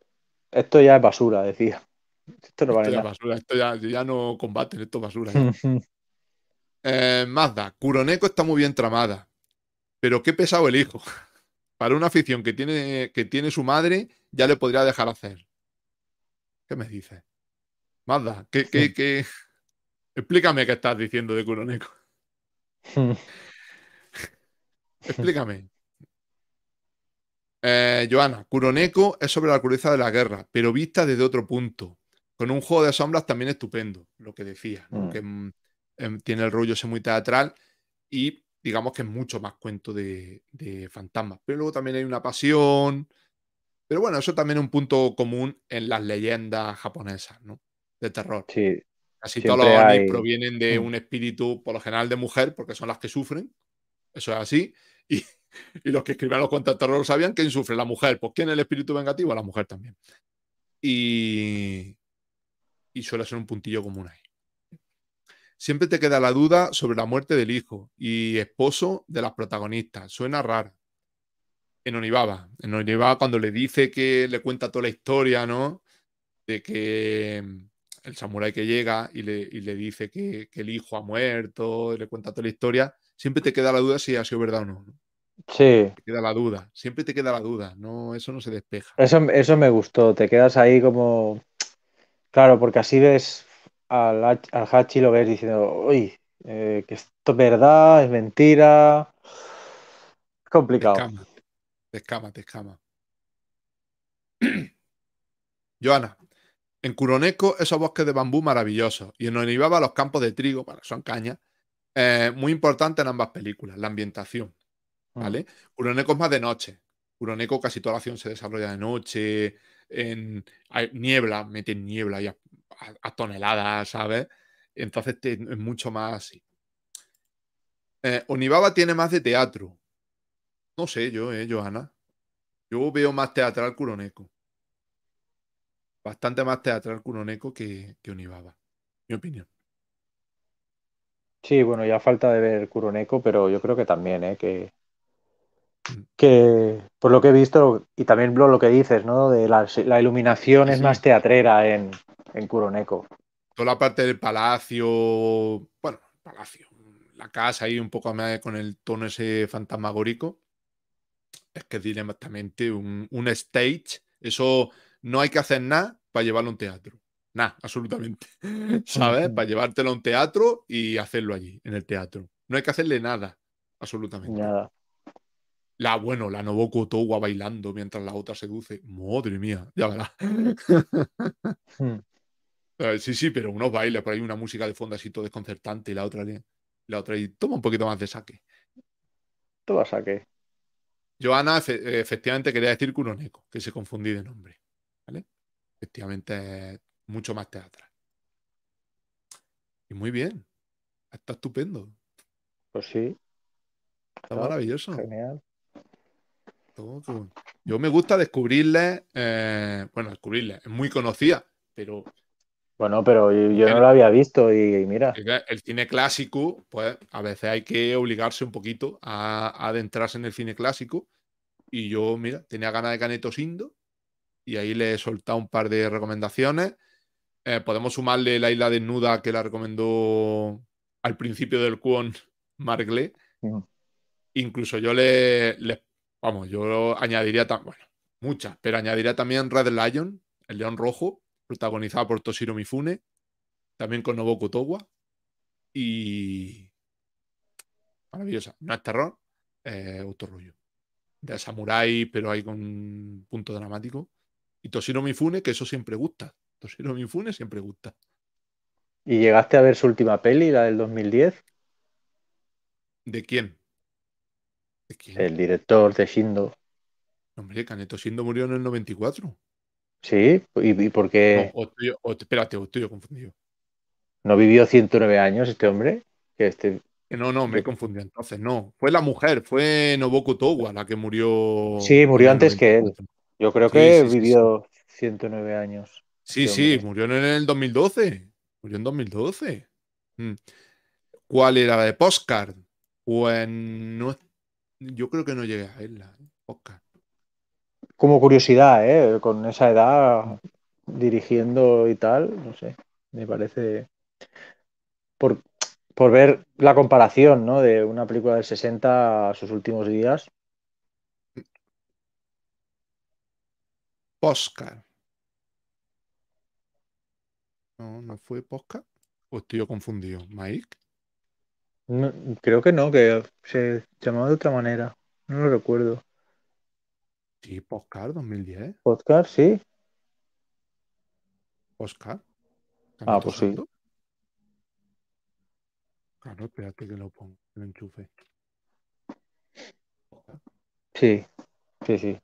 esto ya es basura, decía. Esto no vale esto ya Basura, esto ya, no combaten, esto es basura. Eh, Mazda, Kuroneko está muy bien tramada, pero qué pesado el hijo. Para una afición que tiene, que tiene su madre, ya le podría dejar hacer. ¿Qué me dices? Mazda, ¿qué, Explícame qué estás diciendo de Kuroneko. Explícame. Eh, Joana, Kuroneko es sobre la crudeza de la guerra, pero vista desde otro punto, con un juego de sombras también estupendo, lo que decía. Mm. Em, tiene el rollo ese muy teatral y digamos que es mucho más cuento de, fantasmas. Pero luego también hay una pasión. Pero bueno, eso también es un punto común en las leyendas japonesas, ¿no? De terror. Sí. Casi todos los provienen de mm. un espíritu, por lo general, de mujer, porque son las que sufren. Eso es así. Y, los que escribían los cuentos de terror sabían quién sufre, la mujer. Pues quién es el espíritu vengativo, la mujer también. y suele ser un puntillo común ahí. Siempre te queda la duda sobre la muerte del hijo y esposo de las protagonistas. Suena raro. En Onibaba. En Onibaba cuando le dice que le cuenta toda la historia, ¿no? De que mm, el samurái que llega y le, dice que, el hijo ha muerto, le cuenta toda la historia, siempre te queda la duda si ha sido verdad o no. Sí. Te queda la duda, siempre te queda la duda, no, eso no se despeja. Eso, eso me gustó, te quedas ahí como... Claro, porque así ves al, Hachi lo ves diciendo, uy, eh, que esto es verdad, es mentira. Es complicado. Te escama, te escama. Joana, en Curoneco esos bosques de bambú maravillosos y en Onibaba los campos de trigo, para son cañas, eh, muy importante en ambas películas, la ambientación, mm. ¿vale? Curoneco es más de noche, Curoneco casi toda la acción se desarrolla de noche, en hay niebla, meten niebla y a, toneladas, ¿sabes? Entonces es mucho más así. Eh, Onibaba tiene más de teatro. No sé yo, eh, Johanna. Yo veo más teatral Kuroneko. Bastante más teatral Kuroneko que, que Onibaba. Mi opinión. Sí, bueno, ya falta de ver Kuroneko, pero yo creo que también, ¿eh? Que, mm. que por lo que he visto, y también lo, lo que dices, ¿no? De la, iluminación es más teatrera en, en Curoneco. Toda la parte del palacio, bueno, palacio, la casa ahí un poco más con el tono ese fantasmagórico, es que directamente un, stage. Eso no hay que hacer nada para llevarlo a un teatro. Nada, absolutamente. ¿Sabes? para llevártelo a un teatro y hacerlo allí, en el teatro. No hay que hacerle nada, absolutamente. Nada. La, bueno, la Noboku Otowa bailando mientras la otra seduce. Madre mía, ya verás. Hmm. Ah, sí, sí, pero unos bailes, por ahí una música de fondo así todo desconcertante y la otra, la otra y toma un poquito más de saque. Toma saque. Joana efectivamente quería decir Curoneco, que se confundí de nombre. ¿vale? Efectivamente mucho más teatral. Y muy bien. Está estupendo. Pues sí. Está, maravilloso. Genial. Yo me gusta descubrirle, eh, bueno, descubrirle, es muy conocida, pero bueno, pero yo, no lo había visto y, mira. El, cine clásico, pues a veces hay que obligarse un poquito a, adentrarse en el cine clásico. Y yo, mira, tenía ganas de canetos indo. y ahí le he soltado un par de recomendaciones. Eh, podemos sumarle La Isla Desnuda que la recomendó al principio del Cuon Margle. Incluso yo le, Vamos, yo añadiría. bueno, muchas, pero añadiría también Red Lion, El León Rojo protagonizada por Toshiro Mifune, también con Nobuko Towa y maravillosa, no es terror, eh, otro de samurái, pero hay con punto dramático y Toshiro Mifune, que eso siempre gusta, Toshiro Mifune siempre gusta. ¿Y llegaste a ver su última peli, la del 2010? ¿De quién? ¿De quién? El director de Shindo. Hombre, Caneto Shindo murió en el 94. Sí, ¿y, y por qué? o espérate, estoy yo confundido. ¿No vivió 109 años este hombre? Que este eh, No, no, me he confundido entonces, no. Fue la mujer, fue Noboku Towa la que murió. Sí, murió antes que él. Yo creo que vivió 109 años. Sí, este sí, murió en el 2012. Murió en 2012. Mm. ¿Cuál era la de Postcard? Pues no, yo creo que no llegué a verla. ¿eh? Postcard como curiosidad, ¿eh? Con esa edad dirigiendo y tal, no sé, me parece... Por, por ver la comparación, ¿no? De una película del 60 a sus últimos días. Oscar No, no fue Posca. O estoy yo confundido. ¿Mike? creo que no, que se llamaba de otra manera. No lo recuerdo. Sí, 2010. ¿Oscar, sí. ¿Oscar? Ah, pues sí. Claro, espérate que lo pongo, lo enchufe. Sí, sí, sí.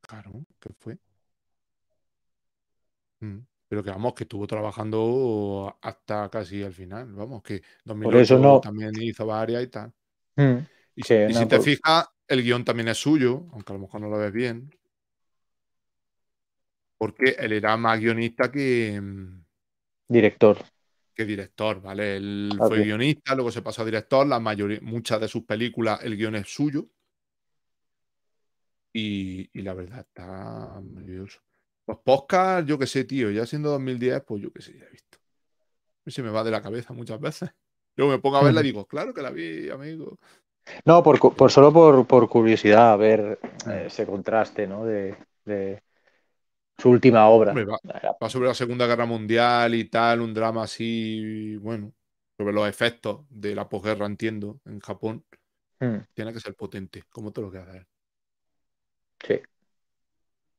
Claro, ¿qué fue? Mm, pero que vamos, que estuvo trabajando hasta casi el final, vamos, que 2008 también hizo varias y tal. Mm, y, si te fijas, el guión también es suyo, aunque a lo mejor no lo ves bien. Porque él era más guionista que. Mm, director. Que director, ¿vale? Él ah, fue guionista, luego se pasó a director. La mayoría, muchas de sus películas, el guión es suyo. Y, la verdad está Pues podcast, yo qué sé, tío, ya siendo 2010, pues yo qué sé, ya he visto. Se me va de la cabeza muchas veces. Yo me pongo a verla y digo, claro que la vi, amigo. No, por, solo por, curiosidad, a ver eh, ese contraste, ¿no? De, su última obra. va, sobre la Segunda Guerra Mundial y tal, un drama así, bueno, sobre los efectos de la posguerra, entiendo, en Japón. Hmm. Tiene que ser potente, como te lo que Sí.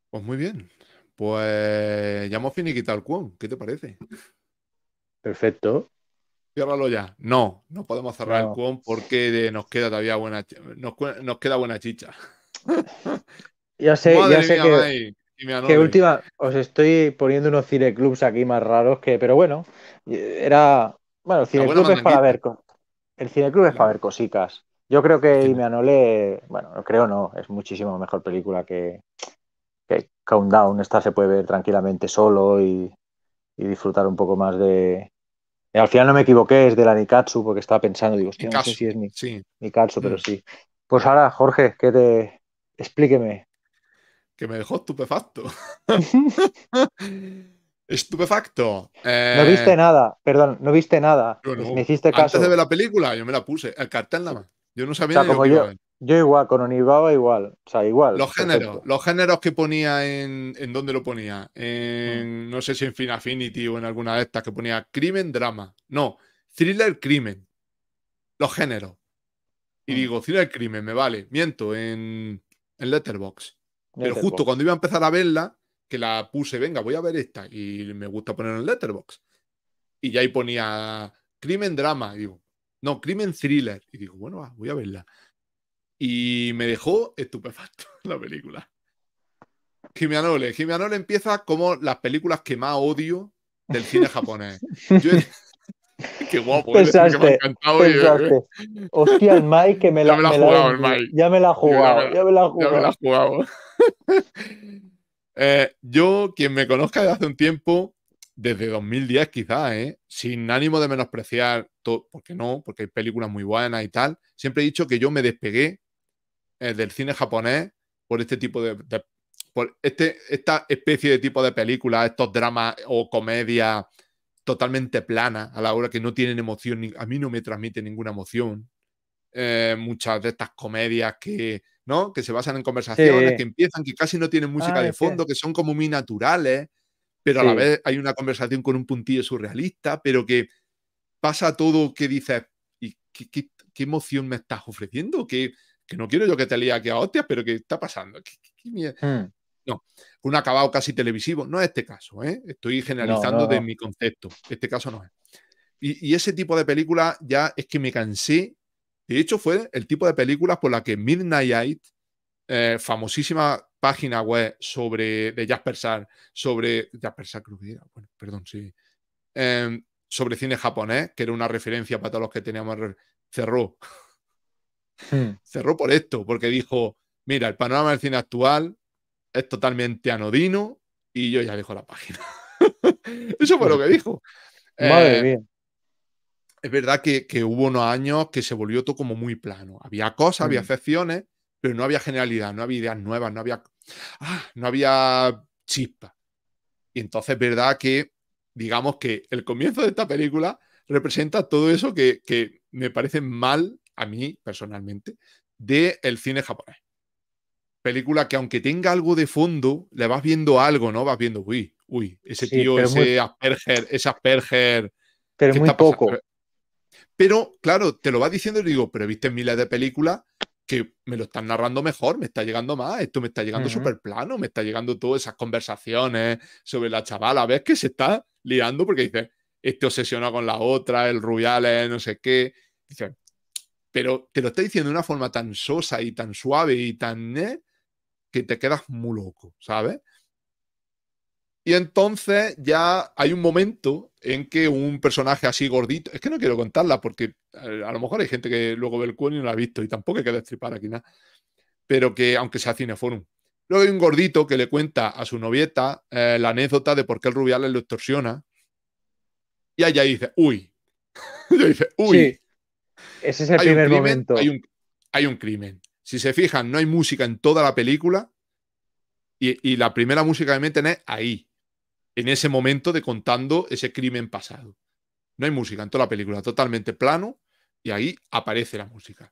Pues muy bien. Pues ya hemos finiquitado el ¿qué te parece? Perfecto. Cierralo ya. No, no podemos cerrar el cuón porque eh, nos queda todavía buena, nos, queda buena chicha. ya sé, ya sé que, última, os estoy poniendo unos cineclubs aquí más raros que, pero bueno, eh, era, bueno, ah, el cineclub es para ver, el cineclub es para ver cositas. Yo creo que Imeanole, bueno, creo no, es muchísimo mejor película que, Countdown. Esta se puede ver tranquilamente solo y disfrutar un poco más de, al final no me equivoqué, es de la Nikatsu, porque estaba pensando, digo, hostia, no sé si es Nikatsu, pero mm. sí. Pues ahora, Jorge, que te explíqueme. Que me dejó estupefacto. estupefacto. No eh, viste nada, perdón, no viste nada. me hiciste caso. Antes de ver la película, yo me la puse, el cartel nada más. Yo no sabía como yo, iba yo igual, con Onibaba igual. O sea, igual. Los géneros, los géneros que ponía en. ¿En dónde lo ponía? Mm. No sé si en Fin o en alguna de estas que ponía crimen, drama. No, thriller, crimen. Los géneros. Y mm. digo, thriller, crimen, me vale. Miento, en. En Letterbox. Pero justo cuando iba a empezar a verla, que la puse, venga, voy a ver esta. Y me gusta poner en Letterbox. Y ya ahí ponía crimen, drama. digo, no, crimen, thriller. Y digo, bueno, va, voy a verla. Y me dejó estupefacto la película. Jimianole. Jimianole empieza como las películas que más odio del cine japonés. Qué guapo, ¿eh? pensaste, que me ha encantado. Hostia, el Mike que me la, ya me la, ha jugado, ya me la ha jugado. me la jugado. Eh, yo, quien me conozca desde hace un tiempo, desde 2010 quizás, ¿eh? sin ánimo de menospreciar, todo, porque no, porque hay películas muy buenas y tal, siempre he dicho que yo me despegué eh, del cine japonés por este tipo de, por este, esta especie de tipo de película estos dramas o comedias totalmente planas a la hora que no tienen emoción, a mí no me transmite ninguna emoción. Eh, muchas de estas comedias que, ¿no? que se basan en conversaciones, que empiezan, que casi no tienen música ah, de fondo, que son como muy naturales, pero a la vez hay una conversación con un puntillo surrealista, pero que pasa todo que dices, ¿y qué, emoción me estás ofreciendo? ¿Qué, que no quiero yo que te lía aquí a hostias, pero ¿qué está pasando? Hmm. No, un acabado casi televisivo. No es este caso, ¿eh? estoy generalizando de mi concepto. Este caso no es. Y, ese tipo de película ya es que me cansé. De hecho, fue el tipo de películas por la que Midnight eh, famosísima página web sobre, de Jasper Sar, sobre Jasper Sar, creo que era, bueno, perdón, sí, em, sobre cine japonés, que era una referencia para todos los que teníamos, cerró Hmm. Cerró por esto, porque dijo, mira, el panorama del cine actual es totalmente anodino y yo ya dejo la página. Eso fue lo que dijo. Madre eh, mía. Es verdad que, hubo unos años que se volvió todo como muy plano. Había cosas, había hmm. excepciones, pero no había generalidad, no había ideas nuevas, no había, ah, no había chispa. Y entonces es verdad que, digamos que el comienzo de esta película representa todo eso que, que me parece mal a mí personalmente, del cine japonés. Película que aunque tenga algo de fondo, le vas viendo algo, ¿no? Vas viendo, uy, uy, ese tío, ese Asperger, ese Asperger. Pero muy poco. Pero, claro, te lo vas diciendo y digo, pero viste miles de películas que me lo están narrando mejor, me está llegando más, esto me está llegando súper plano, me está llegando todas esas conversaciones sobre la chavala, ves que se está liando porque dice, este obsesiona con la otra, el Rubiales, no sé qué. Dice, pero te lo está diciendo de una forma tan sosa y tan suave y tan... ¿eh? que te quedas muy loco, ¿sabes? Y entonces ya hay un momento en que un personaje así gordito, es que no quiero contarla porque eh, a lo mejor hay gente que luego ve el cuerno y no la ha visto y tampoco hay que destripar aquí nada, pero que aunque sea cineforum. Luego hay un gordito que le cuenta a su novieta eh, la anécdota de por qué el rubial le extorsiona y allá dice, uy, yo dice, uy, ese es el primer momento. Hay un, hay un, crimen. Si se fijan, no hay música en toda la película y, la primera música que meten es ahí, en ese momento de contando ese crimen pasado. No hay música en toda la película, totalmente plano y ahí aparece la música.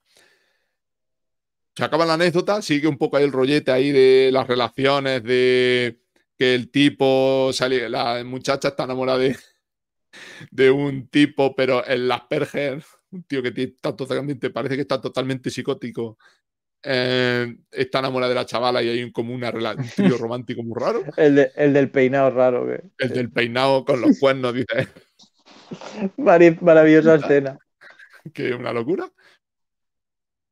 Se acaba la anécdota, sigue un poco ahí el rollete ahí de las relaciones de que el tipo sale, la muchacha está enamorada de, un tipo, pero en las Asperger un tío que está totalmente, parece que está totalmente psicótico. Eh, está enamorado de la chavala y hay un, como un romántico muy raro. el, del peinado raro. El del peinado con los cuernos, dice. Maravillosa escena. Que una locura.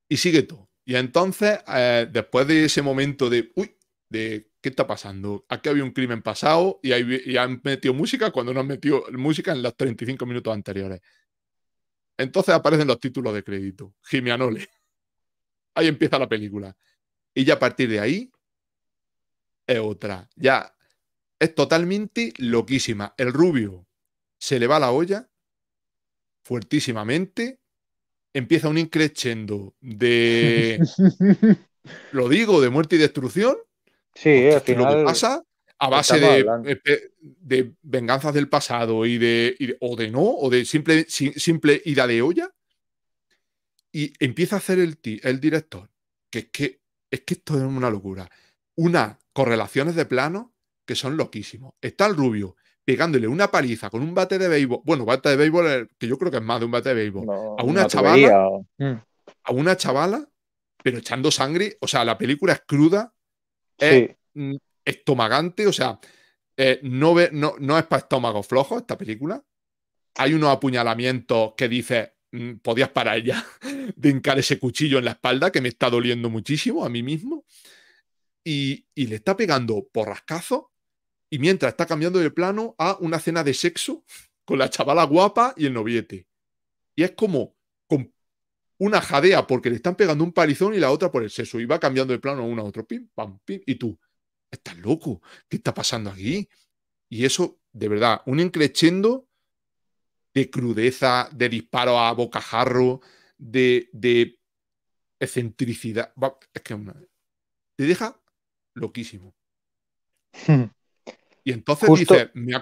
Y sigue todo. Y entonces, eh, después de ese momento de, uy, de qué está pasando, aquí había un crimen pasado y, y han metido música cuando no han metido música en los 35 minutos anteriores. Entonces aparecen los títulos de crédito. Jimianole, Ahí empieza la película. Y ya a partir de ahí es otra. Ya es totalmente loquísima. El rubio se le va la olla fuertísimamente. Empieza un increchendo de. lo digo, de muerte y destrucción. Sí, al final. Lo que pasa a base eh, de, venganzas del pasado y de, o de no, o de simple, simple ida de olla. Y empieza a hacer el, el director, que es, que es que esto es una locura. Unas correlaciones de plano que son loquísimos. Está el rubio pegándole una paliza con un bate de béisbol, bueno, bate de béisbol eh, que yo creo que es más de un bate de béisbol, a una, chavala, mm. a una chavala, pero echando sangre, o sea, la película es cruda, mm, estomagante, o sea, eh, no, no, es para estómago flojo esta película. Hay unos apuñalamientos que dice, mm, podías parar ya de hincar ese cuchillo en la espalda que me está doliendo muchísimo a mí mismo. Y, le está pegando por rascazo y mientras está cambiando de plano a una cena de sexo con la chavala guapa y el noviete. Y es como con una jadea porque le están pegando un palizón y la otra por el sexo. Y va cambiando de plano a una a otro. Pim, pam, pim. Y tú, estás loco, ¿qué está pasando aquí? Y eso, de verdad, un encrechendo de crudeza, de disparo a bocajarro, de, de excentricidad. Es que una, te deja loquísimo. Hmm. Y entonces dices, me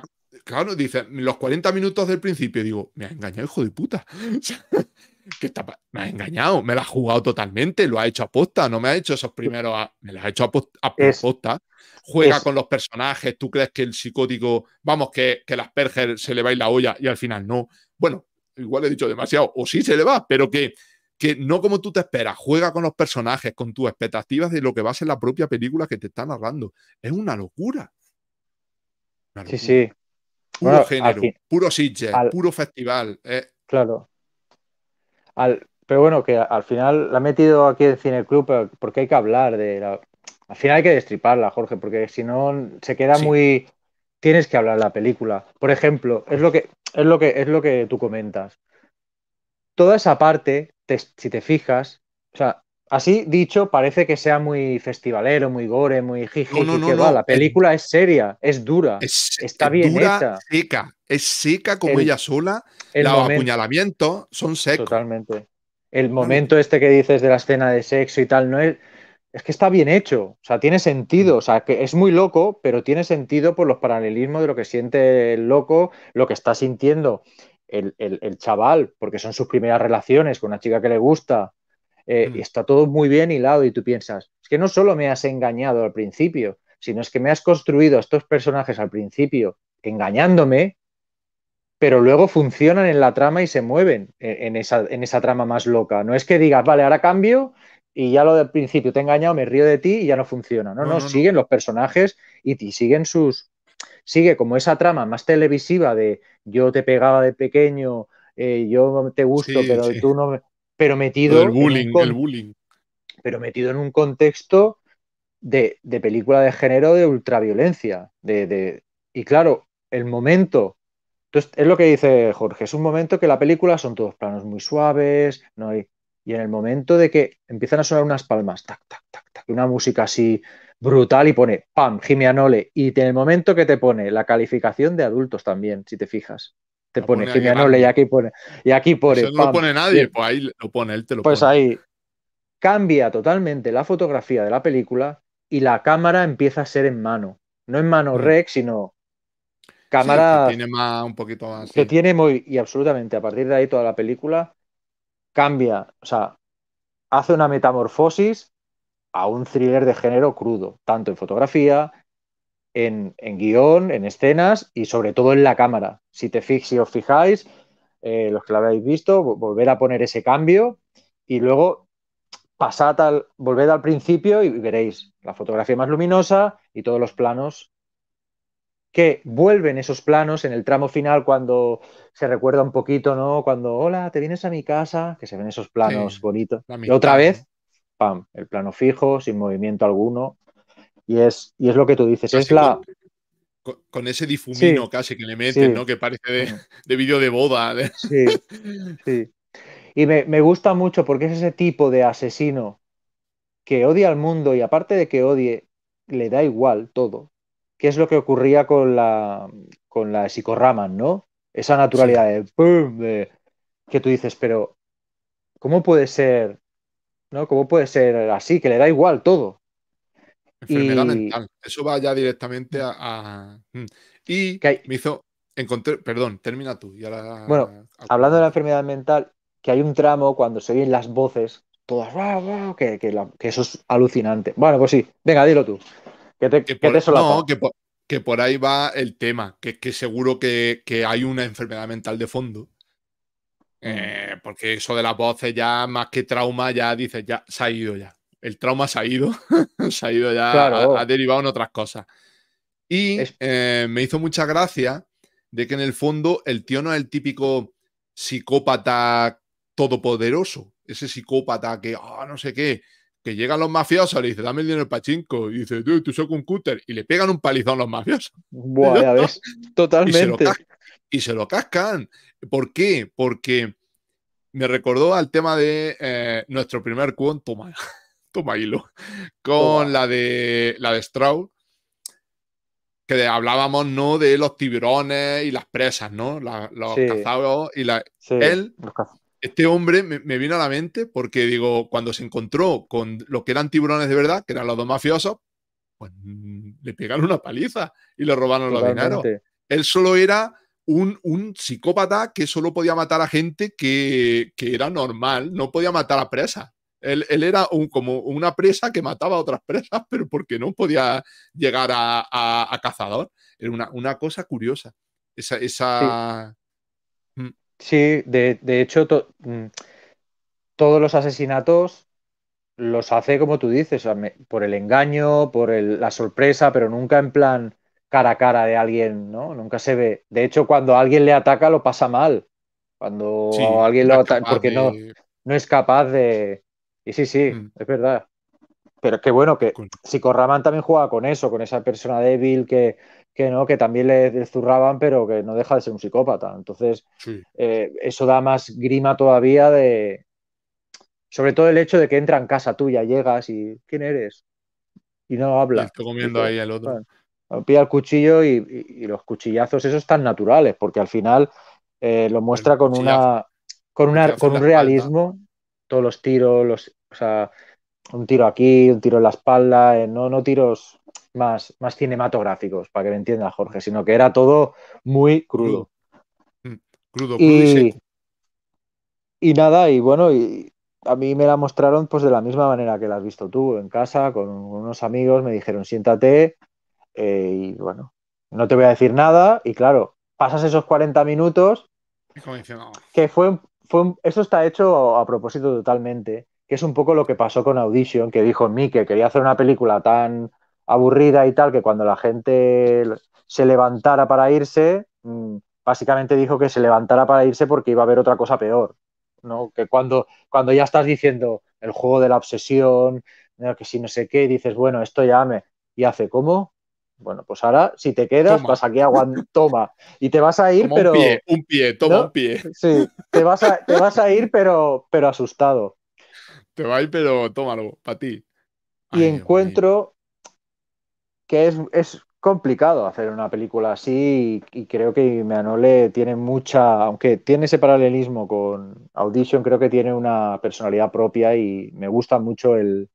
Claro, dice, los 40 minutos del principio, digo, me ha engañado, hijo de puta. me ha engañado, me la ha jugado totalmente, lo ha hecho a posta, no me ha hecho esos primeros, me la ha hecho a posta Juega con los personajes, tú crees que el psicótico, vamos, que, que las Asperger se le va a la olla y al final no. Bueno, igual he dicho demasiado, o sí se le va, pero que, que no como tú te esperas, juega con los personajes, con tus expectativas de lo que va a ser la propia película que te está narrando. Es Una locura. Sí, sí puro género, puro Sitges, puro festival. Eh. Claro. Al, pero bueno, que al final la ha metido aquí en Cine Club porque hay que hablar de la... Al final hay que destriparla, Jorge, porque si no se queda muy... Tienes que hablar la película. Por ejemplo, es lo que, es lo que, es lo que tú comentas. Toda esa parte, si te fijas, o sea, Así dicho, parece que sea muy festivalero, muy gore, muy jiji, no, La película es, seria, es dura, está bien dura, hecha. Seca, es seca como ella sola. El apuñalamiento son secos. Totalmente. El momento este que dices de la escena de sexo y tal, no es es que está bien hecho, o sea, tiene sentido, mm. o sea, que es muy loco, pero tiene sentido por los paralelismos de lo que siente el loco, lo que está sintiendo el, el chaval, porque son sus primeras relaciones con una chica que le gusta, eh, mm. está todo muy bien hilado y tú piensas, es que no solo me has engañado al principio, sino es que me has construido a estos personajes al principio engañándome, pero luego funcionan en la trama y se mueven e-, en, esa, trama más loca. No es que digas, vale, ahora cambio y ya lo del principio te he engañado, me río de ti y ya no funciona. No, no, siguen los personajes y, siguen sus. Sigue como esa trama más televisiva de yo te pegaba de pequeño, eh, yo te gusto, pero tú no pero metido. en un el bullying. Pero metido en un contexto de, película de género de ultraviolencia. De, y claro, el momento. Entonces, es lo que dice Jorge, es un momento que la película son todos planos muy suaves, no hay, y en el momento de que empiezan a sonar unas palmas, tac, tac, tac, tac, una música así brutal y pone, pam, Jimmy y en el momento que te pone la calificación de adultos también, si te fijas te pone, pone noble y aquí pone. Y aquí pone. Eso no pone nadie, pues ahí lo pone, él te lo pues ahí cambia totalmente la fotografía de la película y la cámara empieza a ser en mano. No en mano mm. rec, sino cámara. que tiene más, un poquito más. Que tiene muy. Y absolutamente, a partir de ahí toda la película cambia. O sea, hace una metamorfosis a un thriller de género crudo, tanto en fotografía, en, guión, en escenas y sobre todo en la cámara. Si, te fijas os fijáis, eh, los que lo habéis visto, volver a poner ese cambio y luego pasad al, volved al principio y veréis la fotografía más luminosa y todos los planos que vuelven esos planos en el tramo final cuando se recuerda un poquito, ¿no? Cuando, hola, te vienes a mi casa, que se ven esos planos bonitos. Y otra vez, pam, el plano fijo, sin movimiento alguno. Y es, lo que tú dices, es la... Con, ese difumino casi que le meten, ¿no? Que parece de, de vídeo de boda. Sí, Y me, gusta mucho porque es ese tipo de asesino que odia al mundo y aparte de que odie, le da igual todo, qué es lo que ocurría con la, con la ¿no? Esa naturalidad de, que tú dices, pero ¿cómo puede ser, ¿no? ¿Cómo puede ser así? Que le da igual todo. Enfermedad mental. Eso va ya directamente a. Mm. Y me hizo. Encontré, perdón, termina tú. Y ahora... Bueno, hablando de la enfermedad mental, que hay un tramo cuando se oyen las voces, todas, que, eso es alucinante. Bueno, pues sí, venga, dilo tú. Que que por... ahí va el tema, que, que seguro que, hay una enfermedad mental de fondo. Mm. Eh, porque eso de las voces ya, más que trauma, ya dices, ya se ha ido ya el trauma se ha ido, se ha ido ya, ha, derivado en otras cosas. Y eh, me hizo mucha gracia de que en el fondo el tío no es el típico psicópata todopoderoso, ese psicópata que, ah, no sé qué, que llegan los mafiosos, le dice, dame el dinero pachinko, y dice, tú, tú un y le pegan un palizón a los mafiosos. Buah, ya ves, totalmente. Y se, lo cascan. ¿Por qué? Porque me recordó al tema de eh, nuestro primer cuento, toma hilo, con la de la de que hablábamos, ¿no? De los tiburones y las presas, ¿no? La, los cazados y la... él, este hombre me, vino a la mente porque, digo, cuando se encontró con lo que eran tiburones de verdad, que eran los dos mafiosos, pues mm, le pegaron una paliza y le robaron los dineros. Él solo era... Un, un, psicópata que solo podía matar a gente que, que, era normal, no podía matar a presas. Él, era como una presa que mataba a otras presas, pero porque no podía llegar a, cazador. Era una, cosa curiosa. Esa. Mm. Sí. de, hecho, mm, todos los asesinatos los hace como tú dices, por el engaño, por la sorpresa, pero nunca en plan cara a cara de alguien, ¿no? Nunca se ve. De hecho, cuando alguien le ataca lo pasa mal. Cuando alguien lo ataca, porque no es capaz de, y sí, sí, mm. es verdad. Pero qué bueno que Psicorraman también jugaba con eso, con esa persona débil que, no, que también le, zurraban, pero que no deja de ser un psicópata. Entonces, eh, eso da más grima todavía de. Sobre todo el hecho de que entra en casa tuya, llegas y. ¿Quién eres? Y no habla. Estoy comiendo ahí al otro. Bueno, el cuchillo y, los cuchillazos esos tan naturales, porque al final eh, lo muestra con una, con una. con un realismo todos los tiros, los, o sea, un tiro aquí, un tiro en la espalda, eh, no, no tiros más, más cinematográficos, para que me entienda Jorge, sino que era todo muy crudo. Crudo, mm, crudo, y, nada, y bueno, y a mí me la mostraron pues de la misma manera que la has visto tú, en casa, con unos amigos, me dijeron siéntate eh, y bueno, no te voy a decir nada y claro, pasas esos 40 minutos que fue, fue eso está hecho a, propósito totalmente, que es un poco lo que pasó con Audition, que dijo mí que quería hacer una película tan aburrida y tal, que cuando la gente se levantara para irse, mm, básicamente dijo que se levantara para irse porque iba a haber otra cosa peor. ¿no? Que cuando, cuando ya estás diciendo el juego de la obsesión, que si no sé qué, dices, bueno, esto ya me. Y hace, ¿cómo? Bueno, pues ahora si te quedas, vas aquí a toma. Y te vas a ir, pero. Un pie, pie, toma un pie. Sí, te vas a, te vas a ir, pero, pero asustado. Te va a ir, pero tómalo, para ti. y encuentro que es, complicado hacer una película así y, creo que Meanole tiene mucha, aunque tiene ese paralelismo con Audition, creo que tiene una personalidad propia y me gusta mucho el,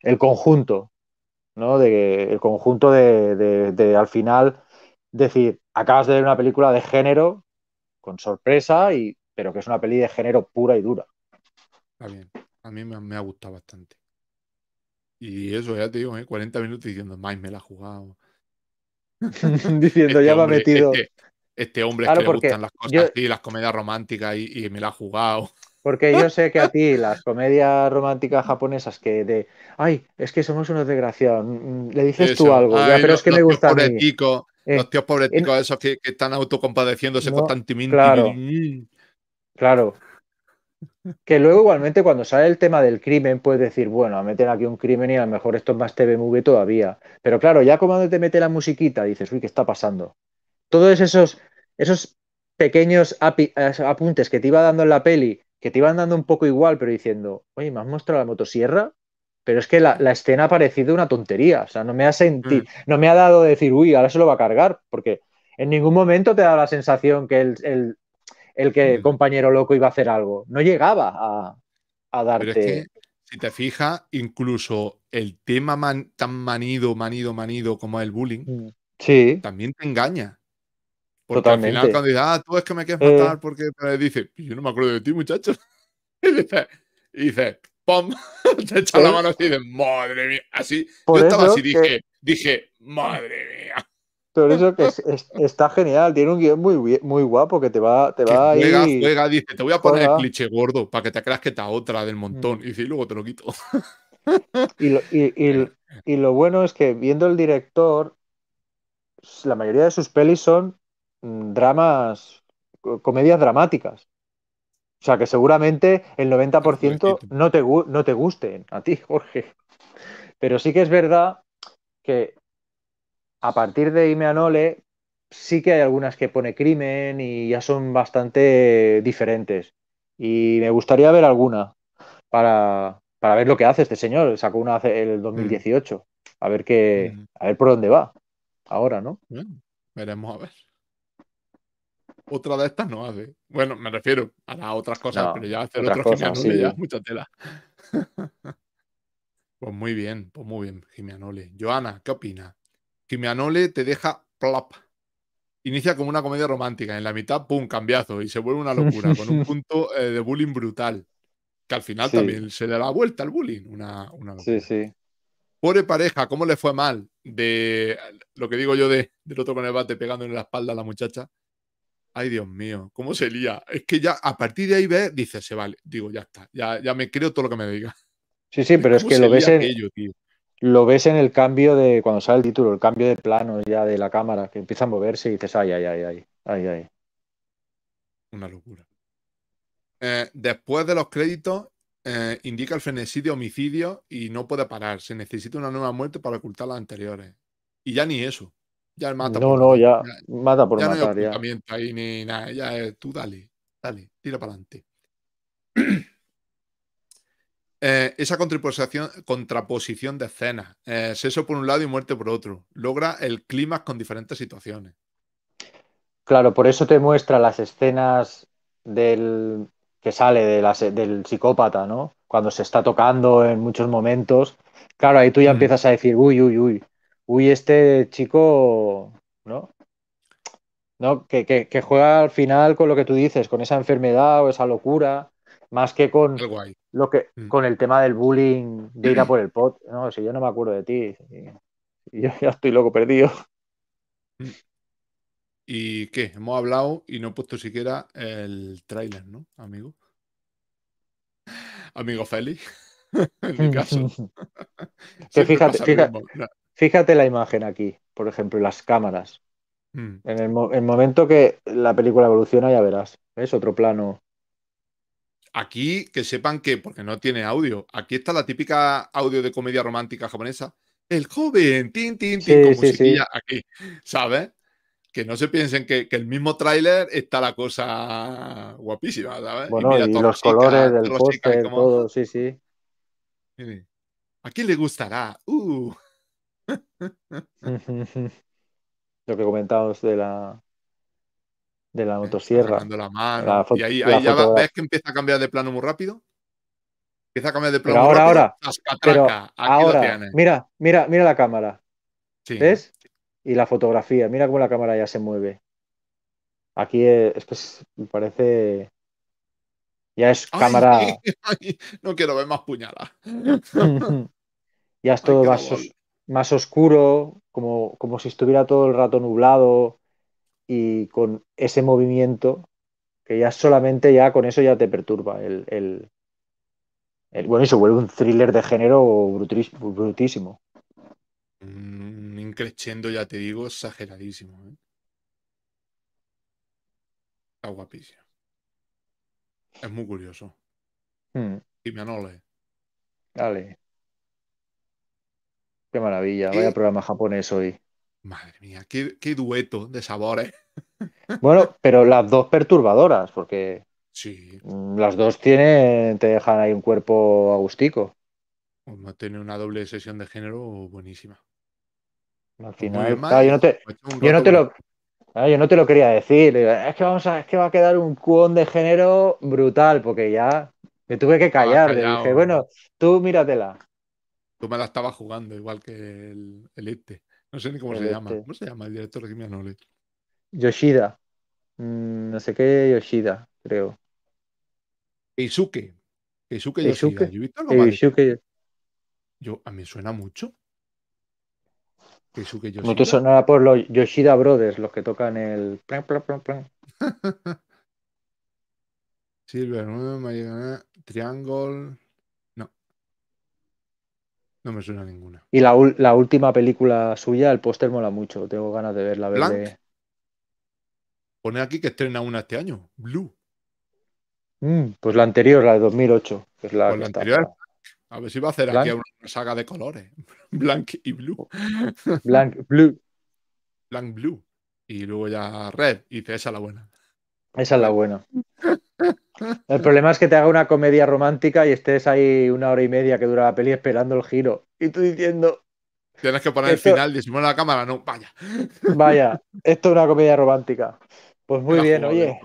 el conjunto ¿no? De el conjunto de, al final decir, acabas de ver una película de género con sorpresa, y, pero que es una peli de género pura y dura. Está a mí me, ha gustado bastante. Y eso, ya te digo, 40 ¿eh? minutos diciendo, más me la ha jugado. diciendo, ya este me ha metido. Este, hombre es que le gustan las cosas las comedias románticas y me la ha jugado. Porque yo sé que a ti las comedias románticas japonesas que de, ay, es que somos unos desgraciados, mm, mm, le dices tú algo, pero es que me gusta a mí. Eh, los tíos pobreticos esos que, están autocompadeciéndose constantemente. Claro, Que luego igualmente cuando sale el tema del crimen puedes decir, bueno, meten aquí un crimen y a lo mejor esto es más TV Movie todavía. Pero claro, ya cuando te mete la musiquita dices, uy, ¿qué está pasando? Todos esos, esos pequeños eh, apuntes que te iba dando en la peli que te iban dando un poco igual, pero diciendo, oye, me has mostrado la motosierra, pero es que la, escena ha parecido una tontería, o sea, no me ha sentido, mm. no me ha dado decir, uy, ahora se lo va a cargar, porque en ningún momento te da la sensación que el, que mm. compañero loco iba a hacer algo, no llegaba a, a darte... si te fijas, incluso el tema tan manido, manido, manido como el bullying, mm. sí. también te engaña. Porque al final cuando dice, ah, tú es que me quieres eh. matar porque me dice, pues yo no me acuerdo de ti, muchacho. y dice, ¡pum! te echa la eh. mano así y dice madre mía. Así, yo estaba así, dije, dije, madre mía. Por eso que está genial, tiene un guión muy, muy guapo que te va, te va que juega, dice, te voy a poner el cliché gordo para que te creas que está otra del mm. montón. Y dice, luego te lo quito. y, y, y lo bueno es que viendo el director, la mayoría de sus pelis son Mm, dramas, comedias dramáticas. O sea, que seguramente el 90% no te, no te gusten a ti, Jorge. Pero sí que es verdad que a partir de Imeanole sí que hay algunas que pone crimen y ya son bastante diferentes. Y me gustaría ver alguna para, ver lo que hace este señor. Sacó una el 2018. Mm. A ver qué, mm. a ver por dónde va ahora, ¿no? veremos a ver otra de estas no hace. Bueno, me refiero a las otras cosas, pero ya hacer otros Gimianole ya mucha tela. pues muy bien, pues muy bien, Gimianole. Joana, ¿qué opina Gimianole te deja plop. Inicia como una comedia romántica, en la mitad, pum, cambiazo, y se vuelve una locura, con un punto eh, de bullying brutal. Que al final también se le da la vuelta al bullying, una, Sí, sí. Pobre pareja, ¿cómo le fue mal? De lo que digo yo de, del otro con el bate pegando en la espalda a la muchacha. Ay, Dios mío, ¿cómo se lía? Es que ya a partir de ahí ves, dices, se vale. Digo, ya está, ya, me creo todo lo que me diga. Sí, sí, pero es que lo ves en, aquello, tío? lo ves en el cambio de cuando sale el título, el cambio de plano ya de la cámara, que empieza a moverse y dices, ay, ay, ay, ay, ay, ay. Una locura. Eh, después de los créditos, eh, indica el frenesí homicidio y no puede parar. Se necesita una nueva muerte para ocultar las anteriores. Y ya ni eso. Ya mata. No, no, ya, mata por ya No hay ya. ahí ni nada. Ya eh, tú dale, dale, tira para adelante. Eh, esa contraposición, contraposición de escenas. Eh, seso por un lado y muerte por otro. Logra el clima con diferentes situaciones. Claro, por eso te muestra las escenas del que sale de la, del psicópata, ¿no? Cuando se está tocando en muchos momentos. Claro, ahí tú ya empiezas a decir, uy, uy, uy, uy, este chico, ¿no? ¿No? Que, juega al final con lo que tú dices, con esa enfermedad o esa locura, más que con lo que mm. con el tema del bullying de ir a por el pot. No, si yo no me acuerdo de ti, yo ya estoy loco perdido. Mm. ¿Y qué? Hemos hablado y no he puesto siquiera el tráiler, ¿no, amigo? Amigo Félix, en mi caso. que fíjate, fíjate, Fíjate la imagen aquí, por ejemplo, las cámaras. Mm. En el, momento que la película evoluciona, ya verás. Es otro plano. Aquí, que sepan que, porque no tiene audio, aquí está la típica audio de comedia romántica japonesa. El joven, tin, tin, tin, con musiquilla aquí, ¿sabes? Que no se piensen que, que el mismo tráiler está la cosa guapísima, ¿sabes? Bueno, y, los colores del póster, todo, sí, sí. ¿A quién le gustará? ¡Uh! Lo que comentábamos de la de la motosierra. y ahí, ya ves que empieza a cambiar de plano muy rápido. Empieza a cambiar de plano ahora, Ahora, ahora, mira, mira, mira la cámara. ¿Ves? Y la fotografía, mira cómo la cámara ya se mueve. Aquí parece ya es cámara. no quiero ver más puñalas. ya es todo más oscuro, como, si estuviera todo el rato nublado y con ese movimiento que ya solamente ya con eso ya te perturba el, bueno y se vuelve un thriller de género brutísimo mm, un increciendo ya te digo exageradísimo ¿eh? está guapísimo es muy curioso y hmm. me anole dale maravilla, vaya programa japonés hoy. Madre mía, qué, dueto de sabores. Bueno, pero las dos perturbadoras, porque mm, las dos tienen, te dejan ahí un cuerpo agustico. Tiene una doble sesión de género buenísima. Al final, yo no te, lo, yo no te lo quería decir. Es que vamos a, es que va a quedar un cuón de género brutal, porque ya me tuve que callar. dije, bueno, tú míratela. Tú me la estabas jugando, igual que el, el este. No sé ni cómo se llama. ¿Cómo se llama el director de Kimi no Yoshida. Mm, no sé qué Yoshida, creo. Keisuke. Keisuke Yoshida. Yo algo a mí suena mucho. Keisuke Yoshida. No te sonará por los Yoshida Brothers, los que tocan el plan, plan, plan, plan. Silver, Triangle. No me suena ninguna. Y la, última película suya, el póster mola mucho. Tengo ganas de verla. Blanc. Pone aquí que estrena una este año, Blue. Mm, pues la anterior, la de 2008. la pues anterior. A ver si va a hacer aquí una saga de colores. Blanc y blue. Blanc, blue. Blanc, blue. Y luego ya red. Y esa la buena. Esa es la buena. El problema es que te haga una comedia romántica y estés ahí una hora y media que dura la peli esperando el giro. Y tú diciendo. Tienes que poner el final, decimos la cámara, no, vaya. Vaya, esto es una comedia romántica. Pues muy bien, oye.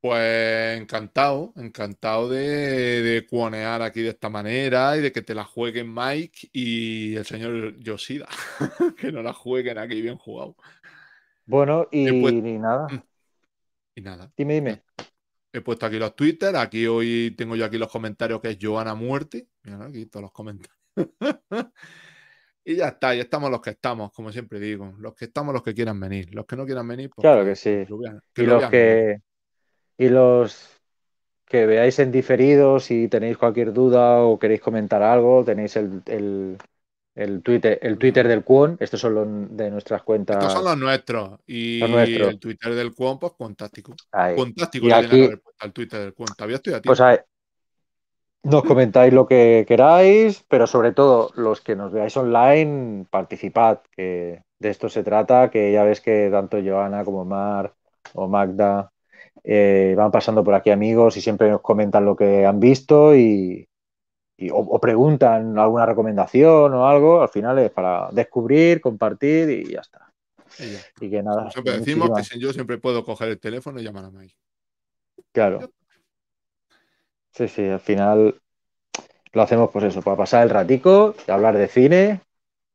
Pues encantado, encantado de, de, cuonear aquí de esta manera y de que te la jueguen Mike y el señor Yoshida. que no la jueguen aquí bien jugado. Bueno, y, nada. Mm. Y nada. Dime, dime. He puesto aquí los Twitter, aquí hoy tengo yo aquí los comentarios que es Joana Muerte. Mira aquí todos los comentarios. y ya está, ya estamos los que estamos, como siempre digo. Los que estamos, los que quieran venir. Los que no quieran venir, pues, Claro que sí. y los que. Y los que veáis en diferido, si tenéis cualquier duda o queréis comentar algo, tenéis el el Twitter, el Twitter del Cuon, estos son los de nuestras cuentas. Estos son los nuestros. Y el Twitter del Cuon, pues contáctico. le la aquí, al Twitter del Cuon. Todavía estoy a Pues nos comentáis lo que queráis, pero sobre todo los que nos veáis online, participad, que de esto se trata, que ya ves que tanto Joana como Mar o Magda eh, van pasando por aquí amigos y siempre nos comentan lo que han visto y, o, preguntan alguna recomendación o algo, al final es para descubrir, compartir y ya está. Y, que nada. decimos que yo siempre puedo coger el teléfono y llamar a Mike. Claro. Sí, sí, al final lo hacemos por pues eso, para pasar el ratico, hablar de cine,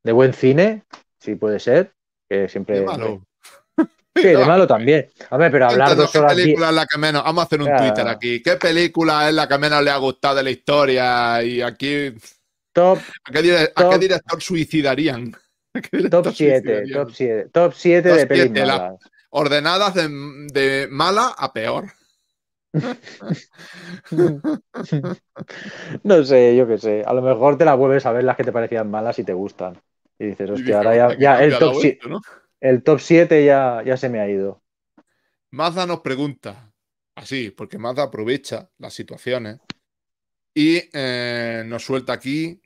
de buen cine, si puede ser, que siempre... Sí, de malo también. A ver, pero hablar de ¿Qué película es la que menos? Vamos a hacer un Twitter aquí. ¿Qué película es la que menos le ha gustado de la historia? Y aquí. Top. ¿A qué, director suicidarían? top 7. Top 7 top siete de películas. ordenadas de, mala a peor. no sé, yo qué sé. A lo mejor te la vuelves a ver las que te parecían malas y te gustan. Y dices, hostia, ahora ya, ya el top 7 el top 7 ya, se me ha ido. Mazda nos pregunta, así, porque Mazda aprovecha las situaciones y eh, nos suelta aquí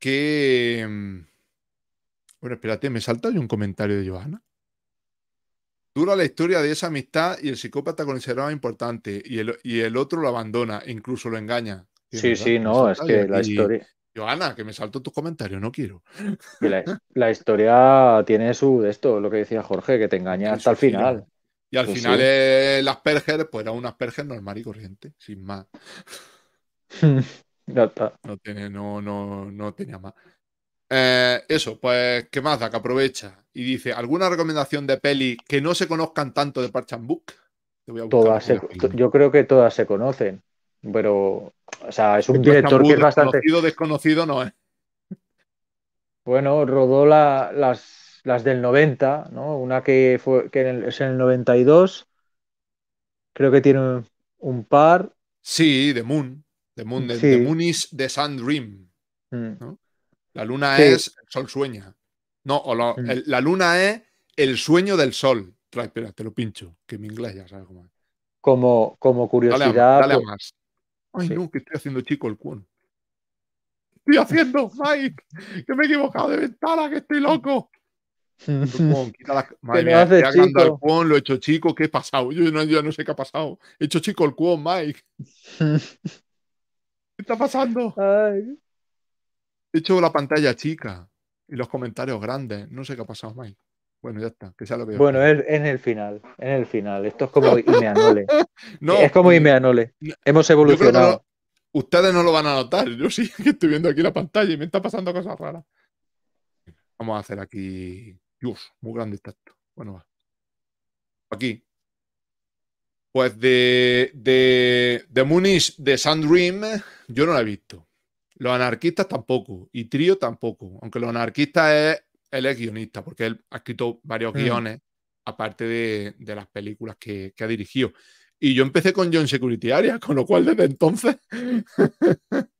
que... Mm, bueno, espérate, me salta hoy un comentario de Johanna. Dura la historia de esa amistad y el psicópata consideraba importante y el, y el otro lo abandona, incluso lo engaña. Sí, sí, no, es que la historia. Yo, Ana, que me salto tus comentarios, no quiero. La, historia tiene su de esto, lo que decía Jorge, que te engaña hasta el final. Y al final las el Asperger, pues era un Asperger normal y corriente, sin más. no, está. no, tiene, no, no, no tenía más. Eh, eso, pues, ¿qué más da? Que aprovecha. Y dice, ¿alguna recomendación de peli que no se conozcan tanto de Parchambuk? yo creo que todas se conocen. Pero, o sea, es un director que es bastante. Desconocido, desconocido no es. ¿eh? Bueno, rodó las, del 90, ¿no? Una que, fue, es en el 92. Creo que tiene un, par. Sí, The Moon. The Moon, de, moon is the Sun Dream. Mm. La luna es el sol sueña. No, mm. la luna es el sueño del sol. Espera, te lo pincho, que mi inglés ya sabes cómo es. Como, como curiosidad. Pues, más. Ay, no, que estoy haciendo chico el cuón. Estoy haciendo, Mike, que me he equivocado de ventana, que estoy loco. Madre mía, lo he hecho chico, ¿qué ha pasado? Yo no, no sé qué ha pasado. He hecho chico el cuón, Mike. ¿Qué está pasando? He hecho la pantalla chica y los comentarios grandes. No sé qué ha pasado, Mike. Bueno, ya está, Bueno, es, en el final, en el final. Esto es como Imeanole. no, es como Imeanole. Hemos evolucionado. ustedes no lo van a notar. Yo sí que estoy viendo aquí la pantalla y me está pasando cosas raras. Vamos a hacer aquí. Dios, muy grande está esto. Bueno, va. Aquí. Pues de, de, de Munish de Sandream, yo no la he visto. Los anarquistas tampoco. Y Trío tampoco. Aunque los anarquistas es él es guionista, porque él ha escrito varios mm. guiones, aparte de, las películas que, ha dirigido. Y yo empecé con John Security Area, con lo cual desde entonces,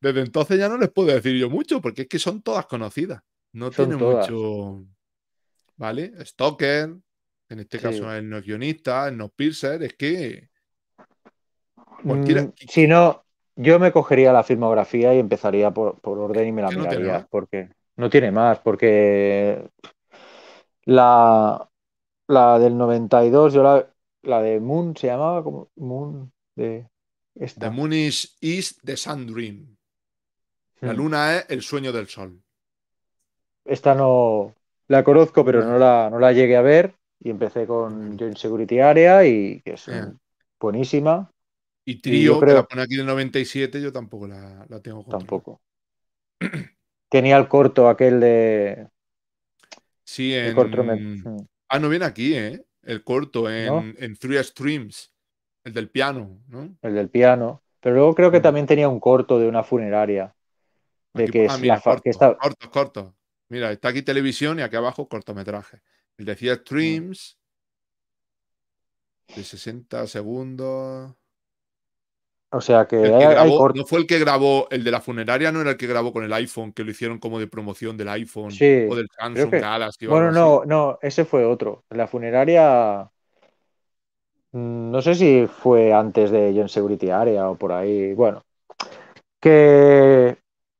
desde entonces ya no les puedo decir yo mucho, porque es que son todas conocidas. No tiene mucho. ¿Vale? Stoker, en este caso él no es guionista, él no es piercer, es que. Mm, si no, yo me cogería la filmografía y empezaría por, orden y me la miraría. porque... No tiene más, porque la, del 92, yo la, de Moon se llamaba como Moon de esta. The Moon is, East, the Sun Dream. La hmm. luna es el sueño del sol. Esta no la conozco, pero hmm. no la, no la llegué a ver. Y empecé con hmm. Joint Security Area y que es buenísima. Y Trio, creo... que la pone aquí del 97, yo tampoco la, la tengo. Tampoco. tenía el corto aquel de. Sí, en. ah, no viene aquí, ¿eh? El corto en, Three Streams, el del piano, ¿no? El del piano. Pero luego creo que mm. también tenía un corto de una funeraria. De ah, que, corto, corto, corto. Mira, está aquí televisión y aquí abajo cortometraje. El de Three Streams. Mm. De 60 segundos. O sea que, no fue el que grabó, el de la funeraria no era el que grabó con el iPhone, que lo hicieron como de promoción del iPhone o del Samsung Galaxy. bueno, no, no, ese fue otro. La funeraria, mm, no sé si fue antes de John Security Area o por ahí. Bueno, que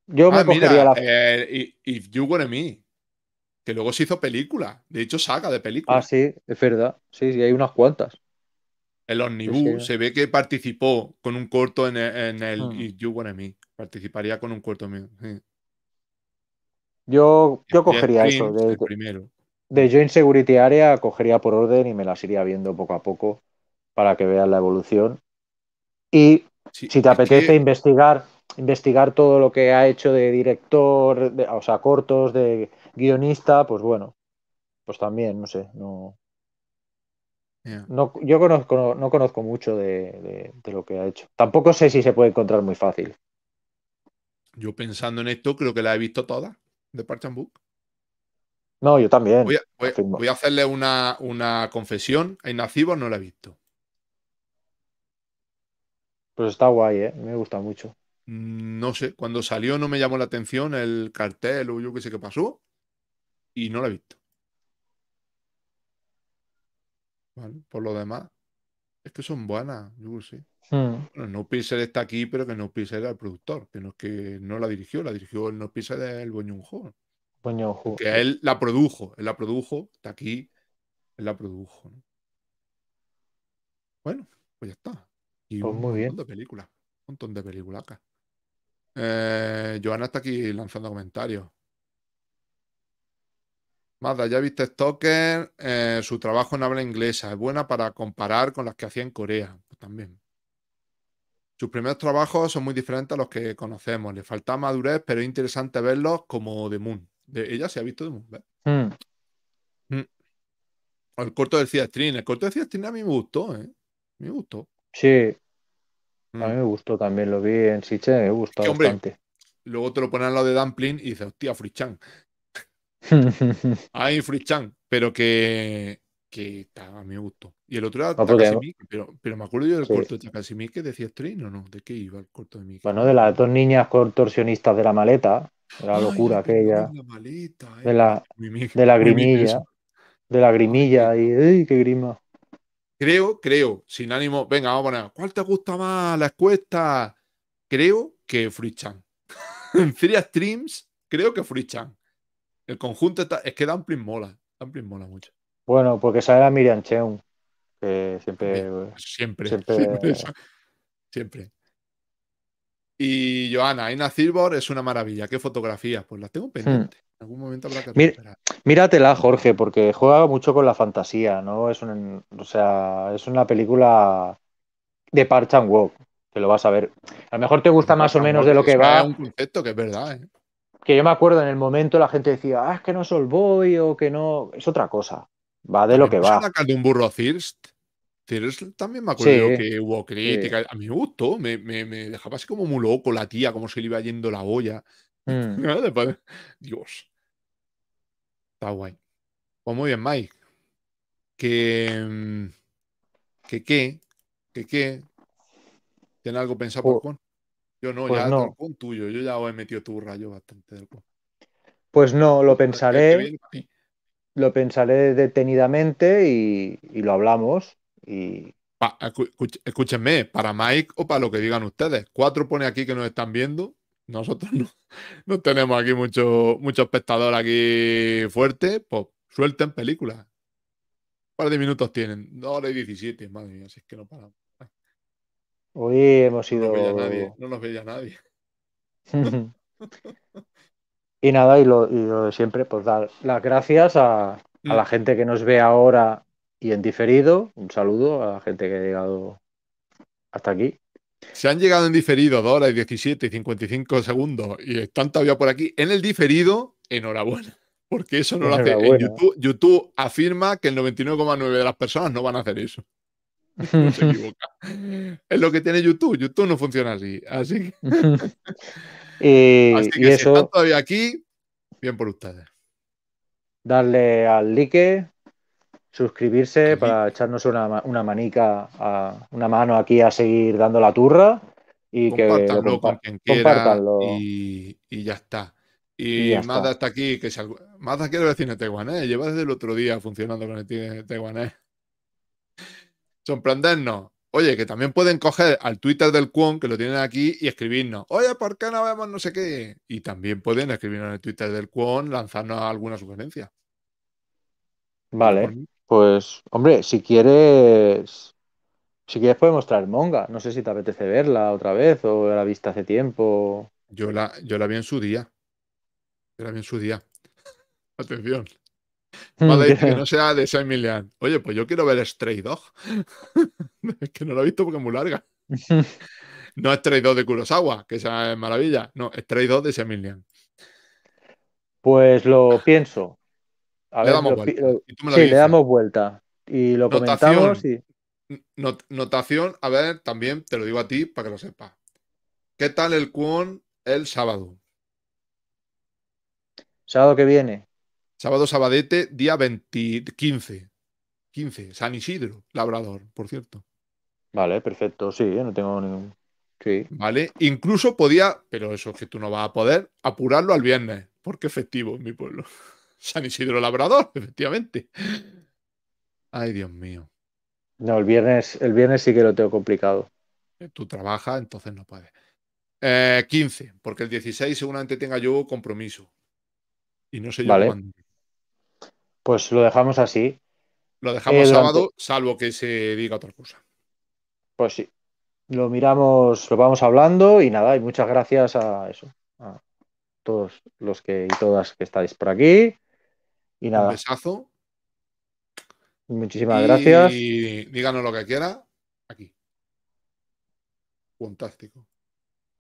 yo me ah, cogería la. Eh, if You Were Me, que luego se hizo película, de hecho, saga de película. Ah, sí, es verdad. Sí, sí, hay unas cuantas. El Omnibus, se ve que participó con un corto en el, en el ah. You Me. Participaría con un corto mío. Yo, cogería eso. De, primero. de Joint Security Area cogería por orden y me las iría viendo poco a poco para que vean la evolución. Y si te apetece investigar, investigar todo lo que ha hecho de director, o sea, cortos, de guionista, pues bueno, pues también, no sé, no. No, yo conozco, no conozco mucho de, lo que ha hecho. Tampoco sé si se puede encontrar muy fácil. Yo pensando en esto, creo que la he visto toda de Parchan Book. No, yo también. Voy a, hacerle una, confesión. En Nacibos no la he visto. Pues está guay, ¿eh? Me gusta mucho. Mm, no sé, cuando salió no me llamó la atención el cartel o yo qué sé qué pasó y no la he visto. por lo demás, es que son buenas, yo hmm. no Pixel está aquí, pero que No Pixel era el productor, que no que no la dirigió, la dirigió el No Pixel del boñonjo Que él la produjo, él la produjo, está aquí, él la produjo. Bueno, pues ya está. Y pues un muy bien. montón de películas, un montón de películas acá. Eh, Joana está aquí lanzando comentarios. Mada, ya viste Stoker, eh, su trabajo en habla inglesa es buena para comparar con las que hacía en Corea pues, también. Sus primeros trabajos son muy diferentes a los que conocemos. Le falta madurez, pero es interesante verlos como The Moon. ella se ha visto The Moon. Hmm. Hmm. El corto del Ciastrin. El corto del Ciastrin a mí me gustó. ¿eh? Me gustó. Sí. A mí hmm. me gustó también. Lo vi en Siche, me gustó bastante. luego te lo ponen lo de Dumpling y dices, hostia, Frichan. Hay ah, fritz chan pero que, que a mí me gustó. Y el otro era ah, pero, pero, me acuerdo yo del corto de Takashi que decía Stream o no, ¿de qué iba el corto de mí. Bueno, de las dos niñas contorsionistas de la maleta, Era la ah, locura aquella. Eh. De la, de la grimilla. De la grimilla y ¡ay, qué grima! Creo, creo, sin ánimo, venga, vamos a ¿cuál te gusta más la escuesta? Creo que Free Chan. en Free Streams, creo que Free Chan. El conjunto Es que Dumpling mola. Dumpling mola mucho. Bueno, porque sale a Miriam Cheung. siempre. Siempre. Siempre. Y Joana, Aina Silver es una maravilla. ¿Qué fotografías? Pues las tengo pendientes. Hmm. En algún momento habrá que Míratela, Jorge, porque juega mucho con la fantasía, ¿no? Es o sea, es una película de Parch and walk. que lo vas a ver. A lo mejor te gusta más o menos de lo que va. Es un concepto que es verdad, ¿eh? que yo me acuerdo en el momento la gente decía, ah, es que no soy boy o que no. Es otra cosa. Va de lo que va. sacando un burro a Thirst? Thirst también me acuerdo que hubo crítica. A mí me gustó, me, dejaba así como muy loco la tía, como se le iba yendo la olla. Mm. Pues, Dios. Está guay. Pues muy bien, Mike. Que. Mm, que qué. Que qué. ¿Tiene algo pensado por yo no, pues ya no. con tuyo, yo ya he metido tu rayo bastante Pues no, lo pues pensaré. Lo pensaré detenidamente y, lo hablamos. Y... escúchenme, para Mike o para lo que digan ustedes. Cuatro pone aquí que nos están viendo. Nosotros no, tenemos aquí mucho, mucho espectador aquí fuerte. Pues suelten películas. película. par de minutos tienen. Dos horas y 17, madre así es que no paramos. Hoy hemos ido. no nos veía nadie. y nada, y lo, de siempre, pues dar las gracias a, la mm. gente que nos ve ahora y en diferido. Un saludo a la gente que ha llegado hasta aquí. Se han llegado en diferido 2 horas y 17 y 55 segundos y están todavía por aquí. En el diferido, enhorabuena. Porque eso no lo hace. YouTube, YouTube afirma que el 99,9 de las personas no van a hacer eso. se Es lo que tiene YouTube. YouTube no funciona así. Así que, eh, y, si eso, están todavía aquí, bien por ustedes. Darle al like, suscribirse para echarnos una, manica, una mano aquí a seguir dando la turra. Y que compa con quien quiera. Y, ya está. Y, y Mada está. aquí. Que si, Mada quiere decir en Lleva desde el otro día funcionando con el Teguanés. Sorprendernos. Oye, que también pueden coger al Twitter del Kuon, que lo tienen aquí, y escribirnos. Oye, ¿por qué no vemos no sé qué? Y también pueden escribirnos en el Twitter del Quon, lanzarnos alguna sugerencia. Vale, pues, hombre, si quieres. Si quieres, podemos mostrar Monga. No sé si te apetece verla otra vez o la vista hace tiempo. Yo la, yo la vi en su día. Yo la vi en su día. Atención. Vale, que no sea de Saint Oye, pues yo quiero ver Stray 2 es que no lo he visto porque es muy larga. No Stray 2 de Kurosawa, que esa es maravilla. No, Stray 2 de Saint Pues lo pienso. le damos vuelta. sí, le damos vuelta. Y lo comentamos. Y... notación, a ver, también te lo digo a ti para que lo sepas. ¿Qué tal el cuón el sábado? Sábado que viene. Sábado Sabadete, día 15. 15, San Isidro, Labrador, por cierto. Vale, perfecto, sí, yo no tengo ningún. Sí. Vale, incluso podía, pero eso es que tú no vas a poder, apurarlo al viernes, porque efectivo, en mi pueblo. San Isidro Labrador, efectivamente. Ay, Dios mío. No, el viernes, el viernes sí que lo tengo complicado. Eh, tú trabajas, entonces no puedes. 15, eh, porque el 16 seguramente tenga yo compromiso. Y no sé yo cuándo. Pues lo dejamos así. Lo dejamos eh, sábado, salvo que se diga otra cosa. Pues sí. Lo miramos, lo vamos hablando y nada, y muchas gracias a eso, a todos los que y todas que estáis por aquí. Y nada. Un besazo. Muchísimas gracias. Y díganos lo que quiera aquí. Fantástico.